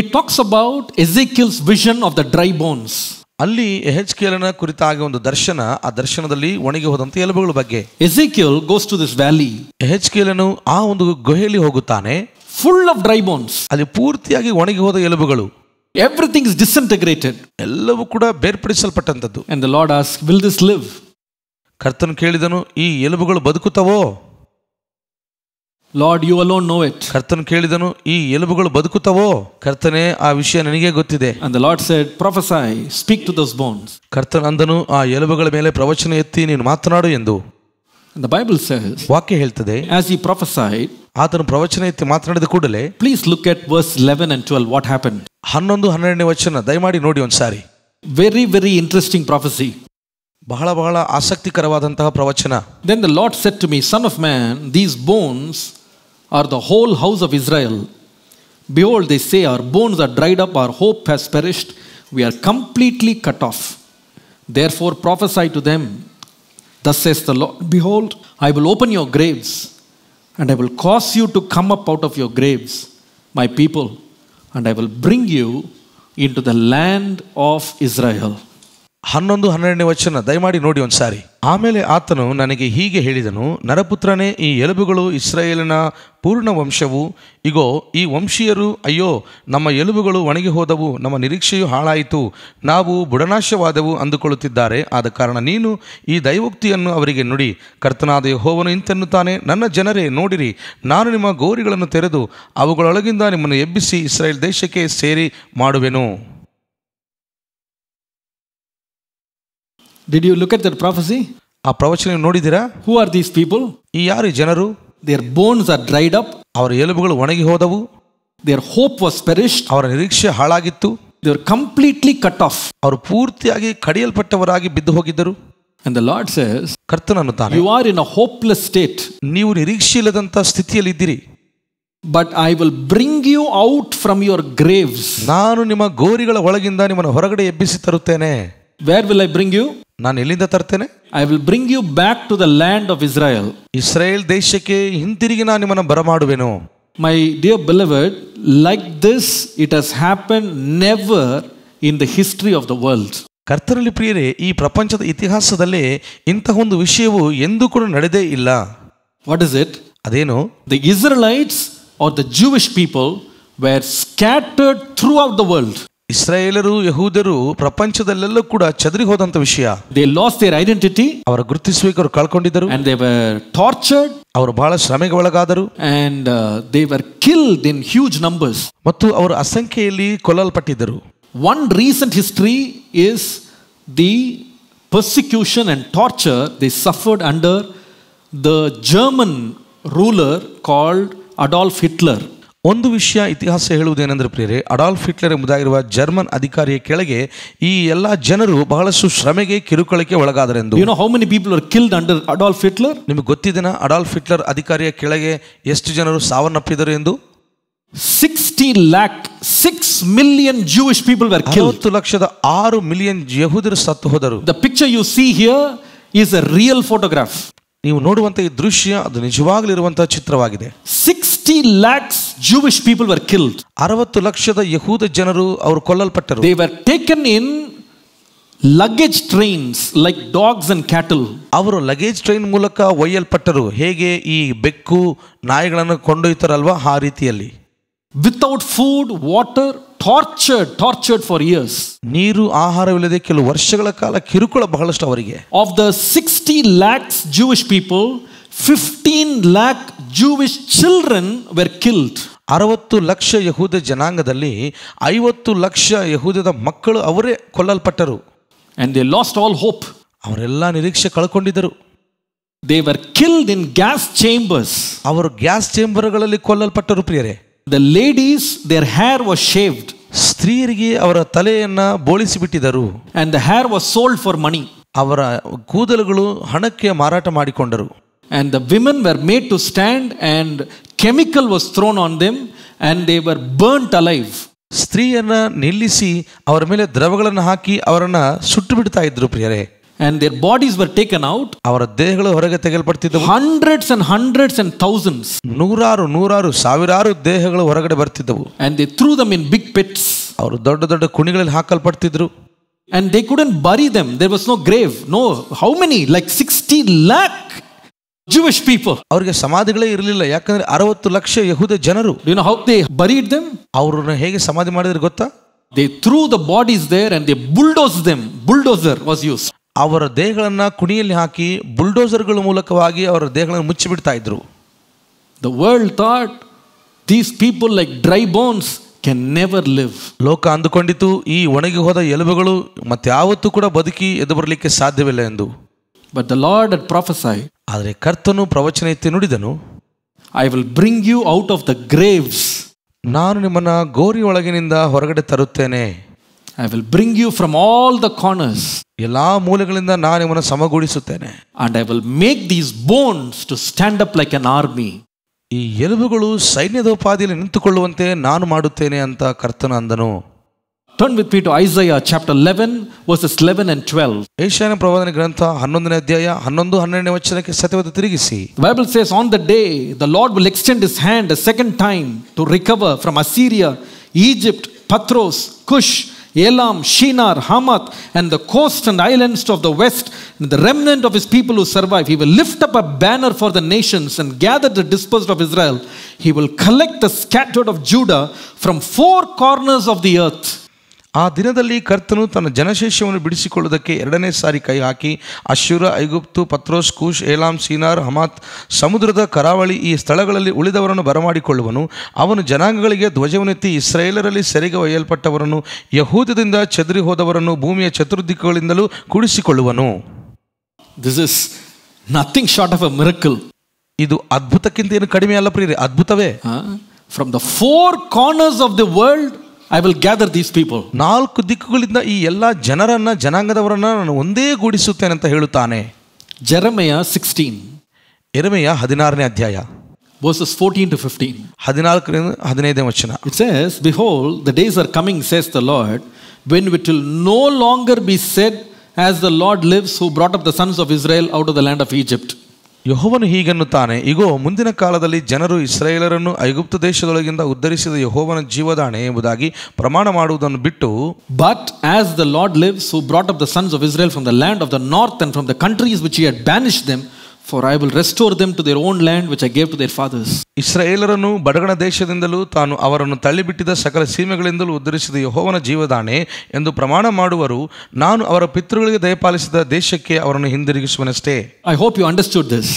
it talks about Ezekiel's vision of the dry bones ಅಲ್ಲಿ ಎಹೆಚ್ಕೇಲನ ಕುರಿತಾಗಿ ಒಂದು ದರ್ಶನ ಆ ದರ್ಶನದಲ್ಲಿ ಒಣಗಿ ಹೋದಂತ ಎಲುಬುಗಳ ಬಗ್ಗೆ Ezekiel goes to this valley ಎಹೆಚ್ಕೇಲನು ಆ ಒಂದು ಗುಹೆಯಲ್ಲಿ ಹೋಗುತ್ತಾನೆ ಫುಲ್ ಆಫ್ ಡ್ರೈ ಬೋನ್ಸ್ ಅಲ್ಲಿ ಪೂರ್ತಿಯಾಗಿ ಒಣಗಿ ಹೋದ ಎಲುಬುಗಳು ಎವ್ರಿಥಿಂಗ್ ಇಸ್ ಡಿಸ್ಇಂಟಿಗ್ರೇಟೆಡ್ ಎಲ್ಲವೂ ಕೂಡ ಬೇರ್ಪಡಿಸಲ್ಪಟ್ಟಂತದ್ದು the Lord ask will this live ಕರ್ತನು ಕೇಳಿದನು ಈ ಎಲುಬುಗಳು ಬದುಕುತ್ತವೋ Lord you alone know it ಕರ್ತನ್ ಕೇಳಿದನು ಈ ಎಲುಬುಗಳು ಬದುಕುತ್ತವೋ ಕರ್ತನೇ ಆ ವಿಷಯ ನನಗೆ ಗೊತ್ತಿದೆ and the lord said prophesy speak to those bones ಕರ್ತನ್ ಅಂದನು ಆ ಎಲುಬುಗಳ ಮೇಲೆ ಪ್ರವಚನ ಎತ್ತಿ ನೀನು ಮಾತನಾಡು ಎಂದು ದ ಬೈಬಲ್ ಸೇಸ್ ವಾಕ್ಯ ಹೇಳ್ತದೆ ಆಸ್ ಈ ಪ್ರೊಫೆಸೈಡ್ ಆತನು ಪ್ರವಚನ ಎತ್ತಿ ಮಾತನಾಡಿದ ಕೂಡಲೇ please look at verse 11 and 12 what happen ಹನ್ನೊಂದು ಹನ್ನೆರಡನೇ ವಚನ ದಯಮಾಡಿ ನೋಡಿ ಒಂದು ಸಾರಿ ವೆರಿ ವೆರಿ ಇಂಟ್ರೆಸ್ಟಿಂಗ್ ಪ್ರೊಫೆಸಿ ಬಹಳ ಬಹಳ ಆಸಕ್ತಿಕರವಾದಂತಹ ಪ್ರವಚನ then the Lord said to me son of man these bones or the whole house of Israel, behold, they say, Our bones are dried up, our hope has perished, we are completely cut off. Therefore prophesy to them, Thus says the Lord, Behold, I will open your graves, and I will cause you to come up out of your graves, my people, and I will bring you into the land of Israel. ಹನ್ನೊಂದು ಹನ್ನೆರಡನೇ ವಚನ ದಯಮಾಡಿ ನೋಡಿ ಒಂದ್ಸಾರಿ ಆಮೇಲೆ ಆತನು ನನಗೆ ಹೀಗೆ ಹೇಳಿದನು ನರಪುತ್ರನೇ ಈ ಎಲುಬುಗಳು ಇಸ್ರಾಯೇಲಿನ ಪೂರ್ಣ ವಂಶವು ಇಗೋ ಈ ವಂಶೀಯರು ಅಯ್ಯೋ ನಮ್ಮ ಎಲುಬುಗಳು ಒಣಗಿ ಹೋದವು ನಮ್ಮ ನಿರೀಕ್ಷೆಯು ಹಾಳಾಯಿತು ನಾವು ಬುಡನಾಶವಾದವು ಅಂದುಕೊಳ್ಳುತ್ತಿದ್ದಾರೆ ಆದ ಕಾರಣ ನೀನು ಈ ದೈವೋಕ್ತಿಯನ್ನು ಅವರಿಗೆ ನುಡಿ ಕರ್ತನಾದ ಹೋವನು ಇಂತೆನ್ನುತ್ತಾನೆ ನನ್ನ ಜನರೇ ನೋಡಿರಿ ನಾನು ನಿಮ್ಮ ಗೋರಿಗಳನ್ನು ತೆರೆದು ಅವುಗಳೊಳಗಿಂದ ನಿಮ್ಮನ್ನು ಎಬ್ಬಿಸಿ ಇಸ್ರಾಯೇಲ್ ದೇಶಕ್ಕೆ ಸೇರಿ ಮಾಡುವೆನು did you look at that prophecy ಆ ಪ್ರವಚನ ನೋಡಿದಿರಾ ಹೂ ಆರ್ ದೀಸ್ ಪೀಪಲ್ ಈ ಯಾರು ಜನರು their bones are dried up ಅವರ ಎಲುಬುಗಳು ಒಣಗಿ ಹೋದವು ದೇರ್ ಹೋಪ್ ವಾಸ್ ಪೆರಿಶ್ಡ್ ಅವರ ನಿರೀಕ್ಷೆ ಹಾಳಾಗಿತ್ತು ದೇವರ್ ಕಂಪ್ಲೀಟ್ಲಿ ಕಟ್ ಆಫ್ ಅವರು ಪೂರ್ತಿಯಾಗಿ ಕಡಿಯಲ್ಪಟ್ಟವರಾಗಿ ಬಿದ್ದು ಹೋಗಿದ್ದರು And the Lord says, ಕರ್ತನನ್ನು ತಾನೆ you are in a hopeless state ನೀವು ನಿರೀಕ್ಷೆ ಇಲ್ಲದಂತ ಸ್ಥಿತಿಯಲ್ಲಿ but I will bring you out from your graves ನಾನು ನಿಮ್ಮ ಗೋರಿಗಳ ಒಳಗಿಂದ ನಿಮ್ಮನ್ನು ಹೊರಗಡೆ ಎಬ್ಬಿಸಿ ತರುತ್ತೇನೆ where will I bring you ನಾನು ಎಲ್ಲಿಂದ ತರ್ತೇನೆ I will bring you back to the land of Israel ಇಸ್ರಾಯೇಲ್ ದೇಶಕ್ಕೆ ಹಿಂತಿರುಗಿ ನಾನು ನಿಮ್ಮನ್ನು ಬರಮಾಡುವೆನು my dear beloved like this it has happen never in the history of the world ಕರ್ತನಲ್ಲಿ ಪ್ರಿಯರೇ ಈ ಪ್ರಪಂಚದ ಇತಿಹಾಸದಲ್ಲಿ ಇಂತಹ ಒಂದು ವಿಷಯವು ಎಂದೂ ಕೂಡ ನಡೆದೇ ಇಲ್ಲ ವಾಟ್ ಇಸ್ ಇಟ್ ಅದೇನು the Israelites are the Jewish people were scattered throughout the world ಇಸ್ರಾಯೇಲರು ಯಹೂದರು ಪ್ರಪಂಚದಲ್ಲೆಲ್ಲೂ ಕೂಡ ಚದರಿ ಹೋದಂತ ವಿಷಯ ದೇ ಲಾಸ್ ದೇರ್ ಐಡೆಂಟಿಟಿ ಅವರ ಗುರುತಿಸುವಿಕೆ ಅವರು ಕಳ್ಕೊಂಡಿದ್ದರು ಅಂಡ್ ದೇ ವರ್ ಟಾರ್ಚರ್ಡ್ ಅವರು ಬಹಳ ಶ್ರಮೆಗೆ ಒಳಗಾದರು and they were killed in huge numbers ಮತ್ತು ಅವರು ಅಸಂಖ್ಯೆಯಲ್ಲಿ ಕೊಲ್ಲಲ್ಪಟ್ಟಿದ್ದರು one recent history is the persecution and torture they suffered under the German ruler called Adolf Hitler ಒಂದು ವಿಷಯ ಇತಿಹಾಸ ಹೇಳುವುದೇನೆಂದರೆ ಪ್ರಿಯರೇ ಅಡಾಲ್ಫ್ ಹಿಟ್ಲರ್ ಎಂಬುದಾಗಿರುವ ಜರ್ಮನ್ ಅಧಿಕಾರಿಯ ಕೆಳಗೆ ಈ ಎಲ್ಲ ಜನರು ಬಹಳಷ್ಟು ಶ್ರಮೆಗೆ ಕಿರುಕುಳಕ್ಕೆ ಒಳಗಾದರೆಂದು you know how many people are killed under Adolf Hitler ನಿಮಗೆ ಗೊತ್ತಿದೆನ ಅಡಾಲ್ಫ್ ಹಿಟ್ಲರ್ ಅಧಿಕಾರಿಯ ಕೆಳಗೆ ಎಷ್ಟು ಜನರು ಸಾವನ್ನಪ್ಪಿದರು ಎಂದು sixty lakh six million Jewish people were ಕೆಲವತ್ತು ಲಕ್ಷದ ಆರು ಮಿಲಿಯನ್ ಯಹೂದರು ಸತ್ತು ಹೋದರು the picture you see here is a real photograph ನೀವು ನೋಡುವಂತಹ ಈ ದೃಶ್ಯ ಅದು ನಿಜವಾಗಲಿರುವಂತಹ ಚಿತ್ರವಾಗಿದೆ six sixty lakhs Jewish people were killed ಅರವತ್ತು ಲಕ್ಷದ ಯಹೂದ ಜನರು ಅವರು ಕೊಲ್ಲಲ್ಪಟ್ಟರು they were taken in luggage trains like dogs and cattle ಅವರು ಲಗೇಜ್ ಟ್ರೈನ್ ಮೂಲಕ ಒಯ್ಯಲ್ಪಟ್ಟರು ಹೇಗೆ ಈ ಬೆಕ್ಕು ನಾಯಿಗಳನ್ನು ಕೊಂಡೊಯ್ತಾರಲ್ವಾ ಆ ರೀತಿಯಲ್ಲಿ without food water tortured tortured for years ನೀರು ಆಹಾರವಿಲ್ಲದೆ ಕೆಲವು ವರ್ಷಗಳ ಕಾಲ ಕಿರುಕುಳ ಬಹಳಷ್ಟು ಅವರಿಗೆ of the sixty lakhs Jewish people fifteen lakh Jewish children were killed ಅರವತ್ತು ಲಕ್ಷ ಯಹೂದ ಜನಾಂಗದಲ್ಲಿ ಐವತ್ತು ಲಕ್ಷ ಯಹೂದದ ಮಕ್ಕಳು ಅವರೇ ಕೊಲ್ಲಲ್ಪಟ್ಟರು and they lost all hope ಅವರೆಲ್ಲ ನಿರೀಕ್ಷೆ ಕಳ್ಕೊಂಡಿದ್ದರು they were killed in gas chambers ಅವರು ಗ್ಯಾಸ್ ಚೇಂಬರ್ಗಳಲ್ಲಿ ಕೊಲ್ಲಲ್ಪಟ್ಟರು ಪ್ರಿಯರೇ the ladies their hair was shaved ಸ್ತ್ರೀಯರಿಗೆ ಅವರ ತಲೆಯನ್ನು ಬೋಳಿಸಿಬಿಟ್ಟಿದ್ದರು and the hair was sold for money ಅವರ ಕೂದಲುಗಳು ಹಣಕ್ಕೆ ಮಾರಾಟ ಮಾಡಿಕೊಂಡರು And the women were made to stand, and chemical was thrown on them, and they were burnt alive. ಸ್ತ್ರೀಯನ್ನ ನಿಲ್ಲಿಸಿ ಅವರ ಮೇಲೆ ದ್ರವಗಳನ್ನು ಹಾಕಿ ಅವರನ್ನ ಸುಟ್ಟು ಬಿಡ್ತಾ ಇದ್ರು ಪ್ರಿಯರೇ and their bodies were taken out ಅವರ ದೇಹಗಳು ಹೊರಗೆ ತೆಗೆಯಲ್ಪಡ್ತಿದ್ದವು hundreds and hundreds and thousands ನೂರಾರು ನೂರಾರು ಸಾವಿರಾರು ದೇಹಗಳು ಹೊರಗಡೆ ಬರ್ತಿದ್ದವು and they threw them in big pits ಅವರು ದೊಡ್ಡ ದೊಡ್ಡ ಕುಣಿಗಳಲ್ಲಿ ಹಾಕಲ್ಪಡ್ತಿದ್ರು and they couldn't bury them there was no grave no how many like 60 lakh Jewish people ಅವರಿಗೆ ಸಮಾಧಿಗಳೇ ಇರಲಿಲ್ಲ ಯಾಕಂದ್ರೆ ಅರವತ್ತು ಲಕ್ಷ ಯಹೂದ ಜನರು you know how they buried them ಅವರನ್ನು ಹೇಗೆ ಸಮಾಧಿ ಮಾಡಿದ್ರೆ ಗೊತ್ತಾ they threw the bodies there and they bulldoze them bulldozer was use ಅವರ ದೇಹಗಳನ್ನು ಕುಡಿಯಲ್ಲಿ ಹಾಕಿ ಬುಲ್ಡೋಸರ್ಗಳ ಮೂಲಕವಾಗಿ ಅವರ ದೇಹಗಳನ್ನು ಮುಚ್ಚಿಬಿಡ್ತಾ ಇದ್ದರು the world thought these people like dry bones can never live ಲೋಕ ಅಂದುಕೊಂಡಿತು ಈ ಒಣಗಿ ಹೋದ ಎಲುಬುಗಳು ಮತ್ತೆ ಯಾವತ್ತೂ ಕೂಡ ಬದುಕಿ ಎದ್ದು ಬರಲಿಕ್ಕೆ ಸಾಧ್ಯವಿಲ್ಲ ಎಂದು but the Lord at prophesy ಆದರೆ ಕರ್ತನು ಪ್ರವಚನ ಎತ್ತಿ ನುಡಿದನು I will bring you out of the graves ನಾನು ನಿಮ್ಮನ್ನು ಗೋರಿ ಒಳಗಿನಿಂದ ಹೊರಗಡೆ ತರುತ್ತೇನೆ I will bring you from all the corners ಎಲ್ಲಾ ಮೂಲಗಳಿಂದ ನಾನು ನಿಮ್ಮನ್ನು ಸಮಗೂಡಿಸುತ್ತೇನೆ and I will make these bones to stand up like an army ಈ ಎಲುಬುಗಳು ಸೈನ್ಯದೋಪಾದಿಯಲ್ಲಿ ನಿಂತುಕೊಳ್ಳುವಂತೆ ನಾನು ಮಾಡುತ್ತೇನೆ ಅಂತ ಕರ್ತನ ಅಂದನು Turn with me to Isaiah chapter 11 verses 11 and 12. ಏಷಾಯನ ಪ್ರವಾದನ ಗ್ರಂಥ 11ನೇ ಅಧ್ಯಾಯ 11 12ನೇ ವಚನಕ್ಕೆ ಸತ್ಯವಾದ ತಿರುಗಿಸಿ. The Bible says on the day the Lord will extend his hand a second time to recover from Assyria, Egypt, Patros, Cush, Elam, Shinar, Hamath, and the coast and islands of the west, the remnant of his people who survive. He will lift up a banner for the nations and gather the dispersed of Israel. He will collect the scattered of Judah from four corners of the earth. ಆ ದಿನದಲ್ಲಿ ಕರ್ತನು ತನ್ನ ಜನಶೇಷವನ್ನು ಬಿಡಿಸಿಕೊಳ್ಳುವುದಕ್ಕೆ ಎರಡನೇ ಸಾರಿ ಕೈ ಹಾಕಿ ಅಶ್ಯೂರ ಐಗುಪ್ತು ಪತ್ರೋಸ್ ಕೂಶ್ Elam ಸೀನಾರ್ Hamath ಸಮುದ್ರದ ಕರಾವಳಿ ಈ ಸ್ಥಳಗಳಲ್ಲಿ ಉಳಿದವರನ್ನು ಬರಮಾಡಿಕೊಳ್ಳುವನು ಅವನು ಜನಾಂಗಗಳಿಗೆ ಧ್ವಜವನ್ನೆತ್ತಿ ಇಸ್ರೇಲರಲ್ಲಿ ಸೆರೆಗೆ ಒಯ್ಯಲ್ಪಟ್ಟವರನ್ನು ಯಹೂದದಿಂದ ಚದರಿ ಹೋದವರನ್ನು ಭೂಮಿಯ ಚತುರ್ದಿಕ್ಕಗಳಿಂದಲೂ ಕೂಡಿಸಿಕೊಳ್ಳುವನು this is nothing short of a miracle ಇದು ಅದ್ಭುತಕ್ಕಿಂತ ಏನು ಕಡಿಮೆ ಅಲ್ಲ ಪ್ರಿಯರಿ ಅದ್ಭುತವೇ from the four corners of the world I will gather these people ನಾಲ್ಕು ದಿಕ್ಕುಗಳಿಂದ ಈ ಎಲ್ಲ ಜನರನ್ನ ಜನಾಂಗದವರನ್ನ ನಾನು ಒಂದೇ ಗೂಡಿಸುತ್ತೇನೆ ಅಂತ ಹೇಳುತ್ತಾನೆ ಜರಮೆಯ ಸಿಕ್ಸ್ಟೀನ್ ಎರಮೆಯ ಹದಿನಾರನೇ ಅಧ್ಯಾಯ verses 14 to 15 ಹದಿನಾಲ್ಕರಿಂದ ಹದಿನೈದನೇ ವಚನ it says behold the days are coming says the lord when it will no longer be said as the lord lives who brought up the sons of israel out of the land of egypt ಯಹೋವನು ಹೀಗೆನ್ನುತ್ತಾನೆ ಇಗೋ ಮುಂದಿನ ಕಾಲದಲ್ಲಿ ಜನರು ಇಸ್ರಾಯೇಲರನ್ನು ಐಗುಪ್ತ ದೇಶದೊಳಗಿಂದ ಉದ್ಧರಿಸಿದ ಯಹೋವನ ಜೀವದಾಣೆ ಎಂಬುದಾಗಿ ಪ್ರಮಾಣ ಮಾಡುವುದನ್ನು ಬಿಟ್ಟು but as the Lord lives who brought up the sons of Israel from the land of the north and from the countries which had banish them for I will restore them to their own land which I gave to their fathers ಇಸ್ರೇಲರನ್ನು ಬಡಗಣ ದೇಶದಿಂದಲೂ ತಾನು ಅವರನ್ನು ತಳ್ಳಿಬಿಟ್ಟಿದ ಸಕಲ ಸೀಮೆಗಳಿಂದಲೂ ಉದ್ಧರಿಸಿದ ಯಹೋವನ ಜೀವದಾಣೆ ಎಂದು ಪ್ರಮಾಣ ಮಾಡುವರು ನಾನು ಅವರ ಪಿತೃಗಳಿಗೆ ದಯಪಾಲಿಸಿದ ದೇಶಕ್ಕೆ ಅವರನ್ನು ಹಿಂದಿರುಗಿಸುವನಷ್ಟೇ I hope you understood this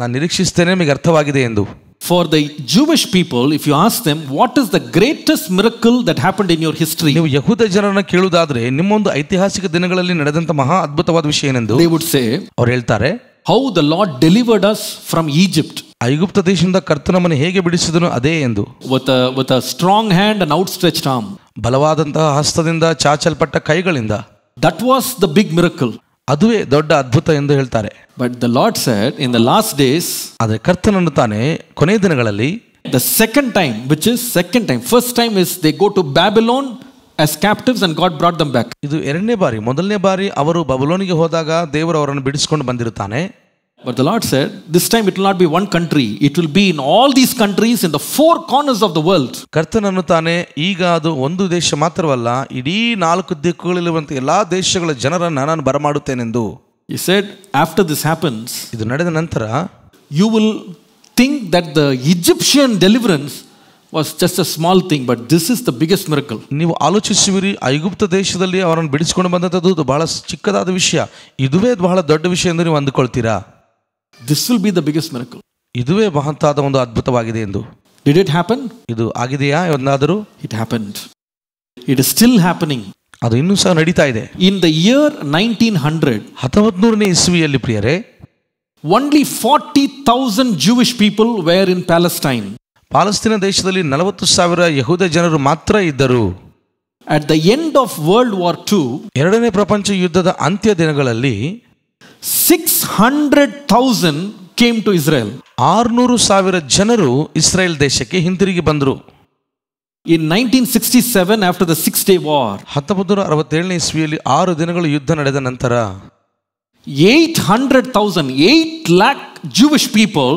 ನಾನು ನಿರೀಕ್ಷಿಸ್ತೇನೆ ನಿಮಗೆ ಅರ್ಥವಾಗಿದೆ ಎಂದು for the Jewish people if you ask them what is the greatest miracle that happen in your history ನೀವು ಯಹೂದ ಜನರನ್ನ ಕೇಳುವುದಾದ್ರೆ ನಿಮ್ಮೊಂದು ಐತಿಹಾಸಿಕ ದಿನಗಳಲ್ಲಿ ನಡೆದಂತಹ ಮಹಾ ಅದ್ಭುತವಾದ ವಿಷಯ ಏನೆಂದು ದೇ ವುಡ್ ಸೇ ಅವ್ರು ಹೇಳ್ತಾರೆ how the Lord delivered us from Egypt ಐಗುಪ್ತ ದೇಶದಿಂದ ಕರ್ತನಮ್ಮನ್ನು ಹೇಗೆ ಬಿಡಿಸಿದನು ಅದೇ ಎಂದು with with strong hand and out stretch arm ಬಲವಾದಂತಹ ಹಸ್ತದಿಂದ ಚಾಚಲ್ಪಟ್ಟ ಕೈಗಳಿಂದ that was the big miracle ಅದುವೇ ದೊಡ್ಡ ಅದ್ಭುತ ಎಂದು ಹೇಳ್ತಾರೆ but the lord said in the last days ಆದರೆ ಕರ್ತನನ್ನು ತಾನೇ ಕೊನೆ ದಿನಗಳಲ್ಲಿ the second time which is second time first time is they go to Babylon as captives and God brought them back. ಇದು ಎರಡನೇ ಬಾರಿ ಮೊದಲನೇ ಬಾರಿ ಅವರು ಬಬಲೋನಿಗೆ ಹೋದಾಗ ದೇವರು ಅವರನ್ನು ಬಿಡಿಸಿಕೊಂಡು ಬಂದಿರುತ್ತಾನೆ But the Lord said, this time it will not be one country. It will be in all these countries in the four corners of the world. ಕರ್ತನನ್ನು ತಾನೆ ಈಗ ಅದು ಒಂದು ದೇಶ ಮಾತ್ರವಲ್ಲ ಇಡೀ ನಾಲ್ಕು ದಿಕ್ಕುಗಳಿರುವಂಥ ಎಲ್ಲಾ ದೇಶಗಳ ಜನರನ್ನು ನಾನು ಬರಮಾಡುತ್ತೇನೆಂದು He said, after this happens, ಇದು ನಡೆದ ನಂತರ you will think that the Egyptian deliverance was just a small thing, but this is the biggest miracle. ನೀವು ಆಲೋಚಿಸುವಿರಿ ಐಗುಪ್ತ ದೇಶದಲ್ಲಿ ಅವರನ್ನು ಬಿಡಿಸಿಕೊಂಡು ಬಂದಂಥದ್ದು ಬಹಳ ಚಿಕ್ಕದಾದ ವಿಷಯ ಇದುವೇ ಬಹಳ ದೊಡ್ಡ ವಿಷಯ ಎಂದು ನೀವು ಅಂದುಕೊಳ್ತೀರಾ this will be the biggest miracle ಇದುವೇ ಮಹಂತಾದ ಒಂದು ಅದ್ಭುತವಾಗಿದೆ ಎಂದು ಡಿಡ್ ಇಟ್ ಹ್ಯಾಪನ್ ಇದು ಆಗಿದೆಯಾ ಒಂದಾದರೂ it happened it is still happening ಅದು ಇನ್ನೂ ಸಹ ನಡೀತಾ ಇದೆ in the year nineteen hundred ಹತ್ತೊಂಬತ್ನೂರನೇ ಇಸ್ವಿಯಲ್ಲಿ ಪ್ರಿಯರೇ only forty thousand Jewish people were in Palestine ಪಾಲಸ್ತೀನ ದೇಶದಲ್ಲಿ ನಲವತ್ತು ಸಾವಿರ ಯಹೂದ ಜನರು ಮಾತ್ರ ಇದ್ದರು at the end of world war two ಎರಡನೇ ಪ್ರಪಂಚ ಯುದ್ಧದ ಅಂತ್ಯ ದಿನಗಳಲ್ಲಿ six hundred thousand came to Israel ಆರುನೂರು ಸಾವಿರ ಜನರು ಇಸ್ರೇಲ್ ದೇಶಕ್ಕೆ ಹಿಂತಿರುಗಿ ಬಂದರು in nineteen sixty seven after the six day war ಹತ್ತೊಂಬತ್ತು ನೂರ ಅರವತ್ತೇಳನೇ ಇಸ್ವಿಯಲ್ಲಿ ಆರು ದಿನಗಳ ಯುದ್ಧ ನಡೆದ ನಂತರ eight hundred thousand eight lakh Jewish people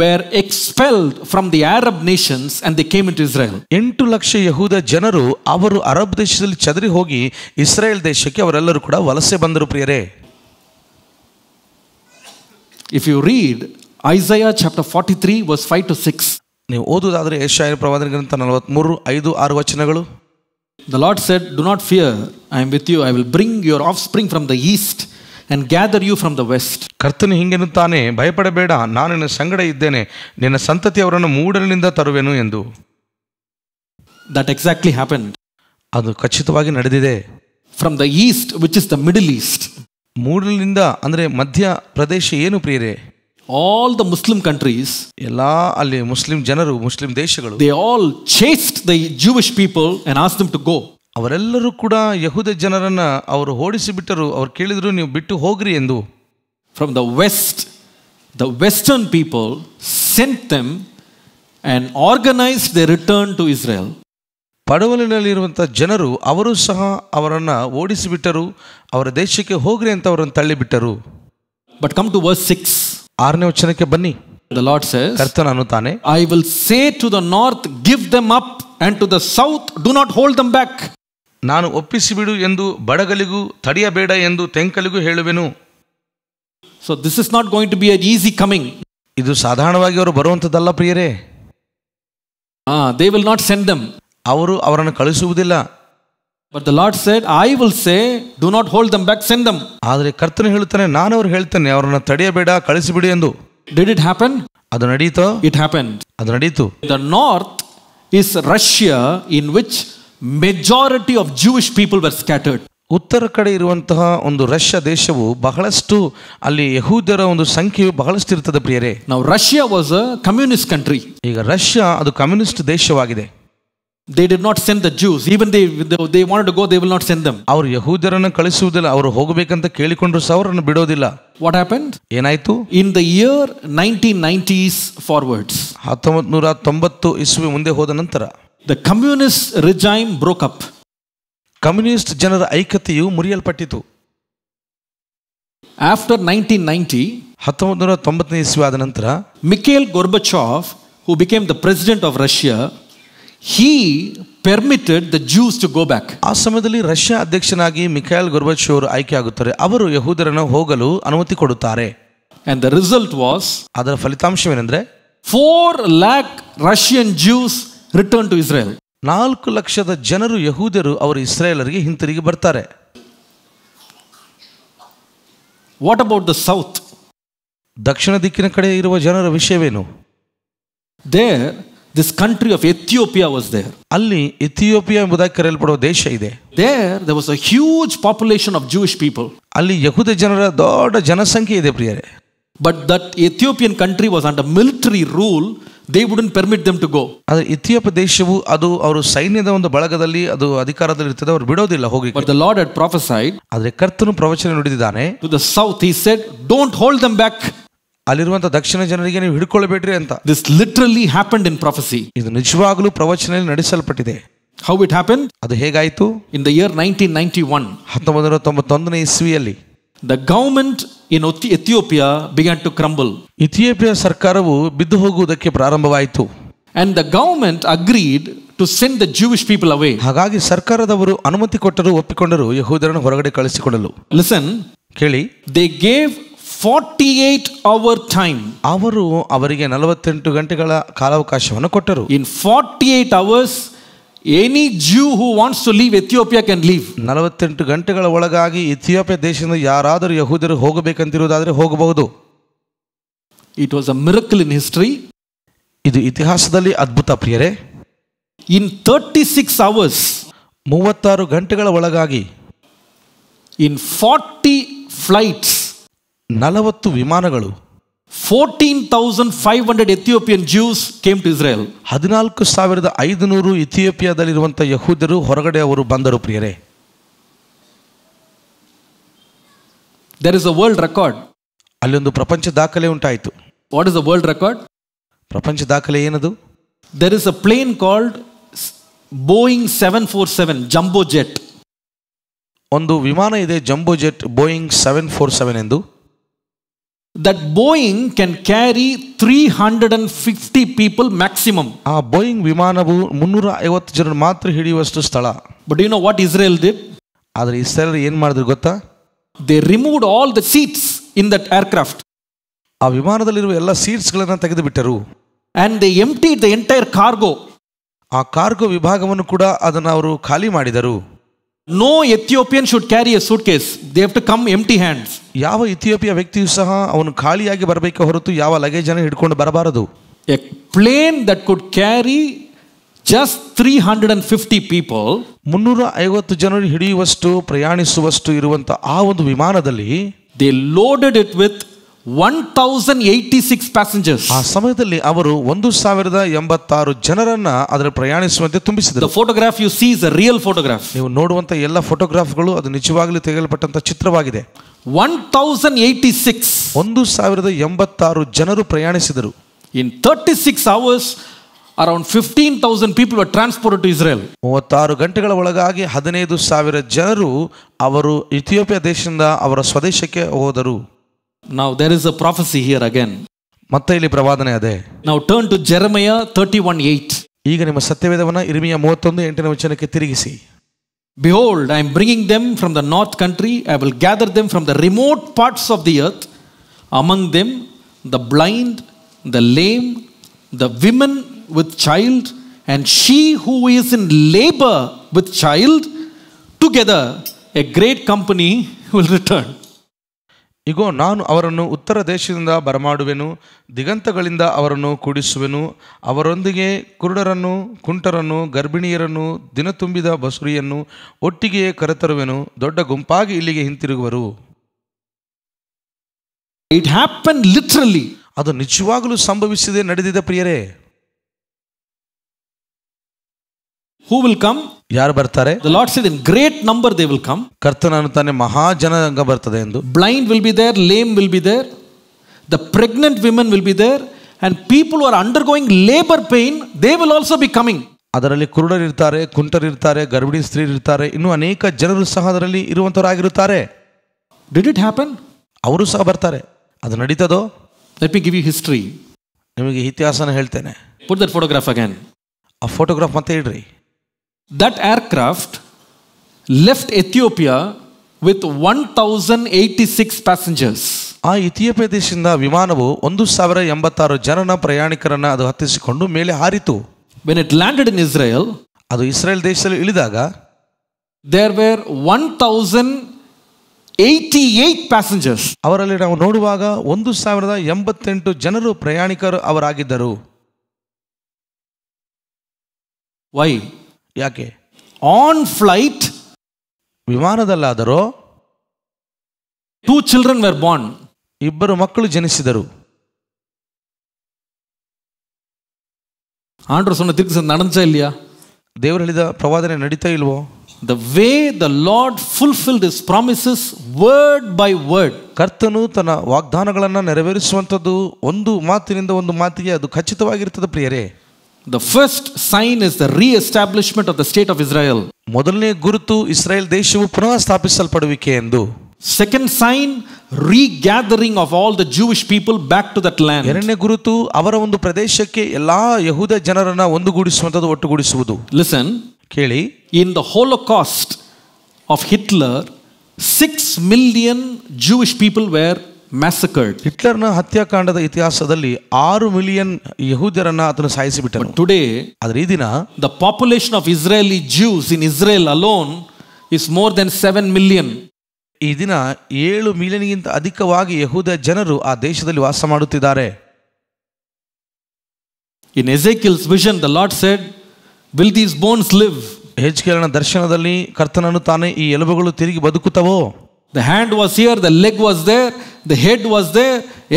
were expelled from the Arab nations and they came into Israel. Into Lakshya Yehuda Janaru, our Arab Deshil Chadri Hogi, Israel Deshaki, our Allah Kuda, Valase Bandru re. If you read Isaiah chapter 43, verse 5 to 6, Ne odu muru the Lord said, Do not fear, I am with you. I will bring your offspring from the east and gather you from the west ಕರ್ತನು ಹಿಂಗೆನ್ನುತ್ತಾನೆ ಭಯಪಡಬೇಡ ನಾನು ನಿನ್ನ ಸಂಗಡ ಇದ್ದೇನೆ ನಿನ್ನ ಸಂತತಿ ಅವರನ್ನು ಮೂಡಲಿನಿಂದ ತರುವೆನು ಎಂದು ದಟ್ ಎಕ್ಸಾಕ್ಟ್ಲಿ ಹ್ಯಾಪನ್ ಅದು ಖಚಿತವಾಗಿ ನಡೆದಿದೆ from the east which is the middle east ಮೂಡಲಿನಿಂದ ಅಂದರೆ ಮಧ್ಯ ಪ್ರದೇಶ ಏನು ಪ್ರಿಯರೇ ಆಲ್ ದ ಮುಸ್ಲಿಂ ಕಂಟ್ರೀಸ್ ಎಲ್ಲ ಅಲ್ಲಿ ಮುಸ್ಲಿಂ ಜನರು ಮುಸ್ಲಿಂ ದೇಶಗಳು they all chased the Jewish people and ask them to go ಅವರೆಲ್ಲರೂ ಕೂಡ ಯಹುದ ಜನರನ್ನು ಅವರು ಓಡಿಸಿಬಿಟ್ಟರು ಅವ್ರು ಕೇಳಿದರು ನೀವು ಬಿಟ್ಟು ಹೋಗ್ರಿ ಎಂದು from the west the western people sent them and organize the return to Israel ಪಡವಲಿನಲ್ಲಿರುವಂಥ ಜನರು ಅವರು ಸಹ ಅವರನ್ನು ಓಡಿಸಿಬಿಟ್ಟರು ಅವರ ದೇಶಕ್ಕೆ ಹೋಗ್ರಿ ಅಂತ ಅವರನ್ನು ತಳ್ಳಿಬಿಟ್ಟರು but come to verse six ಆರನೇ ವಚನಕ್ಕೆ ಬನ್ನಿ ದ ಲಾರ್ಡ್ ಸೇಸ್ ಕರ್ತನ ಅನ್ನುತ್ತಾನೆ I will say to the north give them up and to the south do not hold them back ನಾನು ಒಪ್ಪಿಸಿಬಿಡು ಎಂದು ಬಡಗಲಿಗೂ ತಡೆಯಬೇಡ ಎಂದು ತೆಂಕಲಿಗೂ ಹೇಳುವೆನು so this is not going to be an easy coming ಇದು ಸಾಧಾರಣವಾಗಿ ಅವರು ಬರುವಂಥದ್ದಲ್ಲ ಪ್ರಿಯರೇ they will not send them ಅವರು ಅವರನ್ನು ಕಳಿಸುವುದಿಲ್ಲ but the lord shed I will say do not hold them back send them ಆದರೆ ಕರ್ತನು ಹೇಳುತ್ತಾನೆ ನಾನು ಅವರು ಹೇಳ್ತೇನೆ ಅವರನ್ನು ತಡೆಯಬೇಡ ಕಳಿಸಿಬಿಡಿ ಎಂದು ಡಿಡ್ ಇಟ್ ಹ್ಯಾಪನ್ ಅದು ನಡೆಯಿತೋ ಇಟ್ ಹ್ಯಾಪನ್ ಅದು ನಡೆಯಿತು the north is Russia in which majority of Jewish people were scattered ಉತ್ತರ ಕಡೆ ಇರುವಂತಹ ಒಂದು ರಷ್ಯಾ ದೇಶವು ಬಹಳಷ್ಟು ಅಲ್ಲಿ ಯಹೂದರ ಒಂದು ಸಂಖ್ಯೆಯು ಬಹಳಷ್ಟು ಇರ್ತದೆ ಪ್ರಿಯರೇ ನಾವು Russia was a communist country ಈಗ ರಷ್ಯಾ ಅದು ಕಮ್ಯುನಿಸ್ಟ್ ದೇಶವಾಗಿದೆ they did not send the Jews even they they want to go they will not send them ಅವರು ಯಹೂದರನ್ನು ಕಳಿಸುವುದಿಲ್ಲ ಅವರು ಹೋಗಬೇಕಂತ ಕೇಳಿಕೊಂಡ್ರು ಸಹ ಅವರನ್ನು ಬಿಡೋದಿಲ್ಲ ವಾಟ್ ಹ್ಯಾಪನ್ ಏನಾಯ್ತು in the year nineteen nineties forwards ಹತ್ತೊಂಬತ್ತು ನೂರ ತೊಂಬತ್ತು ಇಸ್ವಿ ಮುಂದೆ ಹೋದ ನಂತರ the communist regime broke up communist ಜನರ ಐಕ್ಯತೆಯು ಮುರಿಯಲ್ಪಟ್ಟಿತು ಆಫ್ಟರ್ ನೈನ್ಟೀನ್ ನೈನ್ಟಿ ಹತ್ತೊಂಬತ್ತು ನೂರ ತೊಂಬತ್ತನೇ ಇಸ್ವಿ ಆದ ನಂತರ Mikhail Gorbachev who became the president of Russia he permitted the Jews to go back ಆ ಸಮಯದಲ್ಲಿ ರಷ್ಯಾ ಅಧ್ಯಕ್ಷನಾಗಿ ಮಿಖಾಯಲ್ ಗೊರ್ಬಚ್ ಅವರು ಆಯ್ಕೆ ಆಗುತ್ತಾರೆ ಅವರು ಯಹೂದರನ್ನು ಹೋಗಲು ಅನುಮತಿ ಕೊಡುತ್ತಾರೆ ಅಂಡ್ ದ ರಿಸಲ್ಟ್ ವಾಸ್ ಅದರ ಫಲಿತಾಂಶವೇನೆಂದರೆ four lakh Russian Jews return to Israel ನಾಲ್ಕು ಲಕ್ಷದ ಜನರು ಯಹೂದರು ಅವರು ಇಸ್ರೇಲರಿಗೆ ಹಿಂತಿರುಗಿ ಬರ್ತಾರೆ ವಾಟ್ ಅಬೌಟ್ ದ ಸೌತ್ ದಕ್ಷಿಣ ದಿಕ್ಕಿನ ಕಡೆ ಇರುವ ಜನರ ವಿಷಯವೇನು they this country of Ethiopia was there ಅಲ್ಲಿ ಎಥಿಯೋಪಿಯಾ ಎಂಬುದಾಗಿ ಕರೆಯಲ್ಪಡುವ ದೇಶ ಇದೆ there the was a huge population of Jewish people ಅಲ್ಲಿ ಯಹೂದ ಜನರ ದೊಡ್ಡ ಜನಸಂಖ್ಯೆ ಇದೆ ಪ್ರಿಯರೇ but that Ethiopian country was and military rule they wouldn't permit them to go ಆದರೆ ಇಥಿಯೋಪ ದೇಶವು ಅದು ಅವರು ಸೈನ್ಯದ ಒಂದು ಬಳಗದಲ್ಲಿ ಅದು ಅಧಿಕಾರದಲ್ಲಿ ಇರ್ತದೆ ಅವರು ಬಿಡೋದಿಲ್ಲ ಹೋಗಿ but the Lord at prophesied ಆದರೆ ಕರ್ತನು ಪ್ರವಚನ ನುಡಿದಿದ್ದಾನೆ to the south he said don't hold them back ಅಲ್ಲಿರುವಂತಹ ದಕ್ಷಿಣ ಜನರಿಗೆ ನೀವು ಹಿಡ್ಕೊಳ್ಬೇಡ್ರಿ ಅಂತ this literally happened in prophecy ಇದು ನಿಜವಾಗಲೂ ಪ್ರವಚನದಲ್ಲಿ ನಡೆಸಲ್ಪಟ್ಟಿದೆ ಹೌ ಇಟ್ ಹ್ಯಾಪನ್ ಅದು ಹೇಗಾಯಿತು in the year nineteen ninety one ಹತ್ತೊಂಬತ್ತು ತೊಂಬತ್ತೊಂದನೇ ಇಸ್ವಿಯಲ್ಲಿ the government in Ethiopia began to crumble Ethiopia ಸರ್ಕಾರವು ಬಿದ್ದು ಹೋಗುವುದಕ್ಕೆ ಪ್ರಾರಂಭವಾಯಿತು and the government agreed to send the Jewish people away ಹಾಗಾಗಿ ಸರ್ಕಾರದವರು ಅನುಮತಿ ಕೊಟ್ಟರು ಒಪ್ಪಿಕೊಂಡರು ಯಹೂದರನ್ನು ಹೊರಗಡೆ ಕಳಿಸಿಕೊಳ್ಳಲು ಲಿಸನ್ ಕೇಳಿ they gave forty eight hour time ಅವರು ಅವರಿಗೆ ನಲವತ್ತೆಂಟು ಗಂಟೆಗಳ ಕಾಲಾವಕಾಶವನ್ನು ಕೊಟ್ಟರು in forty eight hours any Jew who wants to leave Ethiopia can leave ನಲವತ್ತೆಂಟು ಗಂಟೆಗಳ ಒಳಗಾಗಿ ಇಥಿಯೋಪಿಯಾ ದೇಶದಿಂದ ಯಾರಾದರೂ ಯಹೂದರು ಹೋಗಬೇಕಂತಿರುವುದಾದರೆ ಹೋಗಬಹುದು it was a miracle in history ಇದು ಇತಿಹಾಸದಲ್ಲಿ ಅದ್ಭುತ ಪ್ರಿಯರೇ ಇನ್ ತರ್ಟಿ ಸಿಕ್ಸ್ ಅವರ್ಸ್ ಮೂವತ್ತಾರು ಗಂಟೆಗಳ ಒಳಗಾಗಿ ಇನ್ ಫಾರ್ಟಿ ಫ್ಲೈಟ್ಸ್ ನಲವತ್ತು ವಿಮಾನಗಳು fourteen thousand five hundred Ethiopian Jews came to Israel ಹದಿನಾಲ್ಕು ಸಾವಿರದ ಐದುನೂರು ಇಥಿಯೋಪಿಯಾದಲ್ಲಿರುವಂಥ ಯಹೂದರು ಹೊರಗಡೆ ಅವರು ಬಂದರು ಪ್ರಿಯರೇ there is a world record ಅಲ್ಲೊಂದು ಪ್ರಪಂಚ ದಾಖಲೆ ಉಂಟಾಯಿತು what is a world record ಪ್ರಪಂಚ ದಾಖಲೆ ಏನದು there is a plane called Boeing seven four seven jumbo jet ಒಂದು ವಿಮಾನ ಇದೆ jumbo jet Boeing seven four seven ಎಂದು that Boeing can carry three hundred and fifty people maximum ಆ Boeing ವಿಮಾನವು ಮುನ್ನೂರ ಐವತ್ತು ಜನ ಮಾತ್ರ ಹಿಡಿಯುವಷ್ಟು ಸ್ಥಳ but you know what Israel did ಆದರೆ ಇಸ್ರೇಲ್ ಏನು ಮಾಡಿದ್ರು ಗೊತ್ತಾ they removed all the seats in that aircraft ಆ ವಿಮಾನದಲ್ಲಿರುವ ಎಲ್ಲ ಸೀಟ್ಸ್ಗಳನ್ನು ತೆಗೆದು ಬಿಟ್ಟರು and they empty the entire cargo ಆ ಕಾರ್ಗೋ ವಿಭಾಗವನ್ನು ಕೂಡ ಅದನ್ನು ಅವರು ಖಾಲಿ ಮಾಡಿದರು no Ethiopian should carry a suitcase they have to come empty hands ಯಾವ ಇಥಿಯೋಪಿಯ ವ್ಯಕ್ತಿಯು ಸಹ ಅವನು ಖಾಲಿಯಾಗಿ ಬರಬೇಕು ಹೊರತು ಯಾವ ಲಗೇಜ್ ಅನ್ನು ಹಿಡ್ಕೊಂಡು ಬರಬಾರದು a plane that could carry just three hundred and fifty people ಮುನ್ನೂರ ಐವತ್ತು ಜನರು ಹಿಡಿಯುವಷ್ಟು ಪ್ರಯಾಣಿಸುವಷ್ಟು ಇರುವಂತಹ ಆ ಒಂದು ವಿಮಾನದಲ್ಲಿ they loaded it with one thousand eighty six passengers ಆ ಸಮಯದಲ್ಲಿ ಅವರು ಒಂದು ಸಾವಿರದ ಎಂಬತ್ತಾರು ಜನರನ್ನ ಅದರ ಪ್ರಯಾಣಿಸುವಂತೆ ತುಂಬಿಸಿದರು photograph you sees a real photograph ನೀವು ನೋಡುವಂತ ಎಲ್ಲ ಫೋಟೋಗ್ರಾಫ್ಗಳು ಅದು ನಿಜವಾಗಲೂ ತೆಗೆಯಲ್ಪಟ್ಟಂತ ಚಿತ್ರವಾಗಿದೆ ಒನ್ ತೌಸಂಡ್ ಏಯ್ಟಿ ಸಿಕ್ಸ್ ಒಂದು ಸಾವಿರದ ಎಂಬತ್ತಾರು ಜನರು ಪ್ರಯಾಣಿಸಿದರು in thirty six hours around fifteen thousand people transport to Israel ಮೂವತ್ತಾರು ಗಂಟೆಗಳ ಒಳಗಾಗಿ ಹದಿನೈದು ಸಾವಿರ ಜನರು ಅವರು ಇಥಿಯೋಪಿಯಾ ದೇಶದಿಂದ ಅವರ ಸ್ವದೇಶಕ್ಕೆ ಹೋದರು Now there is a prophecy here again. Now turn to Jeremiah 31:8. ಈಗ ನಿಮ್ಮ ಸತ್ಯವೇದವನ್ನ ಇರ್ಮಿಯ 31:8ನೇ ವಚನಕ್ಕೆ ತಿರುಗಿಸಿ. Behold, I am bringing them from the north country. I will gather them from the remote parts of the earth. Among them the blind, the lame, the women with child, and she who is in labor with child, together a great company will return. ಇಗೋ ನಾನು ಅವರನ್ನು ಉತ್ತರ ದೇಶದಿಂದ ಬರಮಾಡುವೆನು ದಿಗಂತಗಳಿಂದ ಅವರನ್ನು ಕೂಡಿಸುವೆನು ಅವರೊಂದಿಗೆ ಕುರುಡರನ್ನು ಕುಂಟರನ್ನು ಗರ್ಭಿಣಿಯರನ್ನು ದಿನ ತುಂಬಿದ ಬಸುರಿಯನ್ನು ಒಟ್ಟಿಗೆಯೇ ಕರೆತರುವೆನು ದೊಡ್ಡ ಗುಂಪಾಗಿ ಇಲ್ಲಿಗೆ ಹಿಂತಿರುಗುವರು ಇಟ್ ಹ್ಯಾಪನ್ ಲಿಟ್ರಲ್ಲಿ ಅದು ನಿಜವಾಗಲೂ ಸಂಭವಿಸಿದೆ ನಡೆದಿದೆ ಪ್ರಿಯರೇ ಹೂ ವಿಲ್ ಕಮ್ ಯಾರು ಬರ್ತಾರೆ the Lord said in great number they will come ಕರ್ತನ ಅನ್ನುತ್ತಾನೆ ಮಹಾಜನಾಂಗ ಬರ್ತದೆ ಎಂದು blind will be there lame will be there the pregnant women will be there and people are undergoing labour pain they will also be coming ಅದರಲ್ಲಿ ಕುರುಡರಿರ್ತಾರೆ ಕುಂಟರಿರ್ತಾರೆ ಗರ್ಭಿಣಿ ಸ್ತ್ರೀರಿರ್ತಾರೆ ಇನ್ನೂ ಅನೇಕ ಜನರು ಸಹ ಅದರಲ್ಲಿ ಇರುವಂತವರಾಗಿರುತ್ತಾರೆ ಡಿಡ್ ಇಟ್ ಹ್ಯಾಪನ್ ಅವರು ಸಹ ಬರ್ತಾರೆ ಅದು ನಡೀತದೋ let me give you history ನಿಮಗೆ ಇತಿಹಾಸನ ಹೇಳ್ತೇನೆ ಪುಟ್ ದಟ್ ಫೋಟೋಗ್ರಾಫ್ ಅಗೇನ್ ಆ ಫೋಟೋಗ್ರಾಫ್ ಮತ್ತೆ ಇಡ್ರಿ Ethiopia with left Ethiopia with 1086 passengers. ಆ ಇಥಿಯೋಪಿಯಾ ದೇಶದಿಂದ ವಿಮಾನವು ಒಂದು ಸಾವಿರ ಎಂಬತ್ತಾರು ಜನನ ಪ್ರಯಾಣಿಕರನ್ನು ಅದು ಹತ್ತಿಸಿಕೊಂಡು ಮೇಲೆ ಹಾರಿತು when it landed in Israel ಅದು ಇಸ್ರೇಲ್ ದೇಶದಲ್ಲಿ ಇಳಿದಾಗ there were one thousand eighty eight passengers ಅವರಲ್ಲಿ ನಾವು ನೋಡುವಾಗ ಒಂದು ಸಾವಿರದ ಎಂಬತ್ತೆಂಟು ಜನರು ಪ್ರಯಾಣಿಕರು ಅವರಾಗಿದ್ದರು ವೈ ಯಾಕೆ ಆನ್ ಫ್ಲೈಟ್ ವಿಮಾನದಲ್ಲಾದರೂ ಟೂ ಚಿಲ್ಡ್ರನ್ ವೆರ್ ಬಾರ್ನ್ ಇಬ್ಬರು ಮಕ್ಕಳು ಜನಿಸಿದರು ಆಂಡ್ರೂ ಸೊನ್ನ ತಿರ್ಗಿಸ ನಡಂಚ ದೇವರು ಹೇಳಿದ ಪ್ರವಾದನೆ ನಡೀತಾ ಇಲ್ವೋ the way the Lord fulfilled this promises word by word ಕರ್ತನು ತನ್ನ ವಾಗ್ದಾನಗಳನ್ನು ನೆರವೇರಿಸುವಂಥದ್ದು ಒಂದು ಮಾತಿನಿಂದ ಒಂದು ಮಾತಿಗೆ ಅದು ಖಚಿತವಾಗಿರ್ತದೆ ಪ್ರಿಯರೇ The first sign is the re-establishment of the state of Israel. ಮೊದಲನೇ ಗುರುತು ಇಸ್ರಾಯೇಲ್ ದೇಶವು ಪುನಃ ಸ್ಥಾಪಿಸಲ್ಪಡುವಿಕೆ ಎಂದು second sign regathering of all the Jewish people back to that land ಎರಡನೇ ಗುರುತು ಅವರ ಒಂದು ಪ್ರದೇಶಕ್ಕೆ ಎಲ್ಲಾ ಯಹೂದ ಜನರನ್ನ ಒಂದುಗೂಡಿಸುವಂತದ್ದು ಒಟ್ಟುಗೂಡಿಸುವುದು ಲಿಸನ್ ಕೇಳಿ in the holocaust of Hitler six million Jewish people were massacred. ಹಿಟ್ಲರ್ನ ಹತ್ಯಾಕಾಂಡದ ಇತಿಹಾಸದಲ್ಲಿ ಆರು ಮಿಲಿಯನ್ ಯಹೂದ್ಯರನ್ನ ಆತನು ಸಾಯಿಸಿಬಿಟ್ಟನು But today, ಆದ್ರೆ dina the population of Israeli Jews in Israel alone is more than 7 million. ಈ ದಿನ ಏಳು ಮಿಲಿಯನ್ಗಿಂತ ಅಧಿಕವಾಗಿ ಯಹೂದ ಜನರು ಆ ದೇಶದಲ್ಲಿ ವಾಸ In Ezekiel's vision, the Lord said, Will these bones live? The hand was here, the leg was there, the head was there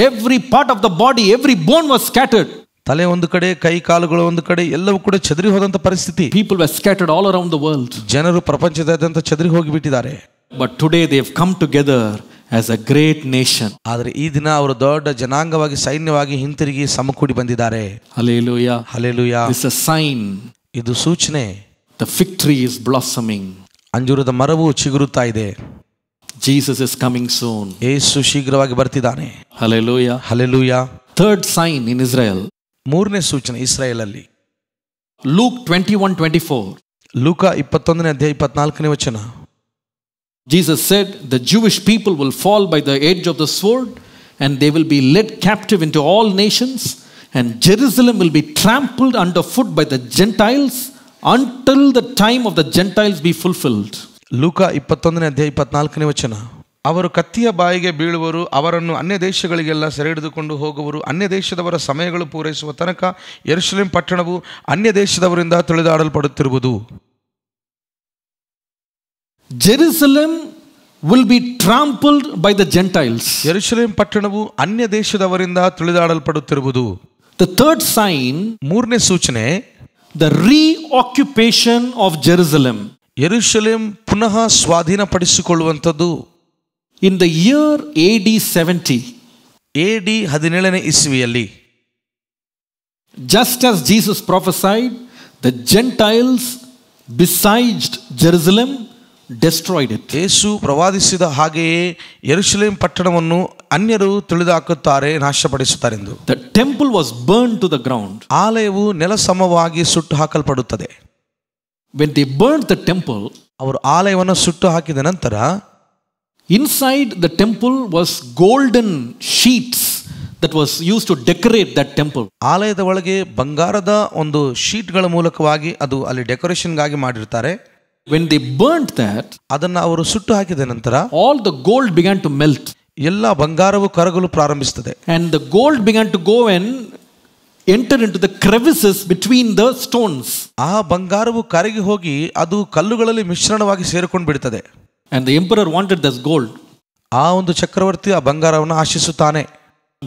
every part of the body every bone was scattered ತಲೆ ಒಂದು ಕಡೆ ಕೈ ಕಾಲುಗಳು ಒಂದು ಕಡೆ ಎಲ್ಲವೂ ಕೂಡ ಚದರಿ ಹೋದಂತ ಪರಿಸ್ಥಿತಿ people were scattered all around the world ಜನರು ಪ್ರಪಂಚದಾದ್ಯಂತ ಚದರಿ ಹೋಗಿಬಿಟ್ಟಿದ್ದಾರೆ but today they have come together as a great nation ಆದರೆ ಈ ದಿನ ಅವರು ದೊಡ್ಡ ಜನಾಂಗವಾಗಿ ಸೈನ್ಯವಾಗಿ ಹಿಂತಿರುಗಿ ಸಮಕೂಡಿ ಬಂದಿದ್ದಾರೆ ಹಲೇಲುಯಾ ಹಲೇಲುಯಾ ಇಟ್ಸ್ ಅ ಸೈನ್ ಇದು ಸೂಚನೆ the fig tree is blossoming ಅಂಜೂರದ ಮರವು ಚಿಗುರುತ್ತಾ ಇದೆ Jesus is coming soon. ಯೇಸು ಶೀಘ್ರವಾಗಿ ಬರ್ತಿದ್ದಾನೆ hallelujah hallelujah third sign in Israel ಮೂರನೇ ಸೂಚನೆ ಇಸ್ರೇಲ್ ಅಲ್ಲಿ ಲೂಕ್ 21:24 ಲೂಕ 21ನೇ ಅಧ್ಯಾಯ 24ನೇ ವಚನ Jesus said the Jewish people will fall by the edge of the sword and they will be led captive into all nations and Jerusalem will be trampled underfoot by the Gentiles until the time of the Gentiles be fulfilled. ಲೂಕ ಇಪ್ಪತ್ತೊಂದನೇ ಅಧ್ಯಾಯ ಇಪ್ಪತ್ನಾಲ್ಕನೇ ವಚನ ಅವರು ಕತ್ತಿಯ ಬಾಯಿಗೆ ಬೀಳುವರು ಅವರನ್ನು ಅನ್ಯ ದೇಶಗಳಿಗೆಲ್ಲ ಸೆರೆ ಹಿಡಿದುಕೊಂಡು ಹೋಗುವರು ಅನ್ಯ ದೇಶದವರ ಸಮಯಗಳು ಪೂರೈಸುವ ತನಕ ಯರುಶಲೇಂ ಪಟ್ಟಣವು ಅನ್ಯ ದೇಶದವರಿಂದ ತುಳಿದಾಡಲ್ಪಡುತ್ತಿರುವುದು Jerusalem will be trampled by the Gentiles ಯರುಶಲೇಂ ಪಟ್ಟಣವು ಅನ್ಯ ದೇಶದವರಿಂದ ತುಳಿದಾಡಲ್ಪಡುತ್ತಿರುವುದು ದ ಥರ್ಡ್ ಸೈನ್ ಮೂರನೇ ಸೂಚನೆ ದ ರೀಆಕ್ಯುಪೇಷನ್ ಆಫ್ ಜೆರುಸಲೇಮ್ ಯರುಶಲೇಮ್ ಪುನಃ ಸ್ವಾಧೀನಪಡಿಸಿಕೊಳ್ಳುವಂಥದ್ದು in the year A D seventy A D ಹದಿನೇಳನೇ ಇಸ್ವಿಯಲ್ಲಿ just as Jesus prophesied the Gentiles beside Jerusalem destroyed it ಯೇಸು ಪ್ರವಾದಿಸಿದ ಹಾಗೆಯೇ ಯರುಶಲೇಮ್ ಪಟ್ಟಣವನ್ನು ಅನ್ಯರು ತುಳಿದಾಕುತ್ತಾರೆ ನಾಶಪಡಿಸುತ್ತಾರೆಂದು the temple was burn to the ground ಆಲಯವು ನೆಲಸಮವಾಗಿ ಸುಟ್ಟು ಹಾಕಲ್ಪಡುತ್ತದೆ when the burn the temple ಅವರು ಆಲಯವನ್ನು ಸುಟ್ಟು ಹಾಕಿದ ನಂತರ inside the temple was golden sheets that was use to decorate that temple ಆಲಯದ ಒಳಗೆ ಬಂಗಾರದ ಒಂದು ಶೀಟ್ಗಳ ಮೂಲಕವಾಗಿ ಅದು ಅಲ್ಲಿ ಡೆಕೋರೇಷನ್ಗಾಗಿ ಮಾಡಿರ್ತಾರೆ ವೆನ್ ದಿ ಬರ್ನ್ ದಟ್ ಅದನ್ನು ಅವರು ಸುಟ್ಟು ಹಾಕಿದ ನಂತರ all the gold began to melt ಎಲ್ಲ ಬಂಗಾರವು ಕರಗಲು ಪ್ರಾರಂಭಿಸುತ್ತದೆ and the gold began to go and enter into the crevices between the stones ಆ ಬಂಗಾರವು ಕರಗಿ ಹೋಗಿ ಅದು ಕಲ್ಲುಗಳಲ್ಲಿ ಮಿಶ್ರಣವಾಗಿ ಸೇರಿಕೊಂಡು ಬಿಡ್ತದೆ and the emperor wanted thus gold ಆ ಒಂದು ಚಕ್ರವರ್ತಿ ಆ ಬಂಗಾರವನ್ನು ಆಶಿಸುತ್ತಾನೆ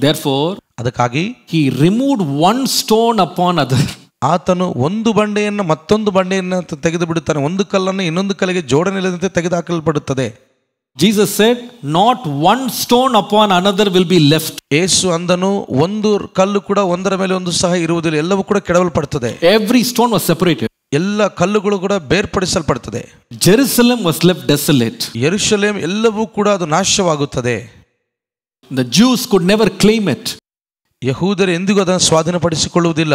ದೇರ್ ಫೋರ್ ಅದಕ್ಕಾಗಿ he removed one stone upon other ಆತನು ಒಂದು ಬಂಡೆಯನ್ನು ಮತ್ತೊಂದು ಬಂಡೆಯನ್ನು ತೆಗೆದು ಬಿಡುತ್ತಾನೆ ಒಂದು ಕಲ್ಲನ್ನು ಇನ್ನೊಂದು ಕಲ್ಲಿಗೆ ಜೋಡಣೆ ಇಲ್ಲದಂತೆ ತೆಗೆದುಹಾಕಲ್ಪಡುತ್ತದೆ Jesus said not one stone upon another will be left ಏಸು ಅಂದನು ಒಂದು ಕಲ್ಲು ಕೂಡ ಒಂದರ ಮೇಲೆ ಒಂದು ಸಹ ಇರುವುದಿಲ್ಲ ಎಲ್ಲವೂ ಕೂಡ ಕೆಡವಲ್ಪಡುತ್ತದೆ ಎವ್ರಿ ಸ್ಟೋನ್ ವಾಸ್ ಸೆಪರೇಟೆಡ್ ಎಲ್ಲ ಕಲ್ಲುಗಳು ಕೂಡ ಬೇರ್ಪಡಿಸಲ್ಪಡುತ್ತದೆ ಜೆರುಸಲೇಮ್ ವಾಸ್ ಲೆಫ್ಟ್ ಡೆಸಲೇಟ್ ಎಲ್ಲವೂ ಕೂಡ ಅದು ನಾಶವಾಗುತ್ತದೆ the Jews could never claim it ಯಹೂದರು ಎಂದಿಗೂ ಅದನ್ನು ಸ್ವಾಧೀನಪಡಿಸಿಕೊಳ್ಳುವುದಿಲ್ಲ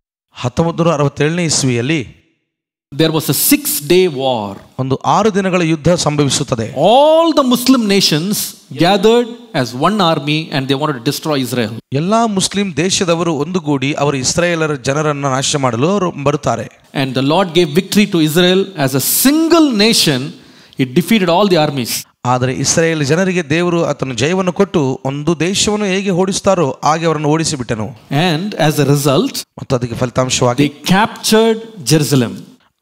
ಹತ್ತೊಂಬತ್ತು ನೂರ ಅರವತ್ತೇಳನೇ ಇಸ್ವಿಯಲ್ಲಿ there was a six day war ಒಂದು ಆರು ದಿನಗಳ ಯುದ್ಧ ಸಂಭವಿಸುತ್ತದೆ all the Muslim nations gathered as one army and they want destroy Israel ಎಲ್ಲಾ ಮುಸ್ಲಿಂ ದೇಶದವರು ಒಂದುಗೂಡಿ ಅವರು ಇಸ್ರಾಯೇಲರ ಜನರನ್ನು ನಾಶ ಮಾಡಲು ಅವರು ಬರುತ್ತಾರೆ and the Lord gave victory to Israel as a single nation it defeated all the armies ಆದರೆ ಇಸ್ರೇಲ್ ಜನರಿಗೆ ದೇವರು ಆತನ ಜಯವನ್ನು ಕೊಟ್ಟು ಒಂದು ದೇಶವನ್ನು ಹೇಗೆ ಓಡಿಸ್ತಾರೋ ಹಾಗೆ ಅವರನ್ನು ಓಡಿಸಿಬಿಟ್ಟನು ಅಂಡ್ ಆಸ್ ಅ ರಿಸಲ್ಟ್ ಮತ್ತು ಅದಕ್ಕೆ ಫಲಿತಾಂಶವಾಗಿ ಕ್ಯಾಪ್ಚರ್ಡ್ ಜೆರುಸಲೇಮ್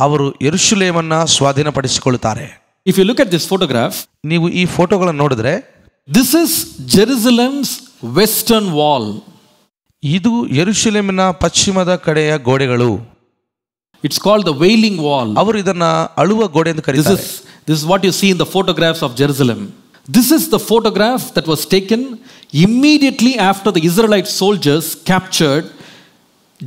ಅವರು ಯೆರೂಶಲೇಮನ್ನ ಸ್ವಾಧೀನಪಡಿಸಿಕೊಳ್ಳುತ್ತಾರೆ if you look at this photograph ನೀವು ಈ ಫೋಟೋಗಳನ್ನು ನೋಡಿದ್ರೆ this is Jerusalem's western wall ಇದು ಯೆರೂಶಲೇಮಿನ ಪಶ್ಚಿಮದ ಕಡೆಯ ಗೋಡೆಗಳು it's called the wailing wall ಅವರು ಇದನ್ನ ಅಳುವ ಗೋಡೆ ಎಂದು ಕರೀತಾರೆ this is this what you see in the photographs of Jerusalem this is the photograph that was taken immediately after the ಇಸ್ರಲೈಟ್ soldiers captured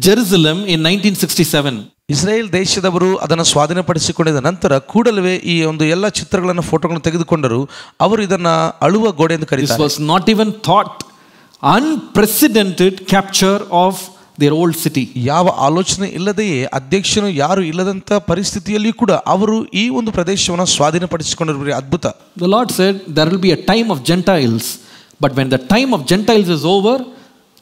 Jerusalem in nineteen sixty seven Israel ದೇಶದವರು ಅದನ್ನು ಸ್ವಾಧೀನಪಡಿಸಿಕೊಂಡಿದ ನಂತರ ಕೂಡಲೇ ಈ ಒಂದು ಎಲ್ಲ ಚಿತ್ರಗಳನ್ನು ಫೋಟೋಗಳನ್ನು ತೆಗೆದುಕೊಂಡರು ಅವರು ಇದನ್ನು ಅಳುವ ಗೋಡೆ ಎಂದು ಕರೀತಾರೆ was not even thought unprecedented capture of their old city ಯಾವ ಆಲೋಚನೆ ಇಲ್ಲದೆಯೇ ಅಧ್ಯಕ್ಷನು ಯಾರು ಇಲ್ಲದಂತ ಪರಿಸ್ಥಿತಿಯಲ್ಲಿಯೂ ಕೂಡ ಅವರು ಈ ಒಂದು ಪ್ರದೇಶವನ್ನು ಸ್ವಾಧೀನಪಡಿಸಿಕೊಂಡಿರುವ ಅದ್ಭುತ the Lord said there will be a time of Gentiles but when the time of Gentiles is over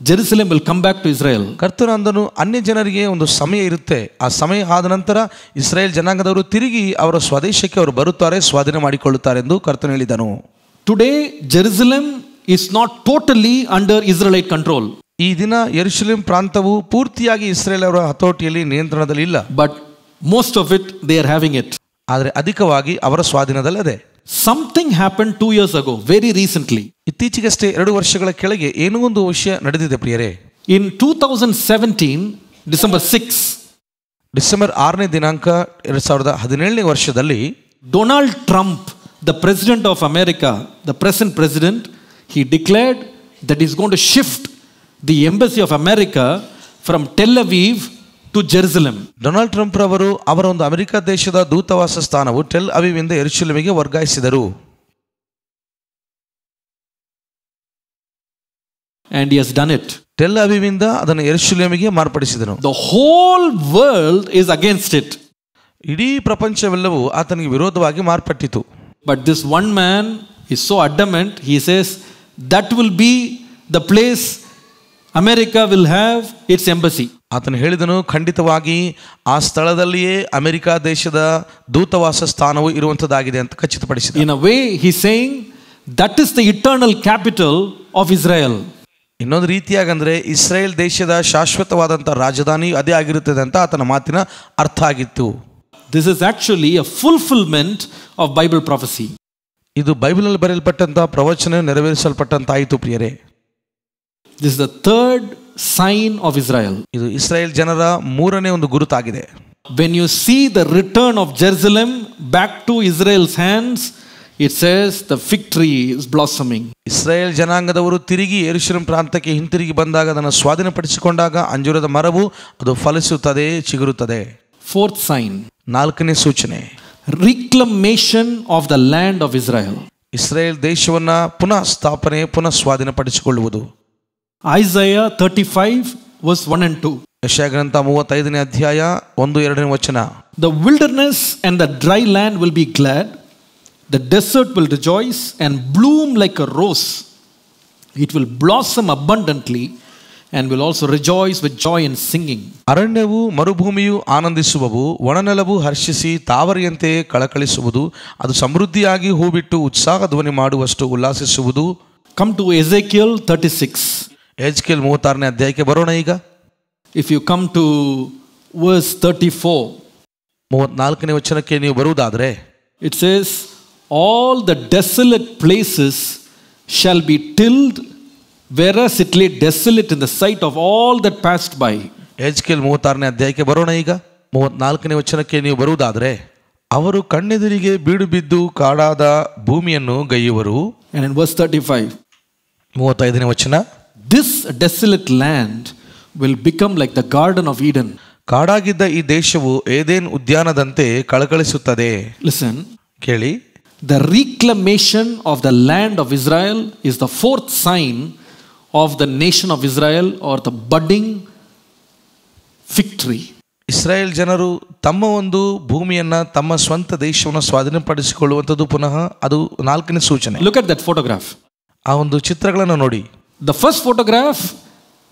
Jerusalem will come back to Israel ಕರ್ತನಾಂದನು ಅನ್ಯ ಜನರಿಗೆ ಒಂದು ಸಮಯ ಇರುತ್ತೆ ಆ ಸಮಯ ಆದ ನಂತರ ಇಸ್ರೇಲ್ ಜನಾಂಗದವರು ತಿರುಗಿ ಅವರ ಸ್ವದೇಶಕ್ಕೆ ಅವರು ಬರುತ್ತಾರೆ ಸ್ವಾಧೀನ ಮಾಡಿಕೊಳ್ಳುತ್ತಾರೆ ಎಂದು ಕರ್ತನು ಹೇಳಿದನು today Jerusalem is not totally under Israelite control ಈ ದಿನ ಯೆರೂಸಲೇಮ್ ಪ್ರಾಂತವು ಪೂರ್ತಿಯಾಗಿ ಇಸ್ರೇಲ್ ಅವರ ಹತೋಟಿಯಲ್ಲಿ ನಿಯಂತ್ರಣದಲ್ಲಿ ಇಲ್ಲ but most of it they are having it ಆದರೆ ಅಧಿಕವಾಗಿ ಅವರ ಸ್ವಾಧೀನದಲ್ಲದೆ ಅದೇ something happen two years ago very recently ಇತ್ತೀಚೆಗಷ್ಟೇ ಎರಡು ವರ್ಷಗಳ ಕೆಳಗೆ ಏನೋ ಒಂದು ವಿಷಯ ನಡೆದಿದೆ ಪ್ರಿಯರೇ in two thousand seventeen December six December ಆರನೇ ದಿನಾಂಕ ಎರಡು ಸಾವಿರದ ಹದಿನೇಳನೇ ವರ್ಷದಲ್ಲಿ Donald Trump the president of America the present president he declared that is gone to shift the embassy of America from Tel Aviv to ಜೆರುಸಲಮ್ Donald Trump ರವರು ಅವರ ಒಂದು America ದೇಶದ ದೂತವಾಸ ಸ್ಥಾನವು ಟೆಲ್ ಅವಿವಿಂದ ಎರುಶಲಮಿಗೆ ವರ್ಗಾಯಿಸಿದರು and he has done it Tel ಅವಿವಿಂದ ಅದನ್ನು ಎರುಶಲಮಿಗೆ ಮಾರ್ಪಡಿಸಿದನು the whole world is against it ಇಡೀ ಪ್ರಪಂಚವೆಲ್ಲವೂ ಆತನಿಗೆ ವಿರೋಧವಾಗಿ ಮಾರ್ಪಟ್ಟಿತು but this one man is so adamant he says that will be the place America will have its embassy ಆತನು ಹೇಳಿದನು ಖಂಡಿತವಾಗಿ ಆ ಸ್ಥಳದಲ್ಲಿಯೇ ಅಮೆರಿಕ ದೇಶದ ದೂತವಾಸ ಸ್ಥಾನವು ಇರುವಂತದ್ದಾಗಿದೆ ಅಂತ ಖಚಿತಪಡಿಸಿದ in a way he saying that is the eternal capital of Israel ಇನ್ನೊಂದು ರೀತಿಯಾಗಂದ್ರೆ ಇಸ್ರೇಲ್ ದೇಶದ ಶಾಶ್ವತವಾದಂಥ ರಾಜಧಾನಿ ಅದೇ ಆಗಿರುತ್ತದೆ ಅಂತ ಆತನ ಮಾತಿನ ಅರ್ಥ ಆಗಿತ್ತು this is actually a fulfilment of Bible prophecy ಇದು ಬೈಬಲ್ ಬರೆಯಲ್ಪಟ್ಟಂತಹ ಪ್ರವಚನ ನೆರವೇರಿಸಲ್ಪಟ್ಟಂತಾಯಿತು ಪ್ರಿಯರೇ this the third sign of Israel ಇದು ಇಸ್ರಾಯೇಲ್ ಜನರ ಮೂರನೇ ಒಂದು ಗುರುತಾಗಿದೆ when you see the return of Jerusalem back to Israel's hands it says the fig tree is blossoming ಇಸ್ರಾಯೇಲ್ ಜನಾಂಗದವರು ತಿರುಗಿ ಯರುಶಲೇಮ್ ಪ್ರಾಂತಕ್ಕೆ ಹಿಂತಿರುಗಿ ಬಂದಾಗ ಅದನ್ನು ಸ್ವಾಧೀನಪಡಿಸಿಕೊಂಡಾಗ ಅಂಜೂರದ ಮರವು ಅದು ಫಲಿಸುತ್ತದೆ ಚಿಗುರುತ್ತದೆ ಫೋರ್ತ್ ಸೈನ್ ನಾಲ್ಕನೇ ಸೂಚನೆ reclamation of the land of Israel Israel ದೇಶವನ್ನು ಪುನಃ ಸ್ಥಾಪನೆ ಪುನಃ ಸ್ವಾಧೀನಪಡಿಸಿಕೊಳ್ಳುವುದು Isaiah thirty five verse one and two ಯಶಗ್ರಂಥ ಮೂವತ್ತೈದನೇ ಅಧ್ಯಾಯ ಒಂದು ಎರಡನೇ ವಚನ the wilderness and the dry land will be glad the desert will rejoice and bloom like a rose it will blossom abundantly and will also rejoice with joy and singing ಅರಣ್ಯವು ಮರುಭೂಮಿಯು ಆನಂದಿಸುವವು ಒಣನೆಲವು ಹರ್ಷಿಸಿ ತಾವರಿಯಂತೆ ಕಳಕಳಿಸುವುದು ಅದು ಸಮೃದ್ಧಿಯಾಗಿ ಹೂಬಿಟ್ಟು ಉತ್ಸಾಹ ಧ್ವನಿ ಮಾಡುವಷ್ಟು ಉಲ್ಲಾಸಿಸುವುದು come to Ezekiel thirty six ಹೆಚ್ ಕೆಲ್ ಮೂವತ್ತಾರನೇ ಅಧ್ಯಾಯಕ್ಕೆ ಬರೋಣ ಈಗ if you come to verse thirty four ಮೂವತ್ನಾಲ್ಕನೇ ವಚನಕ್ಕೆ ನೀವು ಬರುವುದಾದರೆ it's says all the desolate places shall be tilled whereas it lay desolate in the sight of all that passed by ಹೆಚ್ ಕೆಲ್ ಮೂವತ್ತಾರನೇ ಅಧ್ಯಾಯಕ್ಕೆ ಬರೋಣ ಈಗ ಮೂವತ್ನಾಲ್ಕನೇ ವಚನಕ್ಕೆ ನೀವು ಬರುವುದಾದರೆ ಅವರು ಕಣ್ಣೆದುರಿಗೆ ಬೀಡು ಬಿದ್ದು ಕಾಡಾದ ಭೂಮಿಯನ್ನು ಗೈಯುವರು ಮೂವತ್ತೈದನೇ ವಚನ this desolate land will become like the garden of Eden ಕಾಡಾಗಿದ್ದ ಈ ದೇಶವು ಏದೇನ್ ಉದ್ಯಾನದಂತೆ ಕಳಕಳಿಸುತ್ತದೆ ಲಿಸನ್ ಕೇಳಿ the reclamation of the land of Israel is the fourth sign of the nation of Israel are the budding fig tree ಇಸ್ರಾಯೇಲ್ ಜನರು ತಮ್ಮ ಒಂದು ಭೂಮಿಯನ್ನ ತಮ್ಮ ಸ್ವಂತ ದೇಶವನ್ನು ಸ್ವಾಧೀನಪಡಿಸಿಕೊಳ್ಳುವಂಥದ್ದು ಪುನಃ ಅದು ನಾಲ್ಕನೇ ಸೂಚನೆ ಲುಕ್ ಅಟ್ ದಟ್ ಫೋಟೋಗ್ರಾಫ್ ಆ ಒಂದು ಚಿತ್ರಗಳನ್ನು ನೋಡಿ the first photograph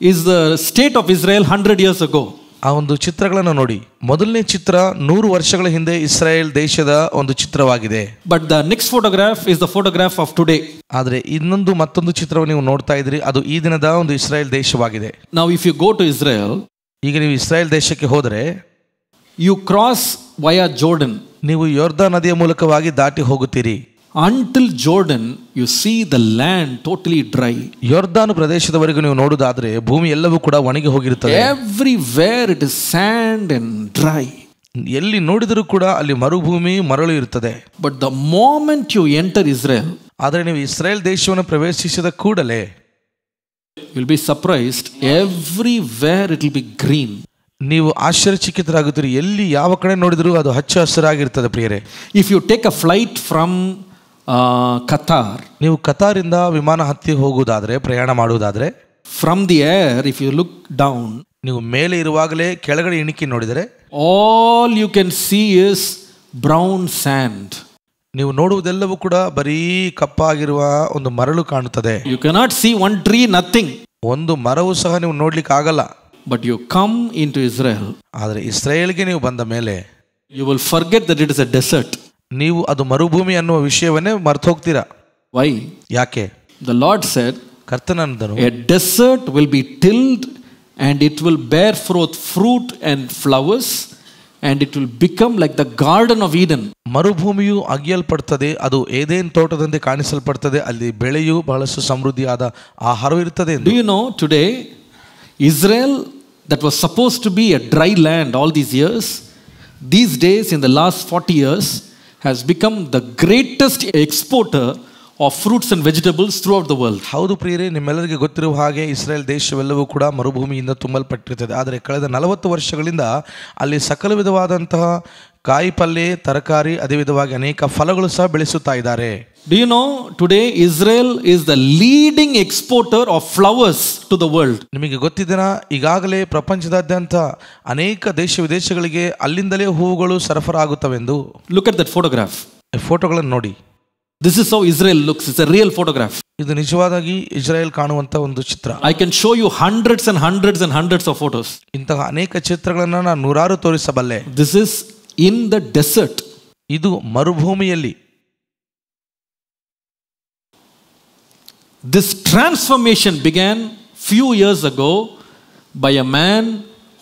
is the state of Israel hundred years ago ಆ ಒಂದು ಚಿತ್ರಗಳನ್ನು ನೋಡಿ ಮೊದಲನೇ ಚಿತ್ರ ನೂರು ವರ್ಷಗಳ ಹಿಂದೆ ಇಸ್ರಾಯೇಲ್ ದೇಶದ ಒಂದು ಚಿತ್ರವಾಗಿದೆ but the next photograph is the photograph of today ಆದರೆ ಇನ್ನೊಂದು ಮತ್ತೊಂದು ಚಿತ್ರವನ್ನು ನೀವು ನೋಡ್ತಾ ಇದ್ರಿ ಅದು ಈ ದಿನದ ಒಂದು ಇಸ್ರಾಯೇಲ್ ದೇಶವಾಗಿದೆ ನಾವು if you go to Israel ಈಗ ನೀವು ಇಸ್ರಾಯೇಲ್ ದೇಶಕ್ಕೆ ಹೋದರೆ ಯು ಕ್ರಾಸ್ ವಯಾ ಜೋರ್ಡನ್ ನೀವು ಯೋರ್ದಾ ನದಿಯ ಮೂಲಕವಾಗಿ ದಾಟಿ ಹೋಗುತ್ತೀರಿ until Jordan you see the land totally dry ಯೋರ್ಧಾನು ಪ್ರದೇಶದವರೆಗೂ ನೀವು ನೋಡುವುದಾದ್ರೆ ಭೂಮಿ ಎಲ್ಲವೂ ಕೂಡ ಒಣಗಿ ಹೋಗಿರುತ್ತದೆ everywhere it is sand and dry ಎಲ್ಲಿ ನೋಡಿದರೂ ಕೂಡ ಅಲ್ಲಿ ಮರುಭೂಮಿ ಮರಳು ಇರುತ್ತದೆ but the moment you enter Israel ಆದರೆ ನೀವು ಇಸ್ರೇಲ್ ದೇಶವನ್ನು ಪ್ರವೇಶಿಸಿದ ಕೂಡಲೇ will be surprised everywhere it will be green ನೀವು ಆಶ್ಚರ್ಯಚಕಿತರಾಗುತ್ತೀರಿ ಎಲ್ಲಿ ಯಾವ ಕಡೆ ನೋಡಿದರೂ ಅದು ಹಚ್ಚ ಹಸಿರಾಗಿರ್ತದೆ ಪ್ರಿಯರೇ if you take a flight from Qatar ನೀವು ಕತಾರಿಂದ ವಿಮಾನ ಹತ್ತಿ ಹೋಗುವುದಾದರೆ ಪ್ರಯಾಣ ಮಾಡುವುದಾದರೆ from the air if you look down ನೀವು ಮೇಲೆ ಇರುವಾಗಲೇ ಕೆಳಗಡೆ ಇಣುಕಿ ನೋಡಿದರೆ all you can see is brown sand ನೀವು ನೋಡುವುದೆಲ್ಲವೂ ಕೂಡ ಬರೀ ಕಪ್ಪಾಗಿರುವ ಒಂದು ಮರಳು ಕಾಣುತ್ತದೆ you cannot see one tree nothing ಒಂದು ಮರವು ಸಹ ನೀವು ನೋಡ್ಲಿಕ್ಕೆ ಆಗಲ್ಲ but you come into Israel ಆದರೆ ಇಸ್ರೇಲ್ಗೆ ನೀವು ಬಂದ ಮೇಲೆ you will forget that it is a desert ನೀವು ಅದು ಮರುಭೂಮಿ ಅನ್ನುವ ವಿಷಯವನ್ನೇ ಮರ್ತು ಹೋಗ್ತೀರಾ ವೈ ಯಾಕೆ ದ ಲಾರ್ಡ್ ಸೆಡ್ ಕರ್ತನಂದನು a desert will be tilled and it will bear froth fruit and flowers and it will become like the garden of Eden ಮರುಭೂಮಿಯು ಅಗಿಯಲ್ಪಡ್ತದೆ ಅದು ಏದೇನ್ ತೋಟದಂತೆ ಕಾಣಿಸಲ್ಪಡ್ತದೆ ಅಲ್ಲಿ ಬೆಳೆಯು ಬಹಳಷ್ಟು ಸಮೃದ್ಧಿಯಾದ ಆಹಾರವೂ ಇರ್ತದೆ do you know today Israel that was suppose to be a dry land all these years these days in the last forty years has become the greatest exporter of fruits and vegetables throughout the world ಹೌದು ಪ್ರಿಯರೇ ನಿಮ್ಮೆಲ್ಲರಿಗೆ ಗೊತ್ತಿರುವ ಹಾಗೆ Israel ದೇಶವೆಲ್ಲವೂ ಕೂಡ ಮರುಭೂಮಿಯಿಂದ ತುಂಬಲ್ಪಟ್ಟಿರ್ತದೆ ಆದರೆ ಕಳೆದ ನಲವತ್ತು ವರ್ಷಗಳಿಂದ ಅಲ್ಲಿ ಸಕಲ ವಿಧವಾದಂತಹ ಕಾಯಿ ಪಲ್ಯ ತರಕಾರಿ ಅದೇ ವಿಧವಾಗಿ ಅನೇಕ ಫಲಗಳು ಸಹ ಬೆಳೆಸುತ್ತಾ ಇದ್ದಾರೆ do know today Israel is the leading exporter of flowers to the world ನಿಮಗೆ ಗೊತ್ತಿದ್ದೀರಾ ಈಗಾಗಲೇ ಪ್ರಪಂಚದಾದ್ಯಂತ ಅನೇಕ ದೇಶ ವಿದೇಶಗಳಿಗೆ ಅಲ್ಲಿಂದಲೇ ಹೂವುಗಳು ಸರಫರಾಗುತ್ತವೆಂದು ಲುಕ್ ಅಟ್ ದಟ್ ಫೋಟೋಗ್ರಾಫ್ ಫೋಟೋಗಳನ್ನು ನೋಡಿ this is how Israel looks it's a real photograph ಇದು ನಿಜವಾಗಿ ಇಸ್ರೇಲ್ ಕಾಣುವಂತ ಒಂದು ಚಿತ್ರ I can show you hundreds and hundreds and hundreds of photos ಇಂತಹ ಅನೇಕ ಚಿತ್ರಗಳನ್ನು ನಾನು ನೂರಾರು ತೋರಿಸಬಲ್ಲೆ this is in the dessert ಇದು ಮರುಭೂಮಿಯಲ್ಲಿ this transformation began few years ago by a man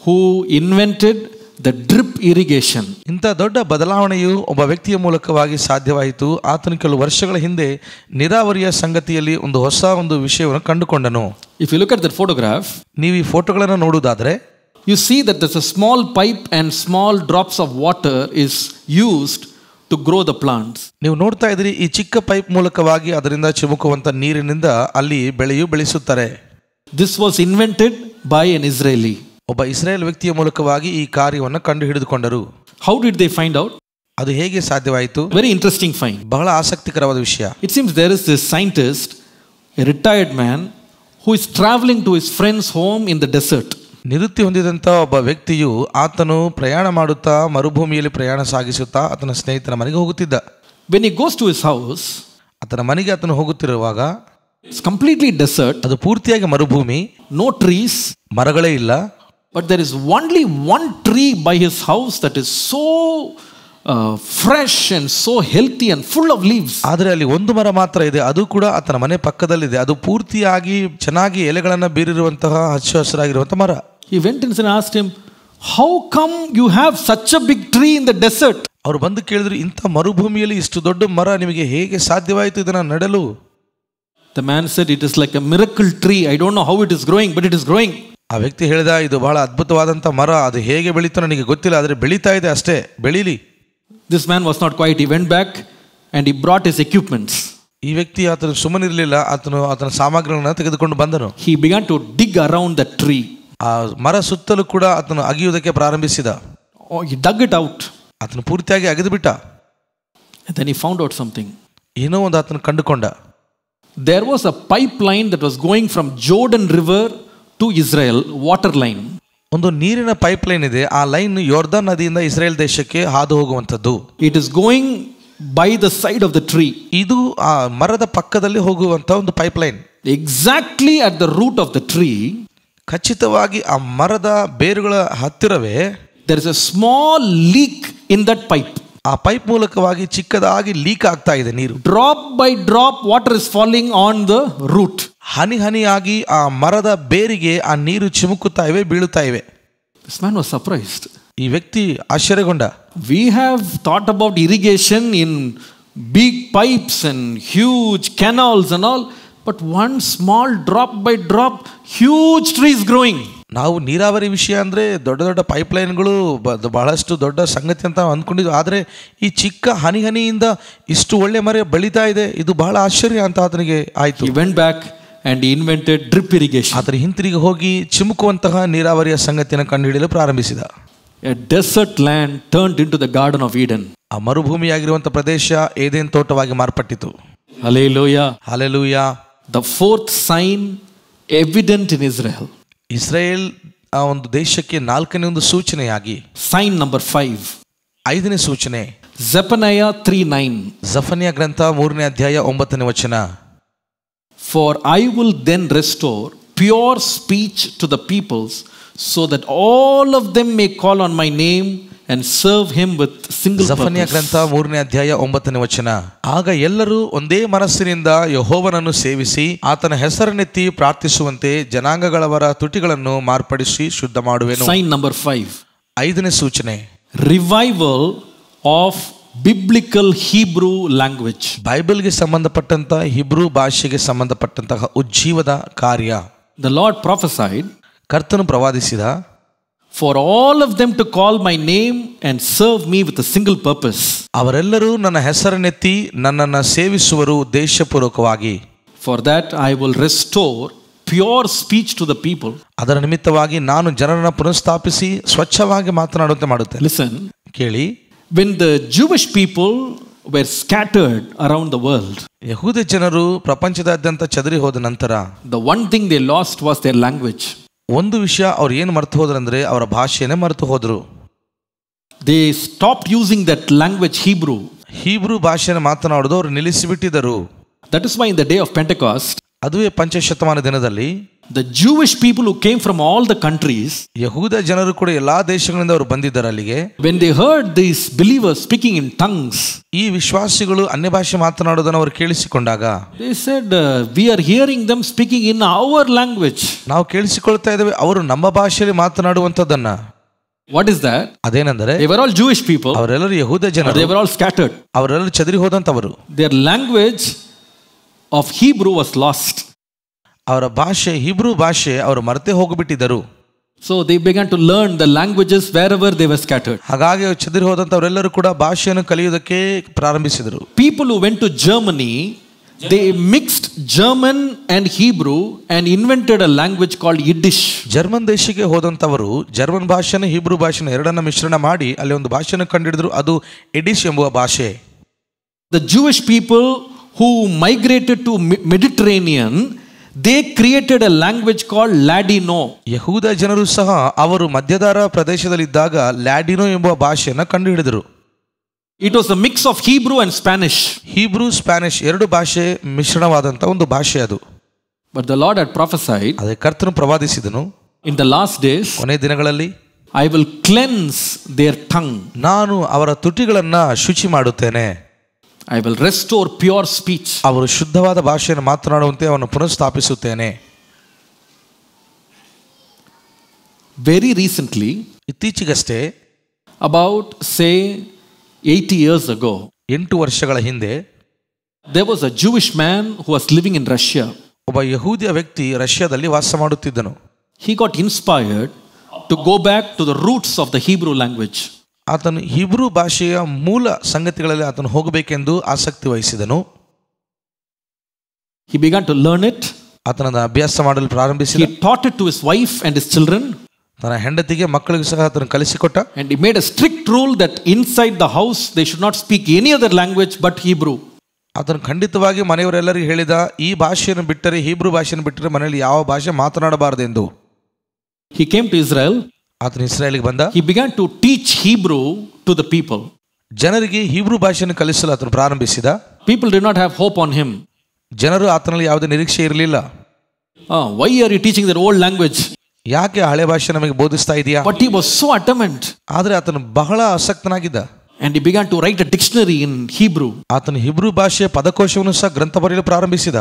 who invented the drip irrigation ಇಂಥ ದೊಡ್ಡ ಬದಲಾವಣೆಯು ಒಬ್ಬ ವ್ಯಕ್ತಿಯ ಮೂಲಕವಾಗಿ ಸಾಧ್ಯವಾಯಿತು ಆತನ ಕೆಲವು ವರ್ಷಗಳ ಹಿಂದೆ ನೀರಾವರಿಯ ಸಂಗತಿಯಲ್ಲಿ ಒಂದು ಹೊಸ ಒಂದು ವಿಷಯವನ್ನು ಕಂಡುಕೊಂಡನು if you look at that photograph ನೀವು ಈ ಫೋಟೋಗಳನ್ನು ನೋಡುವುದಾದರೆ you see that there's a small pipe and small drops of water is used to grow the plants. ನೀವು ನೋಡ್ತಾ ಇದ್ದೀರಿ ಈ ಚಿಕ್ಕ ಪೈಪ್ ಮೂಲಕವಾಗಿ ಅದರಿಂದ ಚಿಮುಕುವಂತ ನೀರಿನಿಂದ ಅಲ್ಲಿ ಬೆಳೆಯು ಬೆಳೆಸುತ್ತಾರೆ. This was invented by an Israeli. ಒಬ್ಬ ಇಸ್ರೇಲ್ ವ್ಯಕ್ತಿಯ ಮೂಲಕವಾಗಿ ಈ ಕಾರ್ಯವನ್ನು ಕಂಡುಹಿಡಿದುಕೊಂಡರು. How did they find out? ಅದು ಹೇಗೆ ಸಾಧ್ಯವಾಯಿತು? Very interesting find. ಬಹಳ ಆಸಕ್ತಿಕರವಾದ ವಿಷಯ. It seems there is this scientist a retired man who is traveling to his friend's home in the desert. ನಿವೃತ್ತಿ ಹೊಂದಿದಂಥ ಒಬ್ಬ ವ್ಯಕ್ತಿಯು ಆತನು ಪ್ರಯಾಣ ಮಾಡುತ್ತಾ ಮರುಭೂಮಿಯಲ್ಲಿ ಪ್ರಯಾಣ ಸಾಗಿಸುತ್ತಾ ಆತನ ಸ್ನೇಹಿತನ ಮನೆಗೆ ಹೋಗುತ್ತಿದ್ದ when he goes to his house ಆತನ ಮನೆಗೆ ಆತನು ಹೋಗುತ್ತಿರುವಾಗ ಇಟ್ಸ್ ಕಂಪ್ಲೀಟ್ಲಿ ಡೆಸರ್ಟ್ ಅದು ಪೂರ್ತಿಯಾಗಿ ಮರುಭೂಮಿ ನೋ ಟ್ರೀಸ್ ಮರಗಳೇ ಇಲ್ಲ but there is only one tree by his house that is so fresh and so healthy and full of leaves ಆದರೆ ಅಲ್ಲಿ ಒಂದು ಮರ ಮಾತ್ರ ಇದೆ ಅದು ಕೂಡ ಆತನ ಮನೆ ಪಕ್ಕದಲ್ಲಿದೆ ಅದು ಪೂರ್ತಿಯಾಗಿ ಚೆನ್ನಾಗಿ ಎಲೆಗಳನ್ನು ಬೀರಿರುವಂತಹ ಹಚ್ಚ ಹಸಿರಾಗಿರುವಂಥ ಮರ He went and asked him, How come you have such a big tree in the desert? ಅವರು ಬಂದು ಕೇಳಿದ್ರು ಇಂಥ ಮರುಭೂಮಿಯಲ್ಲಿ ಇಷ್ಟು ದೊಡ್ಡ ಮರ ನಿಮಗೆ ಹೇಗೆ ಸಾಧ್ಯವಾಯಿತು ಇದನ್ನು ನೆಡಲು the man said it is like a miracle tree I don't know how it is growing but it is growing ಆ ವ್ಯಕ್ತಿ ಹೇಳಿದ ಇದು ಬಹಳ ಅದ್ಭುತವಾದಂಥ ಮರ ಅದು ಹೇಗೆ ಬೆಳೀತು ನನಗೆ ಗೊತ್ತಿಲ್ಲ ಆದರೆ ಬೆಳೀತಾ ಇದೆ ಅಷ್ಟೇ ಬೆಳೀಲಿ this man was not quiet he went back and he brought his equipments ಈ ವ್ಯಕ್ತಿ ಆತನು ಸುಮ್ಮನಿರಲಿಲ್ಲ ಆತನು ಆತನ ಸಾಮಗ್ರಿಗಳನ್ನು ತೆಗೆದುಕೊಂಡು ಬಂದನು he began to dig around the tree ಆ ಮರ ಸುತ್ತಲೂ ಕೂಡ ಆತನು ಅಗಿಯುವುದಕ್ಕೆ ಪ್ರಾರಂಭಿಸಿದ ಡಗ್ ಇಟ್ ಔಟ್ ಆತನು ಪೂರ್ತಿಯಾಗಿ ಅಗೆದು ಬಿಟ್ಟ then he found out something ಏನೋ ಒಂದು ಆತನು ಕಂಡುಕೊಂಡ there was a pipeline that was going from Jordan river to Israel water line ಒಂದು ನೀರಿನ ಪೈಪ್ ಲೈನ್ ಇದೆ ಆ ಲೈನ್ ಯೋರ್ಧನ್ ನದಿಯಿಂದ ಇಸ್ರೇಲ್ ದೇಶಕ್ಕೆ ಹಾದು ಹೋಗುವಂಥದ್ದು it is going by the side of the tree ಇದು ಆ ಮರದ ಪಕ್ಕದಲ್ಲಿ ಹೋಗುವಂತ ಒಂದು pipeline exactly at the root of the tree ಖಚಿತವಾಗಿ ಆ ಮರದ ಬೇರುಗಳ ಹತ್ತಿರವೇ there is a small leak in that pipe ಆ ಪೈಪ್ ಮೂಲಕವಾಗಿ ಚಿಕ್ಕದಾಗಿ ಲೀಕ್ ಆಗ್ತಾ ಇದೆ ನೀರು drop by drop water is falling on the root ಹನಿ ಹನಿಯಾಗಿ ಆ ಮರದ ಬೇರಿಗೆ ಆ ನೀರು ಚಿಮುಕುತ್ತಾ ಇವೆ ಬೀಳುತ್ತಾ ಇವೆ ಸರ್ಪ್ರೈಸ್ಡ್ ಈ ವ್ಯಕ್ತಿ ಆಶ್ಚರ್ಯಗೊಂಡ we have thought about irrigation in big pipes and huge canals and all but one small drop by drop huge trees growing ನಾವು ನೀರಾವರಿ ವಿಷಯ ಅಂದರೆ ದೊಡ್ಡ ದೊಡ್ಡ ಪೈಪ್ಲೈನ್ಗಳು ಬಹಳಷ್ಟು ದೊಡ್ಡ ಸಂಗತಿ ಅಂತ ಅಂದ್ಕೊಂಡಿದ್ವಿ ಆದರೆ ಈ ಚಿಕ್ಕ ಹನಿ ಹನಿಯಿಂದ ಇಷ್ಟು ಒಳ್ಳೆ ಮರೆ ಬೆಳೀತಾ ಇದೆ ಇದು ಬಹಳ ಆಶ್ಚರ್ಯ ಅಂತ ಆತನಿಗೆ ಆಯಿತು went back and invented drip irrigation ಅದರ ಹಿಂತಿರುಗಿ ಹೋಗಿ ಚಿಮುಕುವಂತಹ ನೀರಾವರಿಯ ಸಂಗತಿಯನ್ನು ಕಂಡುಹಿಡಿಯಲು ಪ್ರಾರಂಭಿಸಿದ desert land turned into the garden of Eden ಆ ಮರುಭೂಮಿಯಾಗಿರುವಂಥ ಪ್ರದೇಶ ಏದೇನ್ ತೋಟವಾಗಿ ಮಾರ್ಪಟ್ಟಿತು alleluia alleluia the fourth sign evident in Israel Israel ಆ ಒಂದು ದೇಶಕ್ಕೆ ನಾಲ್ಕನೇ ಒಂದು ಸೂಚನೆಯಾಗಿ ಸೈನ್ ನಂಬರ್ ಫೈವ್ ಐದನೇ ಸೂಚನೆ ಜಪನಯ ತ್ರೀ ನೈನ್ ಜಫನಿಯ ಗ್ರಂಥ ಮೂರನೇ ಅಧ್ಯಾಯ ಒಂಬತ್ತನೇ ವಚನ for I will then restore pure speech to the peoples so that all of them may call on my name and serve him with single ಜಫನ್ಯ ಗ್ರಂಥ ಮೂರನೇ ಅಧ್ಯಾಯ ಒಂಬತ್ತನೇ ವಚನ ಆಗ ಎಲ್ಲರೂ ಒಂದೇ ಮನಸ್ಸಿನಿಂದ ಯಹೋವನನ್ನು ಸೇವಿಸಿ ಆತನ ಹೆಸರನ್ನೆತ್ತಿ ಪ್ರಾರ್ಥಿಸುವಂತೆ ಜನಾಂಗಗಳವರ ತುಟಿಗಳನ್ನು ಮಾರ್ಪಡಿಸಿ ಶುದ್ಧ ಮಾಡುವೆನು ಸೈನ್ ನಂಬರ್ 5 ಐದನೇ ಸೂಚನೆ revival of biblical Hebrew language ಬೈಬಲ್ಗೆ ಸಂಬಂಧಪಟ್ಟಂತಹ ಹಿಬ್ರೂ ಭಾಷೆಗೆ ಸಂಬಂಧಪಟ್ಟಂತಹ ಉಜ್ಜೀವದ ಕಾರ್ಯ ದ ಲಾರ್ಡ್ ಪ್ರೊಫೆಸೈಡ್ ಕರ್ತನು ಪ್ರವಾದಿಸಿದ for all of them to call my name and serve me with single purpose ಅವರೆಲ್ಲರೂ ನನ್ನ ಹೆಸರನ್ನೆತ್ತಿ ನನ್ನನ್ನು ಸೇವಿಸುವರು ದೇಶಪೂರ್ವಕವಾಗಿ for that I will restore pure speech to the people ಅದರ ನಿಮಿತ್ತವಾಗಿ ನಾನು ಜನರನ್ನು ಪುನಃಸ್ಥಾಪಿಸಿ ಸ್ವಚ್ಛವಾಗಿ ಮಾತನಾಡುವಂತೆ ಮಾಡುತ್ತೆ ಲಿಸನ್ ಕೇಳಿ when the Jewish people were scattered around the world ಯಹೂದಿ ಜನರು ಪ್ರಪಂಚದಾದ್ಯಂತ ಚದರಿ ಹೋದ ನಂತರ the one thing they lost was their language ಒಂದು ವಿಷಯ ಅವ್ರು ಏನು ಮರೆತು ಹೋದ್ರಂದ್ರೆ ಅವರ ಭಾಷೆನೇ ಮರೆತು ಹೋದರು they stop using that language Hebrew Hebrew ಭಾಷೆನ ಮಾತನಾಡೋದು ಅವರು ನಿಲ್ಲಿಸಿಬಿಟ್ಟಿದ್ದರು that is my in the day of Pentecost ಅದುವೇ ಪಂಚಶತಮಾನ ದಿನದಲ್ಲಿ the Jewish people who came from all the countries ಯಹೂದ ಜನರು ಕೂಡ ಎಲ್ಲಾ ದೇಶಗಳಿಂದ ಅವರು ಬಂದಿದ್ದಾರೆ ಅಲ್ಲಿಗೆ when they heard these believer speaking in tongues ಈ ವಿಶ್ವಾಸಿಗಳು ಅನ್ಯ ಭಾಷೆ ಮಾತನಾಡೋದನ್ನು ಅವರು ಕೇಳಿಸಿಕೊಂಡಾಗ they said we are hearing them speaking in our language ನಾವು ಕೇಳಿಸಿಕೊಳ್ತಾ ಇದ್ದೇವೆ ಅವರು ನಮ್ಮ ಭಾಷೆಯಲ್ಲಿ ಮಾತನಾಡುವಂತದನ್ನ ವಾಟ್ ಇಸ್ ದಟ್ ಅದೇನೆಂದರೆ ದೇವರ್ ಆಲ್ ಜೂಯಿಶ್ ಪೀಪಲ್ ಅವರೆಲ್ಲರೂ ಯಹೂದ ಜನರು ದೇವರ್ ಆಲ್ ಸ್ಕ್ಯಾಟರ್ಡ್ ಅವರೆಲ್ಲರೂ ಚದರಿ ಹೋದಂತವರು their language of Hebrew was lost ಅವರ ಭಾಷೆ ಹಿಬ್ರೂ ಭಾಷೆ ಅವರು ಮರೆತೆ ಹೋಗಿಬಿಟ್ಟಿದ್ದರು so they began to learn the languages wherever they were scattered ಹಾಗಾಗಿ ಚದುರಿ ಹೋದಂಥವರೆಲ್ಲರೂ ಕೂಡ ಭಾಷೆಯನ್ನು ಕಲಿಯುವುದಕ್ಕೆ ಪ್ರಾರಂಭಿಸಿದರು people who went to Germany they mixed German and Hebrew and invented a language called Yiddish German ದೇಶಕ್ಕೆ ಹೋದಂಥವರು ಜರ್ಮನ್ ಭಾಷೆನ ಹೀಬ್ರೂ ಭಾಷೆನ ಎರಡನ್ನ ಮಿಶ್ರಣ ಮಾಡಿ ಅಲ್ಲಿ ಒಂದು ಭಾಷೆಯನ್ನು ಕಂಡುಹಿಡಿದ್ರು ಅದು ಎಡಿಶ್ ಎಂಬುವ ಭಾಷೆ the Jewish people who migrated to Mediterranean they created a language called Ladino ಯಹೂದ ಜನರು ಸಹ ಅವರು ಮಧ್ಯದಾರ ಪ್ರದೇಶದಲ್ಲಿದ್ದಾಗ ಲ್ಯಾಡಿನೋ ಎಂಬ ಭಾಷೆಯನ್ನು ಕಂಡುಹಿಡಿದರು it was a mix of Hebrew and Spanish Hebrew Spanish ಎರಡು ಭಾಷೆ ಮಿಶ್ರಣವಾದಂಥ ಒಂದು ಭಾಷೆ ಅದು but the Lord at prophesied ಅದೇ ಕರ್ತನು ಪ್ರವಾದಿಸಿದನು ಇನ್ ದ ಲಾಸ್ಟ್ ಡೇಸ್ ಕೊನೆ ದಿನಗಳಲ್ಲಿ I will cleanse their tongue ನಾನು ಅವರ ತುಟಿಗಳನ್ನು ಶುಚಿ ಮಾಡುತ್ತೇನೆ I will restore pure speech ಅವರು ಶುದ್ಧವಾದ ಭಾಷೆಯನ್ನು ಮಾತನಾಡುವಂತೆ ಅವನು ಪುನಃಸ್ಥಾಪಿಸುತ್ತೇನೆ ವೆರಿ ರೀಸೆಂಟ್ಲಿ ಇತ್ತೀಚೆಗಷ್ಟೇ about say eighty years ago ಎಂಟು ವರ್ಷಗಳ ಹಿಂದೆ there was a Jewish man who was living in Russia ಒಬ್ಬ ಯಹೂದಿಯ ವ್ಯಕ್ತಿ ರಷ್ಯಾದಲ್ಲಿ ವಾಸ ಮಾಡುತ್ತಿದ್ದನು he got inspired to go back to the roots of the Hebrew language ಆತನು ಹಿಬ್ರೂ ಭಾಷೆಯ ಮೂಲ ಸಂಗತಿಗಳಲ್ಲಿ ಆತನು ಹೋಗಬೇಕೆಂದು ಆಸಕ್ತಿ ವಹಿಸಿದನು ಹಿ ಟು ಲರ್ನ್ ಇಟ್ ಅಭ್ಯಾಸ ಮಾಡಲು ಟು ವೈಫ್ ಪ್ರಾರಂಭಿಸಿ ಚಿಲ್ಡ್ರನ್ ತನ್ನ ಹೆಂಡತಿಗೆ ಮಕ್ಕಳಿಗೆ made strict rule that inside the house they should not speak any other language but Hebrew ಆತನು ಖಂಡಿತವಾಗಿ ಮನೆಯವರೆಲ್ಲರಿಗೂ ಹೇಳಿದ ಈ ಭಾಷೆಯನ್ನು ಬಿಟ್ಟರೆ ಹಿಬ್ರೂ ಭಾಷೆಯನ್ನು ಬಿಟ್ಟರೆ ಮನೆಯಲ್ಲಿ ಯಾವ ಭಾಷೆ ಮಾತನಾಡಬಾರದೆಂದು ಹಿ ಕೇಮ್ ಟು ಇಸ್ರೇಲ್ ಆತನು ಇಸ್ರಾಯೇಲ್ಗೆ ಬಂದ he began to teach Hebrew to the people ಜನರಿಗೆ ಹೀಬ್ರೂ ಭಾಷೆಯನ್ನು ಕಲಿಸಲು ಆತನು ಪ್ರಾರಂಭಿಸಿದ people did not have hope on him ಜನರು ಆತನಲ್ಲಿ ಯಾವುದೇ ನಿರೀಕ್ಷೆ ಇರಲಿಲ್ಲ why are you teaching their old language ಯಾಕೆ ಹಳೆ ಭಾಷೆ ನಮಗೆ ಬೋಧಿಸ್ತಾ ಇದೆಯಾ but he was so adamant ಆದರೆ ಆತನು ಬಹಳ ಆಸಕ್ತನಾಗಿದ್ದ and he began to write a dictionary in Hebrew ಆತನು ಹಿಬ್ರೂ ಭಾಷೆಯ ಪದಕೋಶವನ್ನು ಸಹ ಗ್ರಂಥ ಬರೆಯಲು ಪ್ರಾರಂಭಿಸಿದ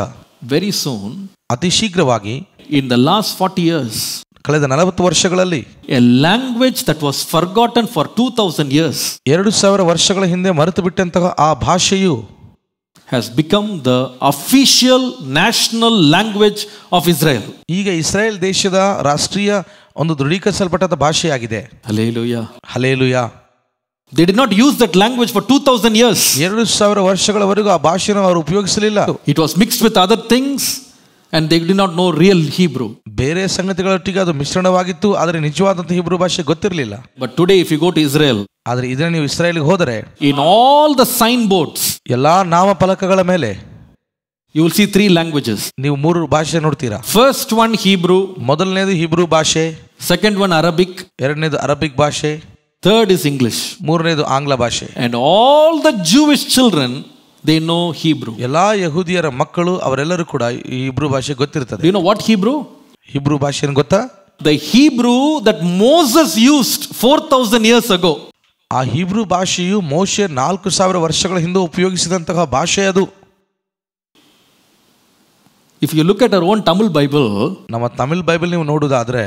ವೆರಿ ಸೂನ್ ಅತಿ ಶೀಘ್ರವಾಗಿ in the last forty years ಕಳೆದ ನಲವತ್ತು ವರ್ಷಗಳಲ್ಲಿ a language that was forgotten for two thousand years ಎರಡು ಸಾವಿರ ವರ್ಷಗಳ ಹಿಂದೆ ಮರೆತು ಬಿಟ್ಟಂತಹ ಆ ಭಾಷೆಯು has become the official national language of Israel ಈಗ ಇಸ್ರೇಲ್ ದೇಶದ ರಾಷ್ಟ್ರೀಯ ಒಂದು ದೃಢೀಕರಿಸಲ್ಪಟ್ಟದ ಭಾಷೆಯಾಗಿದೆ hallelujah hallelujah they did not use that language for two thousand years ಎರಡು ಸಾವಿರ ವರ್ಷಗಳವರೆಗೂ ಆ ಭಾಷೆಯನ್ನು ಅವರು ಉಪಯೋಗಿಸಲಿಲ್ಲ it was mix with other things and they did not know real Hebrew ಬೇರೆ ಸಂಗತಿಗಳೊಟ್ಟಿಗೆ ಅದು ಮಿಶ್ರಣವಾಗಿತ್ತು ಆದರೆ ನಿಜವಾದಂತಹ ಹಿಬ್ರೂ ಭಾಷೆ ಗೊತ್ತಿರಲಿಲ್ಲ but today if you go to Israel ಆದರೆ ಇದನ್ನ ನೀವು ಇಸ್ರೇಲ್ಗೆ ಹೋದರೆ in all the sign boards ಎಲ್ಲಾ ನಾಮಫಲಕಗಳ ಮೇಲೆ you will see three languages ನೀವು ಮೂರು ಭಾಷೆ ನೋಡ್ತೀರಾ ಫಸ್ಟ್ ಒನ್ ಹೀಬ್ರೂ ಮೊದಲನೇದು ಹಿಬ್ರೂ ಭಾಷೆ ಸೆಕೆಂಡ್ ಒನ್ ಅರಬಿಕ್ ಎರಡನೇದು ಅರಬಿಕ್ ಭಾಷೆ ಥರ್ಡ್ ಇಸ್ ಇಂಗ್ಲಿಷ್ ಮೂರನೇದು ಆಂಗ್ಲ ಭಾಷೆ and all the Jewish children they know Hebrew ಎಲ್ಲ ಯಹೂದಿಯರ ಮಕ್ಕಳು ಅವರೆಲ್ಲರೂ ಕೂಡ ಈ ಇಬ್ರು ಭಾಷೆ ಗೊತ್ತಿರ್ತದೆ you know what Hebrew Hebrew ಭಾಷೆ ಗೊತ್ತಾ the Hebrew that Moses used four thousand years ago ಆ ಹೀಬ್ರೂ ಭಾಷೆಯು ಮೋಶೆ ನಾಲ್ಕು ಸಾವಿರ ವರ್ಷಗಳ ಹಿಂದೆ ಉಪಯೋಗಿಸಿದಂತಹ ಭಾಷೆ ಅದು if you look at our own Tamil Bible ನಮ್ಮ ತಮಿಳ್ ಬೈಬಲ್ ನೀವು ನೋಡೋದಾದ್ರೆ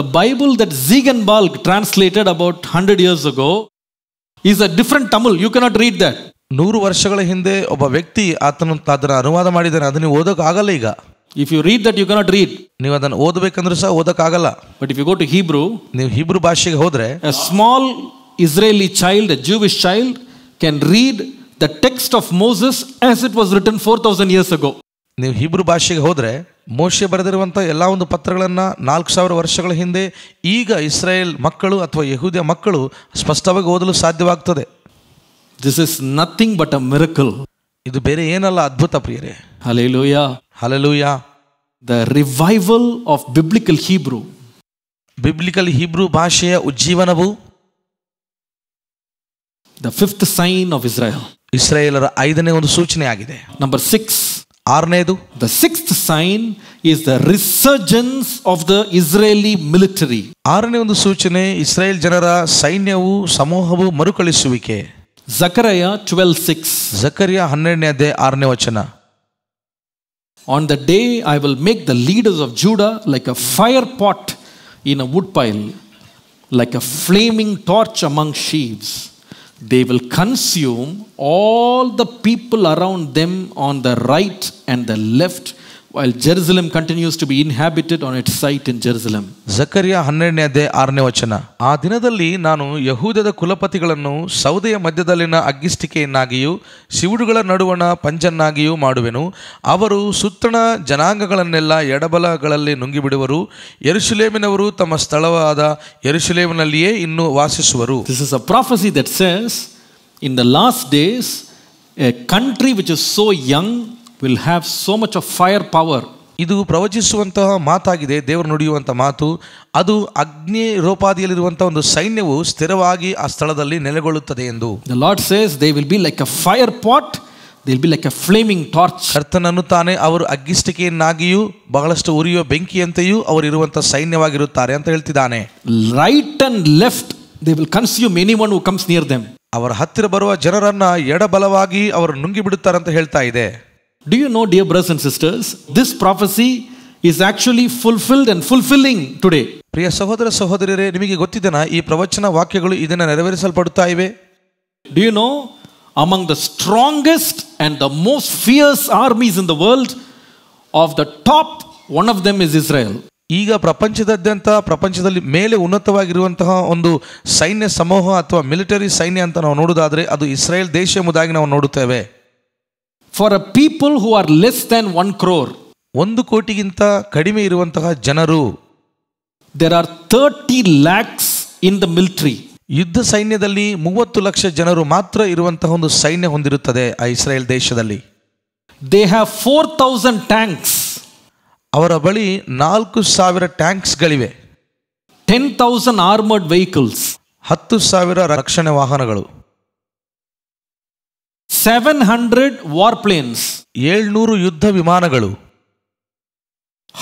the Bible that Ziegenbalg translated about hundred years ago is a different Tamil you cannot read that ನೂರು ವರ್ಷಗಳ ಹಿಂದೆ ಒಬ್ಬ ವ್ಯಕ್ತಿ ಆತನ ಅದನ್ನು ಅನುವಾದ ಮಾಡಿದ್ದಾನೆ ಅದನ್ನ ನೀವು ಆಗಲ್ಲ ಈಗ if you read that you not read ನೀವು ಅದನ್ನು ಓದಬೇಕಂದ್ರೆ ಸಹ ಆಗಲ್ಲ but if you go to Hebrew ನೀವು ಹೀಬ್ರೂ ಭಾಷೆಗೆ ಹೋದ್ರೆ small Israeli child Jewish child can read the text of Moses as it was written four thousand years ago ನೀವು Hebrew ಭಾಷೆಗೆ ಹೋದ್ರೆ ಮೋಶೆ ಬರೆದಿರುವಂಥ ಎಲ್ಲ ಒಂದು ಪತ್ರಗಳನ್ನು ನಾಲ್ಕು ಸಾವಿರ ವರ್ಷಗಳ ಹಿಂದೆ ಈಗ ಇಸ್ರೇಲ್ ಮಕ್ಕಳು ಅಥವಾ ಯಹೂದಿಯ ಮಕ್ಕಳು ಸ್ಪಷ್ಟವಾಗಿ ಓದಲು ಸಾಧ್ಯವಾಗ್ತದೆ this is nothing but a miracle ಇದು ಬೇರೆ ಏನಲ್ಲ ಅದ್ಭುತ ಪ್ರಿಯರೇ hallelujah hallelujah the revival of biblical Hebrew biblical Hebrew ಭಾಷೆಯ ಉಜ್ಜೀವನವು the fifth sign of Israel ಇಸ್ರಾಯೇಲರ ಐದನೇ ಒಂದು ಸೂಚನೆ ಆಗಿದೆ ನಂಬರ್ ಸಿಕ್ಸ್ ಆರನೇದು the sixth sign is the resurgence of the Israeli military ಆರನೇ ಒಂದು ಸೂಚನೆ ಇಸ್ರೇಲ್ ಜನರ ಸೈನ್ಯವು ಸಮೂಹವು ಮರುಕಳಿಸುವಿಕೆ ಜಕರಯ ಟ್ವೆಲ್ ಸಿಕ್ಸ್ ಜಕರಿಯ ಹನ್ನೆರಡನೇ ಅಧ್ಯಾಯ ಆರನೇ ವಚನ on the day I will make the leaders of Judah like a fire pot in a wood pile like a flaming torch among sheaves they will consume all the people around them on the right and the left while Jerusalem continues to be inhabited on its site in Jerusalem. ಜಕರಿಯ ಹನ್ನೆರಡನೇ ಅಧ್ಯಾಯ ಆರನೇ ವಚನ ಆ ದಿನದಲ್ಲಿ ನಾನು ಯಹೂದದ ಕುಲಪತಿಗಳನ್ನು ಸೌದೆಯ ಮಧ್ಯದಲ್ಲಿನ ಅಗ್ಗಿಷ್ಟಿಕೆಯನ್ನಾಗಿಯೂ ಶಿವುಡುಗಳ ನಡುವಣ ಪಂಜನ್ನಾಗಿಯೂ ಮಾಡುವೆನು ಅವರು ಸುತ್ತಣ ಜನಾಂಗಗಳನ್ನೆಲ್ಲ ಎಡಬಲಗಳಲ್ಲಿ ನುಂಗಿಬಿಡುವರು ಯೆರೂಸಲೇಮಿನವರು ತಮ್ಮ ಸ್ಥಳವಾದ ಯರುಶುಲೇಮಿನಲ್ಲಿಯೇ ಇನ್ನೂ ವಾಸಿಸುವರು this is a prophecy that says in the last days a country which is so young will have so much of fire power ಇದು ಪ್ರವಚಿಸುವಂತಹ ಮಾತಾಗಿದೆ ದೇವರು ನುಡಿಯುವಂಥ ಮಾತು ಅದು ಅಗ್ನಿ ರೂಪಾದಿಯಲ್ಲಿರುವಂಥ ಒಂದು ಸೈನ್ಯವು ಸ್ಥಿರವಾಗಿ ಆ ಸ್ಥಳದಲ್ಲಿ ನೆಲೆಗೊಳ್ಳುತ್ತದೆ ಎಂದು the Lord says they will be like a fire pot they will be like a flaming torch ಕರ್ತನನ್ನು ತಾನೇ ಅವರು ಅಗ್ಗಿಷ್ಟಿಕೆಯನ್ನಾಗಿಯೂ ಬಹಳಷ್ಟು ಉರಿಯುವ ಬೆಂಕಿಯಂತೆಯೂ ಅವರು ಇರುವಂಥ ಸೈನ್ಯವಾಗಿರುತ್ತಾರೆ ಅಂತ ಹೇಳ್ತಿದ್ದಾನೆ right and left they will consume anyone comes near them ಅವರ ಹತ್ತಿರ ಬರುವ ಜನರನ್ನ ಎಡಬಲವಾಗಿ ಅವರು ನುಂಗಿ ಬಿಡುತ್ತಾರೆ ಅಂತ ಹೇಳ್ತಾ ಇದೆ Do you know, dear brothers and sisters, this prophecy is actually fulfilled and fulfilling today. ಪ್ರಿಯ ಸಹೋದರ ಸಹೋದರಿಯರೇ ನಿಮಗೆ ಗೊತ್ತಿದ್ದನ ಈ ಪ್ರವಚನ ವಾಕ್ಯಗಳು ಇದನ್ನು ನೆರವೇರಿಸಲ್ಪಡುತ್ತಾ ಇವೆ do you know among the strongest and the most fierce armies in the world of the top one of them is Israel ಈಗ ಪ್ರಪಂಚದಾದ್ಯಂತ ಪ್ರಪಂಚದಲ್ಲಿ ಮೇಲೆ ಉನ್ನತವಾಗಿರುವಂತಹ ಒಂದು ಸೈನ್ಯ ಸಮೂಹ ಅಥವಾ ಮಿಲಿಟರಿ ಸೈನ್ಯ ಅಂತ ನಾವು ನೋಡುವುದಾದರೆ ಅದು ಇಸ್ರಾಯೇಲ್ ದೇಶ ಎಂಬುದಾಗಿ ನಾವು ನೋಡುತ್ತೇವೆ for a people who are less than one crore ಒಂದು ಕೋಟಿಗಿಂತ ಕಡಿಮೆ ಇರುವಂತಹ ಜನರು there are thirty lakhs in the military ಯುದ್ಧ ಸೈನ್ಯದಲ್ಲಿ ಮೂವತ್ತು ಲಕ್ಷ ಜನರು ಮಾತ್ರ ಇರುವಂತಹ ಒಂದು ಸೈನ್ಯ ಹೊಂದಿರುತ್ತದೆ ಆ ಇಸ್ರೇಲ್ ದೇಶದಲ್ಲಿ they have four thousand tanks ಅವರ ಬಳಿ ನಾಲ್ಕು ಸಾವಿರ ಟ್ಯಾಂಕ್ಸ್ಗಳಿವೆ ಟೆನ್ ಥೌಸಂಡ್ ಆರ್ಮರ್ಡ್ ವೆಹಿಕಲ್ಸ್ ಹತ್ತು ಸಾವಿರ ರಕ್ಷಣೆ ವಾಹನಗಳು ಸೆವೆನ್ ಹಂಡ್ರೆಡ್ ವಾರ್ ಪ್ಲೇನ್ಸ್ ಏಳ್ನೂರು ಯುದ್ಧ ವಿಮಾನಗಳು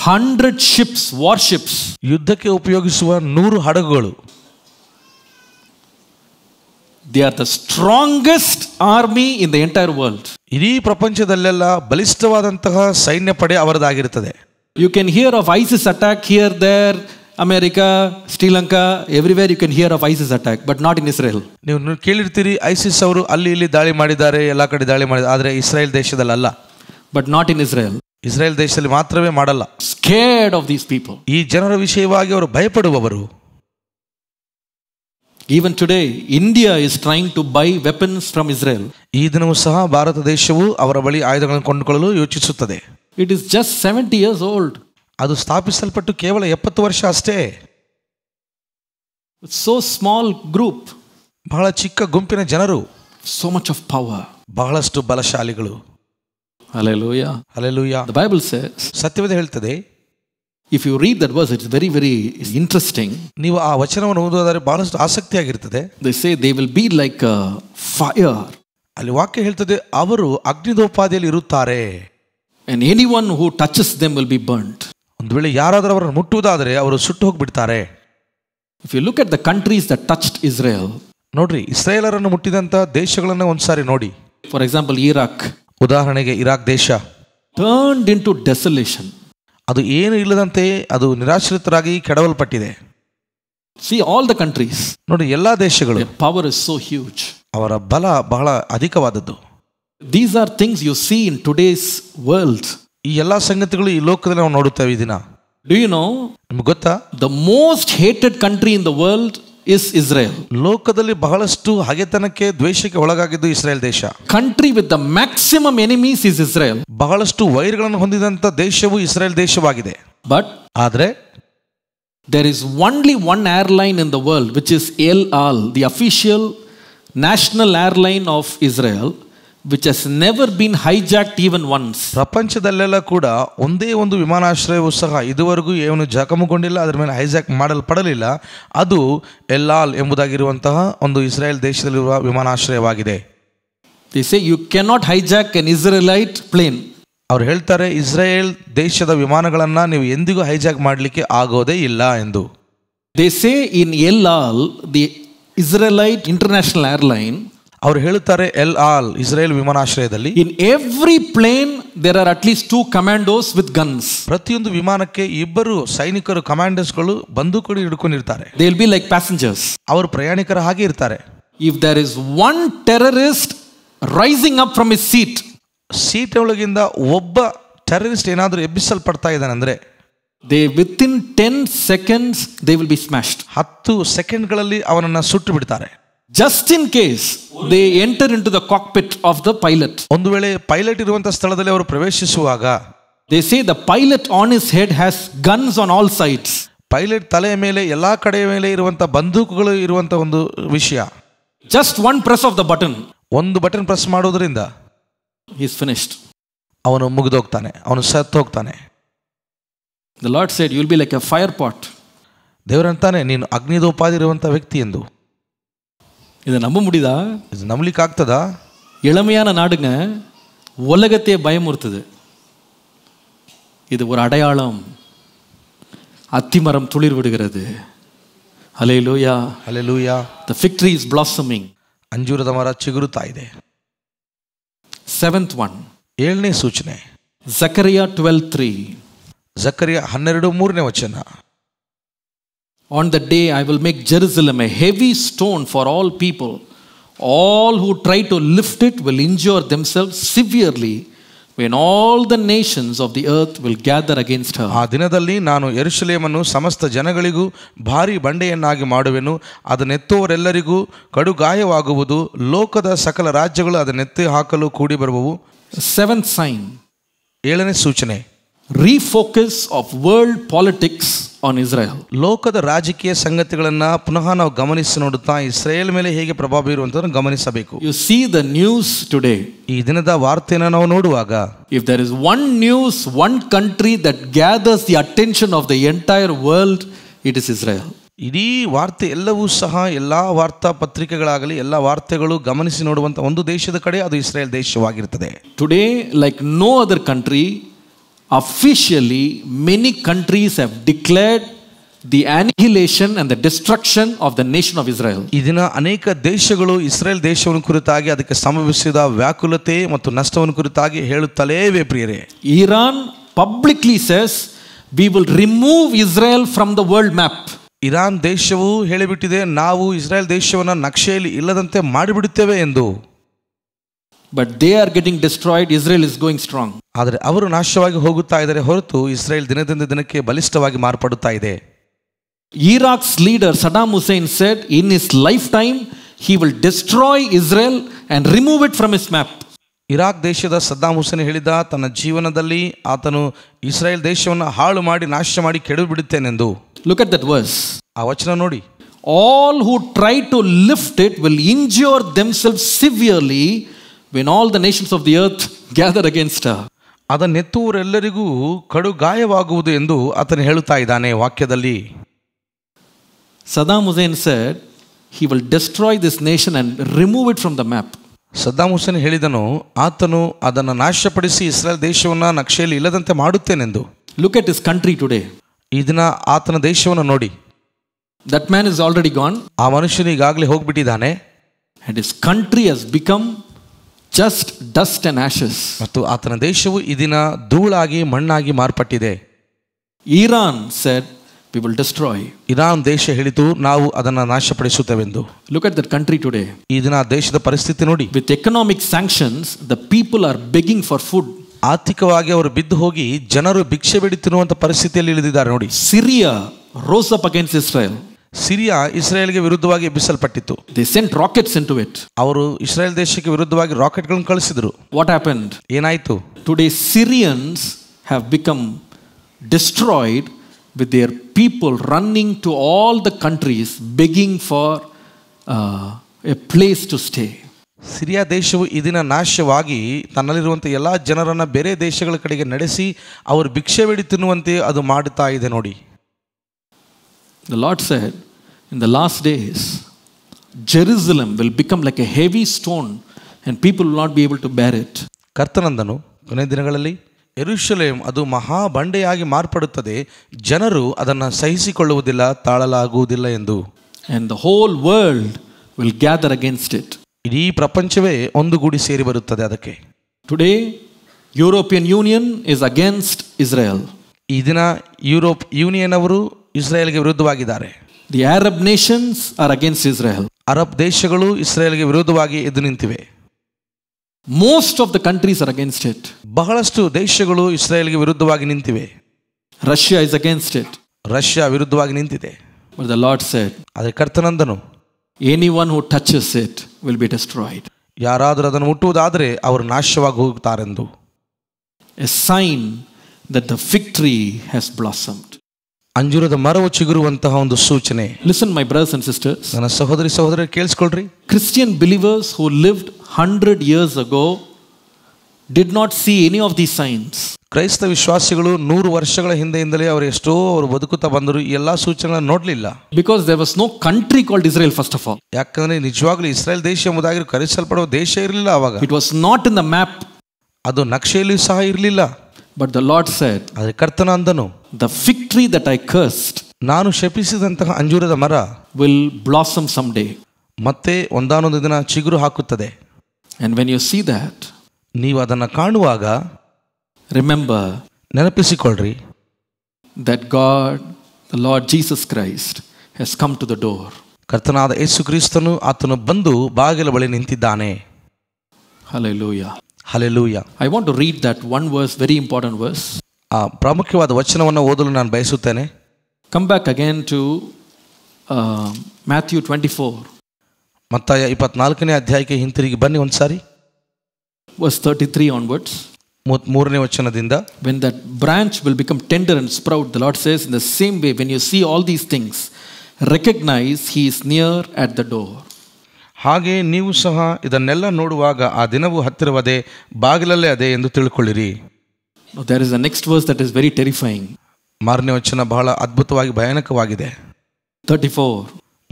ಹಂಡ್ರೆಡ್ ಶಿಪ್ಸ್ ವಾರ್ ಶಿಪ್ಸ್ ಯುದ್ಧಕ್ಕೆ ಉಪಯೋಗಿಸುವ ನೂರು ಹಡಗುಗಳು they are the strongest army in the entire world ಇಡೀ ಪ್ರಪಂಚದಲ್ಲೆಲ್ಲ ಬಲಿಷ್ಠವಾದಂತಹ ಸೈನ್ಯ ಪಡೆ ಅವರದಾಗಿರುತ್ತದೆ you can hear of ISIS attack here there America Sri Lanka everywhere you can hear of ISIS attack but not in Israel ನೀವು ಕೇಳಿರ್ತೀರಿ ಐಸಿಸ್ ಅವರು ಅಲ್ಲಿ ಇಲ್ಲಿ ದಾಳಿ ಮಾಡಿದ್ದಾರೆ ಎಲ್ಲ ಕಡೆ ದಾಳಿ ಮಾಡಿದ್ದಾರೆ ಆದರೆ ಇಸ್ರೇಲ್ ದೇಶದಲ್ಲಿ ಅಲ್ಲ but not in Israel Israel ದೇಶದಲ್ಲಿ ಮಾತ್ರವೇ ಮಾಡಲ್ಲ ಸ್ಕೇರ್ಡ್ ಆಫ್ ದೀಸ್ ಪೀಪಲ್ ಈ ಜನರ ವಿಷಯವಾಗಿ ಅವರು ಭಯಪಡುವವರು even today India is trying to buy weapons from Israel ಈ ದಿನವೂ ಸಹ ಭಾರತ ದೇಶವು ಅವರ ಬಳಿ ಆಯುಧಗಳನ್ನು ಕೊಂಡುಕೊಳ್ಳಲು ಯೋಚಿಸುತ್ತದೆ it is just seventy years old ಅದು ಸ್ಥಾಪಿಸಲ್ಪಟ್ಟು ಕೇವಲ ಎಪ್ಪತ್ತು ವರ್ಷ ಅಷ್ಟೇ ಸೋ ಸ್ಮಾಲ್ ಗ್ರೂಪ್ ಬಹಳ ಚಿಕ್ಕ ಗುಂಪಿನ ಜನರು ಸೋ ಮಚ್ ಆಫ್ ಪವರ್ ಬಹಳಷ್ಟು ಬಲಶಾಲಿಗಳು alleluia alleluia the Bible says ಸತ್ಯವೇದ ಹೇಳ್ತದೆ if you read that verse it's very very interesting ನೀವು ಆ ವಚನವನ್ನು ಓದೋದಾದರೆ ಬಹಳಷ್ಟು ಆಸಕ್ತಿಯಾಗಿರ್ತದೆ they say they will be like fire ಅಲ್ಲಿ ವಾಕ್ಯ ಹೇಳ್ತದೆ ಅವರು ಅಗ್ನಿದೋಪಾದಿಯಲ್ಲಿ ಇರುತ್ತಾರೆ and anyone who touches them will be burned ಒಂದು ವೇಳೆ ಯಾರಾದರೂ ಅವರನ್ನು ಮುಟ್ಟುವುದಾದರೆ ಅವರು ಸುಟ್ಟು ಹೋಗಿಬಿಡ್ತಾರೆ if you look at the countries the touched Israel ನೋಡ್ರಿ ಇಸ್ರೇಲರನ್ನು ಮುಟ್ಟಿದಂಥ ದೇಶಗಳನ್ನು ಒಂದ್ಸಾರಿ ನೋಡಿ ಫಾರ್ ಎಕ್ಸಾಂಪಲ್ ಇರಾಕ್ ಉದಾಹರಣೆಗೆ ಇರಾಕ್ ದೇಶ ಟರ್ನ್ಡ್ ಇನ್ ಟು ಡೆಸಲೇಷನ್ ಅದು ಏನು ಇಲ್ಲದಂತೆ ಅದು ನಿರಾಶ್ರಿತರಾಗಿ ಕೆಡವಲ್ಪಟ್ಟಿದೆ ಸಿ ಆಲ್ ದ ಕಂಟ್ರೀಸ್ ನೋಡಿ ಎಲ್ಲ ದೇಶಗಳು ಪವರ್ ಇಸ್ ಸೋ ಹ್ಯೂಜ್ ಅವರ ಬಲ ಬಹಳ ಅಧಿಕವಾದದ್ದು these are things you see in today's world ಈ ಎಲ್ಲ ಸಂಗತಿಗಳು ಈ ಲೋಕದಲ್ಲಿ ನಾವು ನೋಡುತ್ತೇವೆ ದಿನ ಡು ಯು ನೋ ನಿಮ್ಗೆ ಗೊತ್ತಾ the most hated country in the world is Israel ಲೋಕದಲ್ಲಿ ಬಹಳಷ್ಟು ಹಗೆತನಕ್ಕೆ ದ್ವೇಷಕ್ಕೆ ಒಳಗಾಗಿದ್ದು ಇಸ್ರೇಲ್ ದೇಶ country with the maximum enemies is Israel ಬಹಳಷ್ಟು ವೈರ್ಗಳನ್ನು ಹೊಂದಿದಂತ ದೇಶವು ಇಸ್ರೇಲ್ ದೇಶವಾಗಿದೆ ಬಟ್ ಆದರೆ there is only one airline in the world which is El Al the official national airline of Israel which has never been hijacked even once ಪ್ರಪಂಚದಲ್ಲೆಲ್ಲ ಕೂಡ ಒಂದೇ ಒಂದು ವಿಮಾನಾಶ್ರಯವು ಸಹ ಇದುವರೆಗೂ ಏನು ಜಖಮುಗೊಂಡಿಲ್ಲ ಅದರ ಮೇಲೆ ಹೈಜಾಕ್ ಮಾಡಲ್ಪಡಲಿಲ್ಲ ಅದು ಎಲ್ಲಾಲ್ ಎಂಬುದಾಗಿರುವಂತಹ ಒಂದು ಇಸ್ರೇಲ್ ದೇಶದಲ್ಲಿರುವ ವಿಮಾನಾಶ್ರಯವಾಗಿದೆ this you cannot hijack an Israelite plane ಅವ್ರು ಹೇಳ್ತಾರೆ ಇಸ್ರೇಲ್ ದೇಶದ ವಿಮಾನಗಳನ್ನು ನೀವು ಎಂದಿಗೂ ಹೈಜಾಕ್ ಮಾಡಲಿಕ್ಕೆ ಆಗೋದೇ ಇಲ್ಲ ಎಂದು they in in all the Israelite international airline ಅವರು ಹೇಳುತ್ತಾರೆ ಎಲ್ ಆಲ್ ಇಸ್ರೇಲ್ ವಿಮಾನಾಶ್ರಯದಲ್ಲಿ in every plane there are at least two commandos with guns ಪ್ರತಿಯೊಂದು ವಿಮಾನಕ್ಕೆ ಇಬ್ಬರು ಸೈನಿಕರು ಕಮಾಂಡರ್ಸ್ ಗಳು ಕೂಡ ಹಿಡ್ಕೊಂಡಿರ್ತಾರೆ they will be like passengers ಅವರು ಪ್ರಯಾಣಿಕರ ಹಾಗೆ ಇರ್ತಾರೆ if there is one terrorist rising up from his seat seat ಒಳಗಿಂದ ಒಬ್ಬ ಟೆರರಿಸ್ಟ್ ಏನಾದರೂ ಎಬ್ಬಿಸಲ್ಪಡ್ತಾ ಇದ್ದಾನೆ ಅಂದ್ರೆ they within ten seconds they will be smashed ಹತ್ತು ಸೆಕೆಂಡ್ಗಳಲ್ಲಿ ಅವನನ್ನು ಸುಟ್ಟು ಬಿಡ್ತಾರೆ just in case they enter into the cockpit of the pilot ಒಂದು ವೇಳೆ ಪೈಲಟ್ ಇರುವಂತಹ ಸ್ಥಳದಲ್ಲಿ ಅವರು ಪ್ರವೇಶಿಸುವಾಗ they see the pilot on his head has guns on all sides pilot ತಲೆಯ ಮೇಲೆ ಎಲ್ಲಾ ಕಡೆಯ ಮೇಲೆ ಇರುವಂತಹ ಬಂದೂಕುಗಳು ಇರುವಂತಹ ಒಂದು ವಿಷಯ just one press of the button ಒಂದು ಬಟನ್ ಪ್ರೆಸ್ ಮಾಡೋದ್ರಿಂದ ಈಸ್ ಫಿನಿಶ್ಡ್ ಅವನು ಮುಗಿದೋಗ್ತಾನೆ ಅವನು ಸತ್ತು ಹೋಗ್ತಾನೆ the Lord said you'll be like a fire pot ದೇವರಂತಾನೆ ನೀನು ಅಗ್ನಿದೋಪಾದಿರುವಂಥ ವ್ಯಕ್ತಿ ಎಂದು இதை நம்ப முடியுதா இது நம்மளுக்கு ஆக்தா இளமையான நாடுங்க உலகத்தை பயமுறுத்துது இது ஒரு அடையாளம் அத்திமரம் துளிர் விடுகிறது அலே hallelujah hallelujah the fig tree is blossoming அஞ்சுரத மரா சிகுரு தாய்தே செவன்த் ஒன் ஏழனே சூச்சனை ஜக்கரியா டுவெல் த்ரீ ஜக்கரியா ஹன்னெரடு மூர்னே வச்சேன்னா On the day I will make Jerusalem a heavy stone for all people. All who try to lift it will injure themselves severely when all the nations of the earth will gather against her. ಆ ದಿನದಲ್ಲಿ ನಾನು ಯೆರೂಸಲೇಮನ್ನು ಸಮಸ್ತ ಜನಗಳಿಗೂ ಭಾರಿ ಬಂಡೆಯನ್ನಾಗಿ ಮಾಡುವೆನು ಅದನ್ನೆತ್ತುವರೆಲ್ಲರಿಗೂ ಕಡುಗಾಯವಾಗುವುದು ಲೋಕದ ಸಕಲ ರಾಜ್ಯಗಳು ಅದನ್ನೆತ್ತಿ ಹಾಕಲು koodi ಬರುವವು seventh sign ಏಳನೇ ಸೂಚನೆ refocus of world politics on Israel ಲೋಕದ ರಾಜಕೀಯ ಸಂಗತಿಗಳನ್ನು ಪುನಃ ನಾವು ಗಮನಿಸಿ ನೋಡುತ್ತಾ ಇಸ್ರೇಲ್ ಮೇಲೆ ಹೇಗೆ ಪ್ರಭಾವ ಬೀರುವಂತದನ್ನು ಗಮನಿಸಬೇಕು you see the news today ಈ ದಿನದ ವಾರ್ತೆಯನ್ನು ನಾವು ನೋಡುವಾಗ if there is one news one country that gathers the attention of the entire world it is Israel ಇಡೀ ವಾರ್ತೆ ಎಲ್ಲವೂ ಸಹ ಎಲ್ಲ ವಾರ್ತಾ ಪತ್ರಿಕೆಗಳಾಗಲಿ ಎಲ್ಲ ವಾರ್ತೆಗಳು ಗಮನಿಸಿ ನೋಡುವಂಥ ಒಂದು ದೇಶದ ಕಡೆ ಅದು ಇಸ್ರೇಲ್ ದೇಶವಾಗಿರ್ತದೆ today like no other country officially, many countries have declared the annihilation and the destruction of the nation of Israel ಈ ದಿನ ಅನೇಕ ದೇಶಗಳು ಇಸ್ರೇಲ್ ದೇಶವನ್ನು ಕುರಿತಾಗಿ ಅದಕ್ಕೆ ಸಂಭವಿಸಿದ ವ್ಯಾಕುಲತೆ ಮತ್ತು ನಷ್ಟವನ್ನು ಕುರಿತಾಗಿ ಹೇಳುತ್ತಲೇವೆ ಪ್ರಿಯರೇ Iran publicly says we will remove Israel from the world map Iran ದೇಶವು ಹೇಳಿಬಿಟ್ಟಿದೆ ನಾವು ಇಸ್ರೇಲ್ ದೇಶವನ್ನು ನಕ್ಷೆಯಲ್ಲಿ ಇಲ್ಲದಂತೆ ಮಾಡಿಬಿಡುತ್ತೇವೆ ಎಂದು but they are getting destroyed Israel is going strong ಆದರೆ ಅವರು ನಾಶವಾಗಿ ಹೋಗುತ್ತಾ ಇದ್ದಾರೆ ಹೊರತು ಇಸ್ರೇಲ್ ದಿನದಿಂದ ದಿನಕ್ಕೆ ಬಲಿಷ್ಠವಾಗಿ ಮಾರ್ಪಡುತ್ತಾ ಇದೆ Iraq's leader Saddam Hussein said in his lifetime he will destroy Israel and remove it from his map Iraq ದೇಶದ ಸದ್ದಾಂ ಹುಸೇನ್ ಹೇಳಿದ ತನ್ನ ಜೀವನದಲ್ಲಿ ಆತನು ಇಸ್ರೇಲ್ ದೇಶವನ್ನು ಹಾಳು ಮಾಡಿ ನಾಶ ಮಾಡಿ ಕೆಡವಿ ಬಿಡುತ್ತೇನೆಂದು ಲುಕ್ ಅಟ್ ದಟ್ ವರ್ಸ್ ಆ ವಚನ ನೋಡಿ all who try to lift it will themselves severely when all the nations of the earth gather against ಅದನ್ನೆತ್ತುವರೆಲ್ಲರಿಗೂ ಕಡು ಗಾಯವಾಗುವುದು ಎಂದು ಆತನು ಹೇಳುತ್ತಾ ಇದ್ದಾನೆ ವಾಕ್ಯದಲ್ಲಿ Saddam Hussein said he will destroy this nation and remove it from the map Saddam Hussein ಹೇಳಿದನು ಆತನು ಅದನ್ನು ನಾಶಪಡಿಸಿ ಇಸ್ರೇಲ್ ದೇಶವನ್ನು ನಕ್ಷೆಯಲ್ಲಿ ಇಲ್ಲದಂತೆ ಮಾಡುತ್ತೇನೆಂದು look at his country today ಈ ದಿನ ಆತನ ದೇಶವನ್ನು ನೋಡಿ that man is already gone ಆ ಮನುಷ್ಯನಿಗಾಗಲೇ ಹೋಗ್ಬಿಟ್ಟಿದ್ದಾನೆ and his country has become just dust and ashes ಮತ್ತು ಆತನ ದೇಶವು ದಿನ ಧೂಳಾಗಿ ಮಣ್ಣಾಗಿ ಮಾರ್ಪಟ್ಟಿದೆ Iran said we will destroy Iran ದೇಶ ಹೇಳಿತು ನಾವು ಅದನ್ನು ನಾಶಪಡಿಸುತ್ತೇವೆಂದು look at that country today ಈ ದಿನ ದೇಶದ ಪರಿಸ್ಥಿತಿ ನೋಡಿ with economic sanctions the people are begging for food ಆರ್ಥಿಕವಾಗಿ ಅವರು ಬಿದ್ದು ಹೋಗಿ ಜನರು ಭಿಕ್ಷೆ ಬಿಡುತ್ತಿರುವಂತಹ ಪರಿಸ್ಥಿತಿಯಲ್ಲಿ ಇಳಿದಿದ್ದಾರೆ ನೋಡಿ Syria rose up against Syria ಇಸ್ರೇಲ್ಗೆ ವಿರುದ್ಧವಾಗಿ ಎಬ್ಬಿಸಲ್ಪಟ್ಟಿತ್ತು they sent rockets into it ಅವರು ಇಸ್ರೇಲ್ ದೇಶಕ್ಕೆ ವಿರುದ್ಧವಾಗಿ ರಾಕೆಟ್ ಗಳನ್ನು ಕಳಿಸಿದರು ವಾಟ್ ಹ್ಯಾಪನ್ಡ್ ಏನಾಯ್ತು today Syrians have become destroyed with their people running to all the countries begging for a place to stay Syria ದೇಶವು ದಿನ ನಾಶವಾಗಿ ತನ್ನಲ್ಲಿರುವಂಥ ಎಲ್ಲ ಜನರನ್ನು ಬೇರೆ ದೇಶಗಳ ಕಡೆಗೆ ನಡೆಸಿ ಅವರು ಭಿಕ್ಷೆ ಬಿಡಿ ತಿನ್ನುವಂತೆ ಅದು ಮಾಡುತ್ತಾ ಇದೆ ನೋಡಿ The Lord said, In the last days, Jerusalem will become like a heavy stone and people will not be able to bear it ಕರ್ತನಂದನು ಕೊನೆ ದಿನಗಳಲ್ಲಿ ಎರುಶಲೇಮ್ ಅದು ಮಹಾ ಬಂಡೆಯಾಗಿ ಮಾರ್ಪಡುತ್ತದೆ ಜನರು ಅದನ್ನು ಸಹಿಸಿಕೊಳ್ಳುವುದಿಲ್ಲ ತಾಳಲಾಗುವುದಿಲ್ಲ ಎಂದು and the whole world will gather against it ಇಡೀ ಪ್ರಪಂಚವೇ ಒಂದುಗೂಡಿ ಸೇರಿ ಬರುತ್ತದೆ ಅದಕ್ಕೆ today European Union is against Israel ಈ ದಿನ ಯುರೋಪ್ ಯೂನಿಯನ್ ಅವರು ಇಸ್ರೇಲ್ಗೆ ವಿರುದ್ಧವಾಗಿದ್ದಾರೆ the Arab nations are against Israel Arab ದೇಶಗಳು ಇಸ್ರೇಲ್ಗೆ ವಿರೋಧವಾಗಿ ಎದ್ದು ನಿಂತಿವೆ most of the countries are against it ಬಹಳಷ್ಟು ದೇಶಗಳು ಇಸ್ರೇಲ್ಗೆ ವಿರುದ್ಧವಾಗಿ ನಿಂತಿವೆ Russia is against it Russia ವಿರುದ್ಧವಾಗಿ ನಿಂತಿದೆ ದ ಲಾರ್ಡ್ ಸೆಟ್ ಆದರೆ ಕರ್ತನಂದನು anyone who touches it will be destroyed ಯಾರಾದರೂ ಅದನ್ನು ಮುಟ್ಟುವುದಾದರೆ ಅವರು ನಾಶವಾಗಿ ಹೋಗುತ್ತಾರೆಂದು a sign that the fig tree has blossomed ಅಂಜೂರದ ಮರವು ಚಿಗುರುವಂತಹ ಒಂದು ಸೂಚನೆ listen my brothers and sisters ನನ್ನ ಸಹೋದರಿ ಸಹೋದರ ಕೇಳಿಸ್ಕೊಳ್ರಿ Christian believers who lived hundred years ago did not see any of the signs ಕ್ರೈಸ್ತ ವಿಶ್ವಾಸಿಗಳು ನೂರು ವರ್ಷಗಳ ಹಿಂದೆಯಿಂದಲೇ ಅವರು ಎಷ್ಟೋ ಅವರು ಬದುಕುತ್ತಾ ಬಂದರು ಎಲ್ಲ ಸೂಚನೆಗಳನ್ನು ನೋಡಲಿಲ್ಲ because there was no country called Israel first of all ಯಾಕಂದ್ರೆ ನಿಜವಾಗ್ಲೂ ಇಸ್ರೇಲ್ ದೇಶ ಎಂಬುದಾಗಿ ಕರೆಸಲ್ಪಡುವ ದೇಶ ಇರಲಿಲ್ಲ ಅವಾಗ it was not in the map ಅದು ನಕ್ಷೆಯಲ್ಲಿ ಸಹ ಇರಲಿಲ್ಲ ಬಟ್ ದ ಲಾರ್ಡ್ ಸೆಡ್ ಆದರೆ ಕರ್ತನ ಅಂದನು the fig tree that I cursed ನಾನು ಶಪಿಸಿದಂತಹ ಅಂಜೂರದ ಮರ ವಿಲ್ ಬ್ಲಾಸಮ್ ಸಮ್ ಡೇ ಮತ್ತೆ ಒಂದಾನೊಂದು ದಿನ ಚಿಗುರು ಹಾಕುತ್ತದೆ and when you see that ನೀವು ಅದನ್ನು ಕಾಣುವಾಗ ರಿಮೆಂಬರ್ ನೆನಪಿಸಿಕೊಳ್ಳ್ರಿ that God the Lord Jesus Christ has come to the door ಕರ್ತನಾದ ಯೇಸು ಕ್ರಿಸ್ತನು ಆತನು ಬಂದು ಬಾಗಿಲ ಬಳಿ ನಿಂತಿದ್ದಾನೆ hallelujah hallelujah I want to read that one verse very important verse ಆ ಪ್ರಾಮುಖ್ಯವಾದ ವಚನವನ್ನು ಓದಲು ನಾನು ಬಯಸುತ್ತೇನೆ come back again to Matthew twenty four ಮತ್ತಾಯ ಇಪ್ಪತ್ನಾಲ್ಕನೇ ಅಧ್ಯಾಯಕ್ಕೆ ಹಿಂತಿರುಗಿ ಬನ್ನಿ ಒಂದು ಸಾರಿ ವಾಸ್ ತರ್ಟಿ ತ್ರೀ ಆನ್ವರ್ಡ್ಸ್ ಮೂರನೇ ವಚನದಿಂದ when that branch will become tender and sprout the Lord says in the same way when you see all these things recognise he is near at the door ಹಾಗೆ ನೀವು ಸಹ ಇದನ್ನೆಲ್ಲ ನೋಡುವಾಗ ಆ ದಿನವೂ ಹತ್ತಿರವದೆ ಬಾಗಿಲಲ್ಲೇ ಅದೇ ಎಂದು ತಿಳ್ಕೊಳ್ಳಿರಿ there is a next verse that is very terrifying ಮಾರನೇ ವಚನ ಬಹಳ ಅದ್ಭುತವಾಗಿ ಭಯಾನಕವಾಗಿದೆ ತರ್ಟಿ ಫೋರ್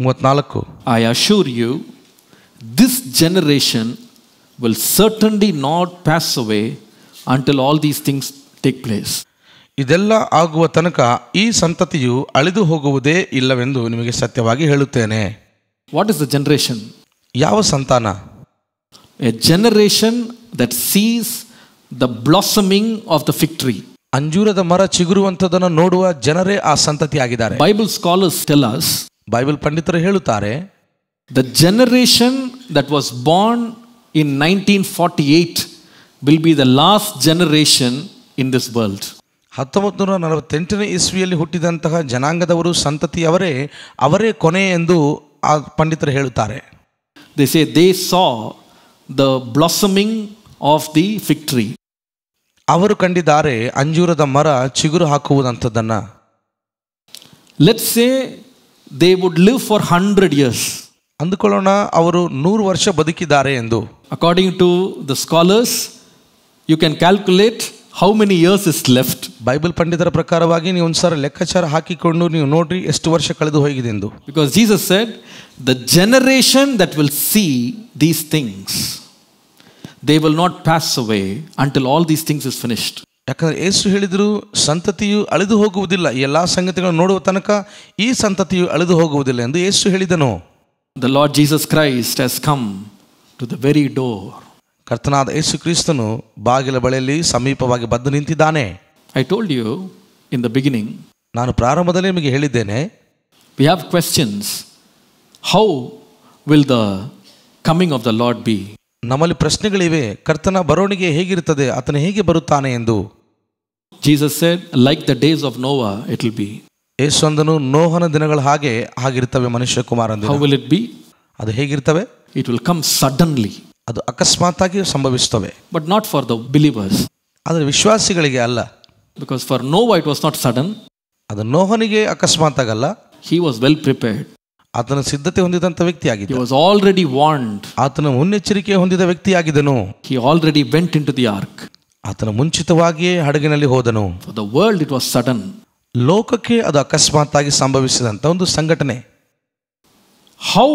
ಮೂವತ್ನಾಲ್ಕು I assure you this generation will certainly not pass away until all these things take place ಇದೆಲ್ಲ ಆಗುವ ತನಕ ಈ ಸಂತತಿಯು ಅಳಿದು ಹೋಗುವುದೇ ಇಲ್ಲವೆಂದು ನಿಮಗೆ ಸತ್ಯವಾಗಿ ಹೇಳುತ್ತೇನೆ ವಾಟ್ ಇಸ್ ದ ಜನರೇಷನ್ ಯಾವ ಸಂತಾನ a generation that sees the blossoming of the fig tree ಅಂಜೂರದ ಮರ ಚಿಗುರುವಂತದನ್ನು ನೋಡುವ ಜನರೇ ಆ ಸಂತತಿ ಆಗಿದ್ದಾರೆ ಬೈಬಲ್ ಸ್ಕಾಲರ್ಸ್ ಟೆಲಸ್ ಬೈಬಲ್ ಪಂಡಿತರು ಹೇಳುತ್ತಾರೆ the generation that was born in nineteen forty eight will be the last generation in this world ಹತ್ತೊಂಬತ್ತು ನೂರ ನಲವತ್ತೆಂಟನೇ ಇಸ್ವಿಯಲ್ಲಿ ಹುಟ್ಟಿದಂತಹ ಜನಾಂಗದವರು ಸಂತತಿಯವರೇ ಅವರೇ ಕೊನೆ ಎಂದು ಆ ಪಂಡಿತರು ಹೇಳುತ್ತಾರೆ they say they saw the blossoming of the fig tree ಅವರು ಕಂಡಿದ್ದಾರೆ ಅಂಜೂರದ ಮರ ಚಿಗುರು ಹಾಕುವುದಂಥದ್ದನ್ನು let's say they would live for hundred years ಅಂದುಕೊಳ್ಳೋಣ ಅವರು ನೂರು ವರ್ಷ ಬದುಕಿದ್ದಾರೆ ಎಂದು according to the scholars you can calculate how many years is left Bible ಪಂಡಿತರ ಪ್ರಕಾರವಾಗಿ ನೀವು ಒಂದು ಸಾರಿ ಲೆಕ್ಕಾಚಾರ ಹಾಕಿಕೊಂಡು ನೀವು ನೋಡ್ರಿ ಎಷ್ಟು ವರ್ಷ ಕಳೆದು ಹೋಗಿದೆ ಎಂದು because Jesus said the generation that will see these things they will not pass away until all these things is finished ಯಾಕಂದ್ರೆ ಏಸು ಹೇಳಿದರು ಸಂತತಿಯು ಅಳಿದು ಹೋಗುವುದಿಲ್ಲ ಎಲ್ಲ ಸಂಗತಿಗಳನ್ನು ನೋಡುವ ತನಕ ಈ ಸಂತತಿಯು ಅಳಿದು ಹೋಗುವುದಿಲ್ಲ ಎಂದು ಏಸು ಹೇಳಿದನು the Lord Jesus Christ has come to the very door ಕರ್ತನಾದ ಯೇಸು ಕ್ರಿಸ್ತನು ಬಾಗಿಲ ಬಳಿಯಲ್ಲಿ ಸಮೀಪವಾಗಿ ಬಂದು ನಿಂತಿದ್ದಾನೆ I told you in the beginning ನಾನು ಪ್ರಾರಂಭದಲ್ಲಿ ನಿಮಗೆ ಹೇಳಿದ್ದೇನೆ we have questions how will the coming of the Lord be ನಮ್ಮಲ್ಲಿ ಪ್ರಶ್ನೆಗಳಿವೆ ಕರ್ತನ ಬರವಣಿಗೆ ಹೇಗಿರುತ್ತದೆ ಆತನು ಹೇಗೆ ಬರುತ್ತಾನೆ ಎಂದು Jesus said like the days of Noah it will be ಯೇಸಂದನು ನೋಹನ ದಿನಗಳ ಹಾಗೆ ಆಗಿರ್ತವೆ ಮನುಷ್ಯ ಕುಮಾರ ಹೌ ವಿಲ್ ಇಟ್ ಬಿ ಅದು ಹೇಗಿರ್ತವೆ ಇಟ್ ವಿಲ್ ಕಮ್ ಸಡನ್ಲಿ ಅದು ಅಕಸ್ಮಾತ್ ಆಗಿ ಸಂಭವಿಸ್ತವೆ but not for the believers ಆದರೆ ವಿಶ್ವಾಸಿಗಳಿಗೆ ಅಲ್ಲ because for Noah it was not sudden ಅದು ನೋಹನಿಗೆ ಅಕಸ್ಮಾತ್ ಆಗಲ್ಲ ಹಿ ವಾಸ್ ವೆಲ್ ಪ್ರಿಪೇರ್ಡ್ ಆತನ ಸಿದ್ಧತೆ ಹೊಂದಿದಂತ ಆಗಿದೆ ವಾಸ್ ಆಲ್ರೆಡಿ ವಾಂಡ್ ಆತನ ಮುನ್ನೆಚ್ಚರಿಕೆ ಹೊಂದಿದ ಆಗಿದನು he already went into the ark ಆತನ ಮುಂಚಿತವಾಗಿಯೇ ಹಡಗಿನಲ್ಲಿ ಹೋದನು the world it was sudden ಲೋಕಕ್ಕೆ ಅದು ಅಕಸ್ಮಾತ್ ಆಗಿ ಸಂಭವಿಸಿದಂತ ಒಂದು ಸಂಘಟನೆ how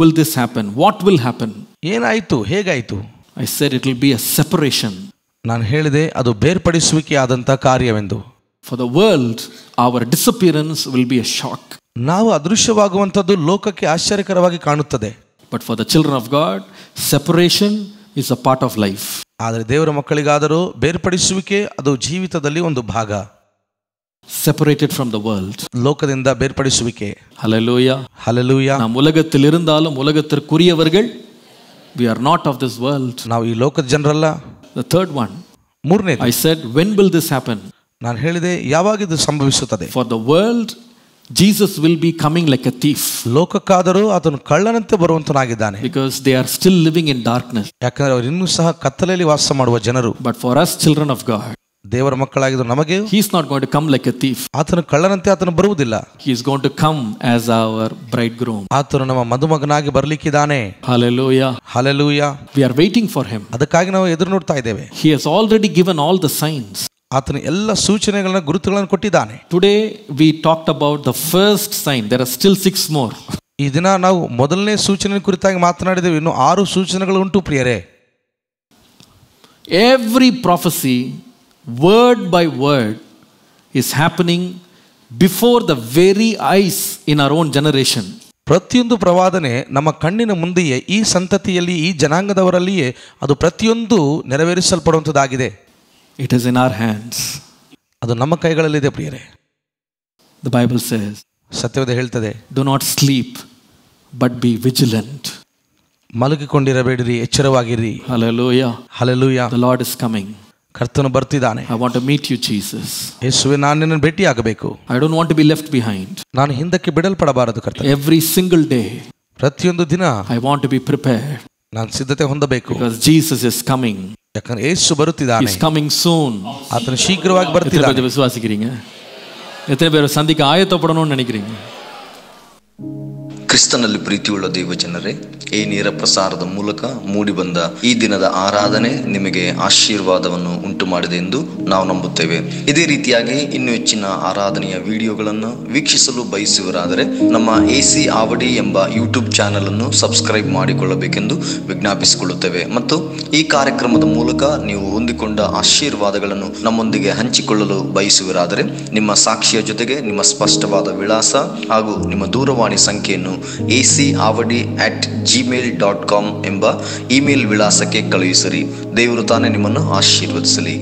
will this happen what will happen ಏನಾಯಿತು ಹೇಗಾಯಿತು I said it will be a separation ನಾನು ಹೇಳಿದೆ ಅದು ಬೇರ್ಪಡಿಸುವಿಕೆ ಆದಂತಹ ಕಾರ್ಯವೆಂದು for the world our disappearance will be a shock ನಾವು ಅದೃಶ್ಯವಾಗುವಂಥದ್ದು ಲೋಕಕ್ಕೆ ಆಶ್ಚರ್ಯಕರವಾಗಿ ಕಾಣುತ್ತದೆ but for the children of god separation is a part of life ಆದರೆ ದೇವರ ಮಕ್ಕಳಿಗಾದರೂ ಬೇರ್ಪಡಿಸುವಿಕೆ ಅದು ಜೀವಿತದಲ್ಲಿ ಒಂದು ಭಾಗ ಸೆಪರೇಟೆಡ್ ಫ್ರಮ್ ದ ವರ್ಲ್ಡ್ ಲೋಕದಿಂದ ಬೇರ್ಪಡಿಸುವಿಕೆ ಹಲಲೂಯ ಹಲಲೂಯ நாம் உலகத்தில் இருந்தாலும் we are not of this world ನಾವು ಈ ಲೋಕದ ಜನರಲ್ಲ ದ ಥರ್ಡ್ ಒನ್ ಮೂರನೇ I said when will this happen ನಾನು ಹೇಳಿದೆ ಯಾವಾಗ ಇದು ಸಂಭವಿಸುತ್ತದೆ for the world Jesus will be coming like a thief. ಲೋಕಕ್ಕಾದರೂ ಆತನು ಕಳ್ಳನಂತೆ ಬರುವಂತನಾಗಿದ್ದಾನೆ. Because they are still living in darkness. ಯಾಕಂದ್ರೆ ಅವರು ಇನ್ನೂ ಸಹ ಕತ್ತಲೆಯಲ್ಲಿ ವಾಸ ಮಾಡುವ ಜನರು. But for us children of God. ದೇವರ ಮಕ್ಕಳಾಗಿದ್ದು ನಮಗೆ he is not going to come like a thief ಆತನು ಕಳ್ಳನಂತೆ ಆತನು ಬರುವುದಿಲ್ಲ he is going to come as our bridegroom ಆತನು ನಮ್ಮ ಮದುಮಗನಾಗಿ ಬರಲಿಕ್ಕಿದ್ದಾನೆ hallelujah hallelujah we are waiting for him ಅದಕ್ಕಾಗಿ ನಾವು ಎದುರು ನೋಡ್ತಾ ಇದ್ದೇವೆ he has already given all the signs ಆತನ ಎಲ್ಲ ಸೂಚನೆಗಳನ್ನ ಗುರುತುಗಳನ್ನು ಕೊಟ್ಟಿದ್ದಾನೆ today we talked about the first sign there are still six more ಈ ದಿನ ನಾವು ಮೊದಲನೇ ಸೂಚನೆ ಕುರಿತಾಗಿ ಮಾತನಾಡಿದ್ದೇವೆ ಇನ್ನು ಆರು ಸೂಚನೆಗಳು ಉಂಟು ಪ್ರಿಯರೇ every prophecy word by word is happening before the very eyes in our own generation ಪ್ರತಿಯೊಂದು ಪ್ರವಾದನೆ ನಮ್ಮ ಕಣ್ಣಿನ ಮುಂದೆಯೇ ಈ ಸಂತತಿಯಲ್ಲಿ ಈ ಜನಾಂಗದವರಲ್ಲಿಯೇ ಅದು ಪ್ರತಿಯೊಂದು ನೆರವೇರಿಸಲ್ಪಡುವಂಥದ್ದಾಗಿದೆ It is in our hands. ಅದು ನಮ್ಮ ಕೈಗಳಲ್ಲಿದೆ ಪ್ರಿಯರೇ The Bible says ಸತ್ಯವಾದ ಹೇಳ್ತದೆ Do not sleep but be vigilant. ಮಲಗಿಕೊಂಡಿರಬೇಡಿರಿ ಎಚ್ಚರವಾಗಿರಿ Hallelujah. Hallelujah. The Lord is coming. ಕರ್ತನು ಬರ್ತಿದ್ದಾನೆ I want to meet you Jesus ಯೇಸುವೆ ನಾನು ನಿನ್ನನ್ನು ಭೇಟಿ ಆಗಬೇಕು I don't want to be left behind ನಾನು ಹಿಂದಕ್ಕೆ ಬಿಡಲ್ಪಡಬಾರದು ಕರ್ತ ಎವ್ರಿ ಸಿಂಗಲ್ ಡೇ ಪ್ರತಿಯೊಂದು ದಿನ I want to be prepared ನಾನು ಸಿದ್ಧತೆ ಹೊಂದಬೇಕು ಬಿಕಾಸ್ ಜೀಸಸ್ ಇಸ್ ಕಮಿಂಗ್ ಯಾಕಂದ್ರೆ ಏಸು ಬರುತ್ತಿದ್ದಾನೆ ಇಸ್ ಕಮಿಂಗ್ ಸೂನ್ ಆತನ ಶೀಘ್ರವಾಗಿ ಬರ್ತಿದ್ದಾನೆ ವಿಶ್ವಾಸಿக்கிறீங்க ಬೇರೆ பேர் சந்திக்க ஆயத்தப்படணும்னு நினைக்கிறீங்க ಕ್ರಿಸ್ತನಲ್ಲಿ ಪ್ರೀತಿಯುಳ್ಳ ಜನರೇ ಈ ನೇರ ಪ್ರಸಾರದ ಮೂಲಕ ಮೂಡಿಬಂದ ಈ ದಿನದ ಆರಾಧನೆ ನಿಮಗೆ ಆಶೀರ್ವಾದವನ್ನು ಉಂಟು ಮಾಡಿದೆ ಎಂದು ನಾವು ನಂಬುತ್ತೇವೆ ಇದೇ ರೀತಿಯಾಗಿ ಇನ್ನು ಹೆಚ್ಚಿನ ಆರಾಧನೆಯ ವಿಡಿಯೋಗಳನ್ನು ವೀಕ್ಷಿಸಲು ಬಯಸುವರಾದರೆ ನಮ್ಮ ಎ ಆವಡಿ ಎಂಬ ಯೂಟ್ಯೂಬ್ ಚಾನೆಲ್ ಅನ್ನು ಸಬ್ಸ್ಕ್ರೈಬ್ ಮಾಡಿಕೊಳ್ಳಬೇಕೆಂದು ವಿಜ್ಞಾಪಿಸಿಕೊಳ್ಳುತ್ತೇವೆ ಮತ್ತು ಈ ಕಾರ್ಯಕ್ರಮದ ಮೂಲಕ ನೀವು ಹೊಂದಿಕೊಂಡ ಆಶೀರ್ವಾದಗಳನ್ನು ನಮ್ಮೊಂದಿಗೆ ಹಂಚಿಕೊಳ್ಳಲು ಬಯಸುವರಾದರೆ ನಿಮ್ಮ ಸಾಕ್ಷಿಯ ಜೊತೆಗೆ ನಿಮ್ಮ ಸ್ಪಷ್ಟವಾದ ವಿಳಾಸ ಹಾಗೂ ನಿಮ್ಮ ದೂರವಾಣಿ ಸಂಖ್ಯೆಯನ್ನು A C Avadi at Gmail dot com ಎಂಬ ಇಮೇಲ್ ವಿಳಾಸಕ್ಕೆ ಕಳುಹಿಸಿರಿ ದೇವರು ತಾನೇ ನಿಮ್ಮನ್ನು ಆಶೀರ್ವದಿಸಲಿ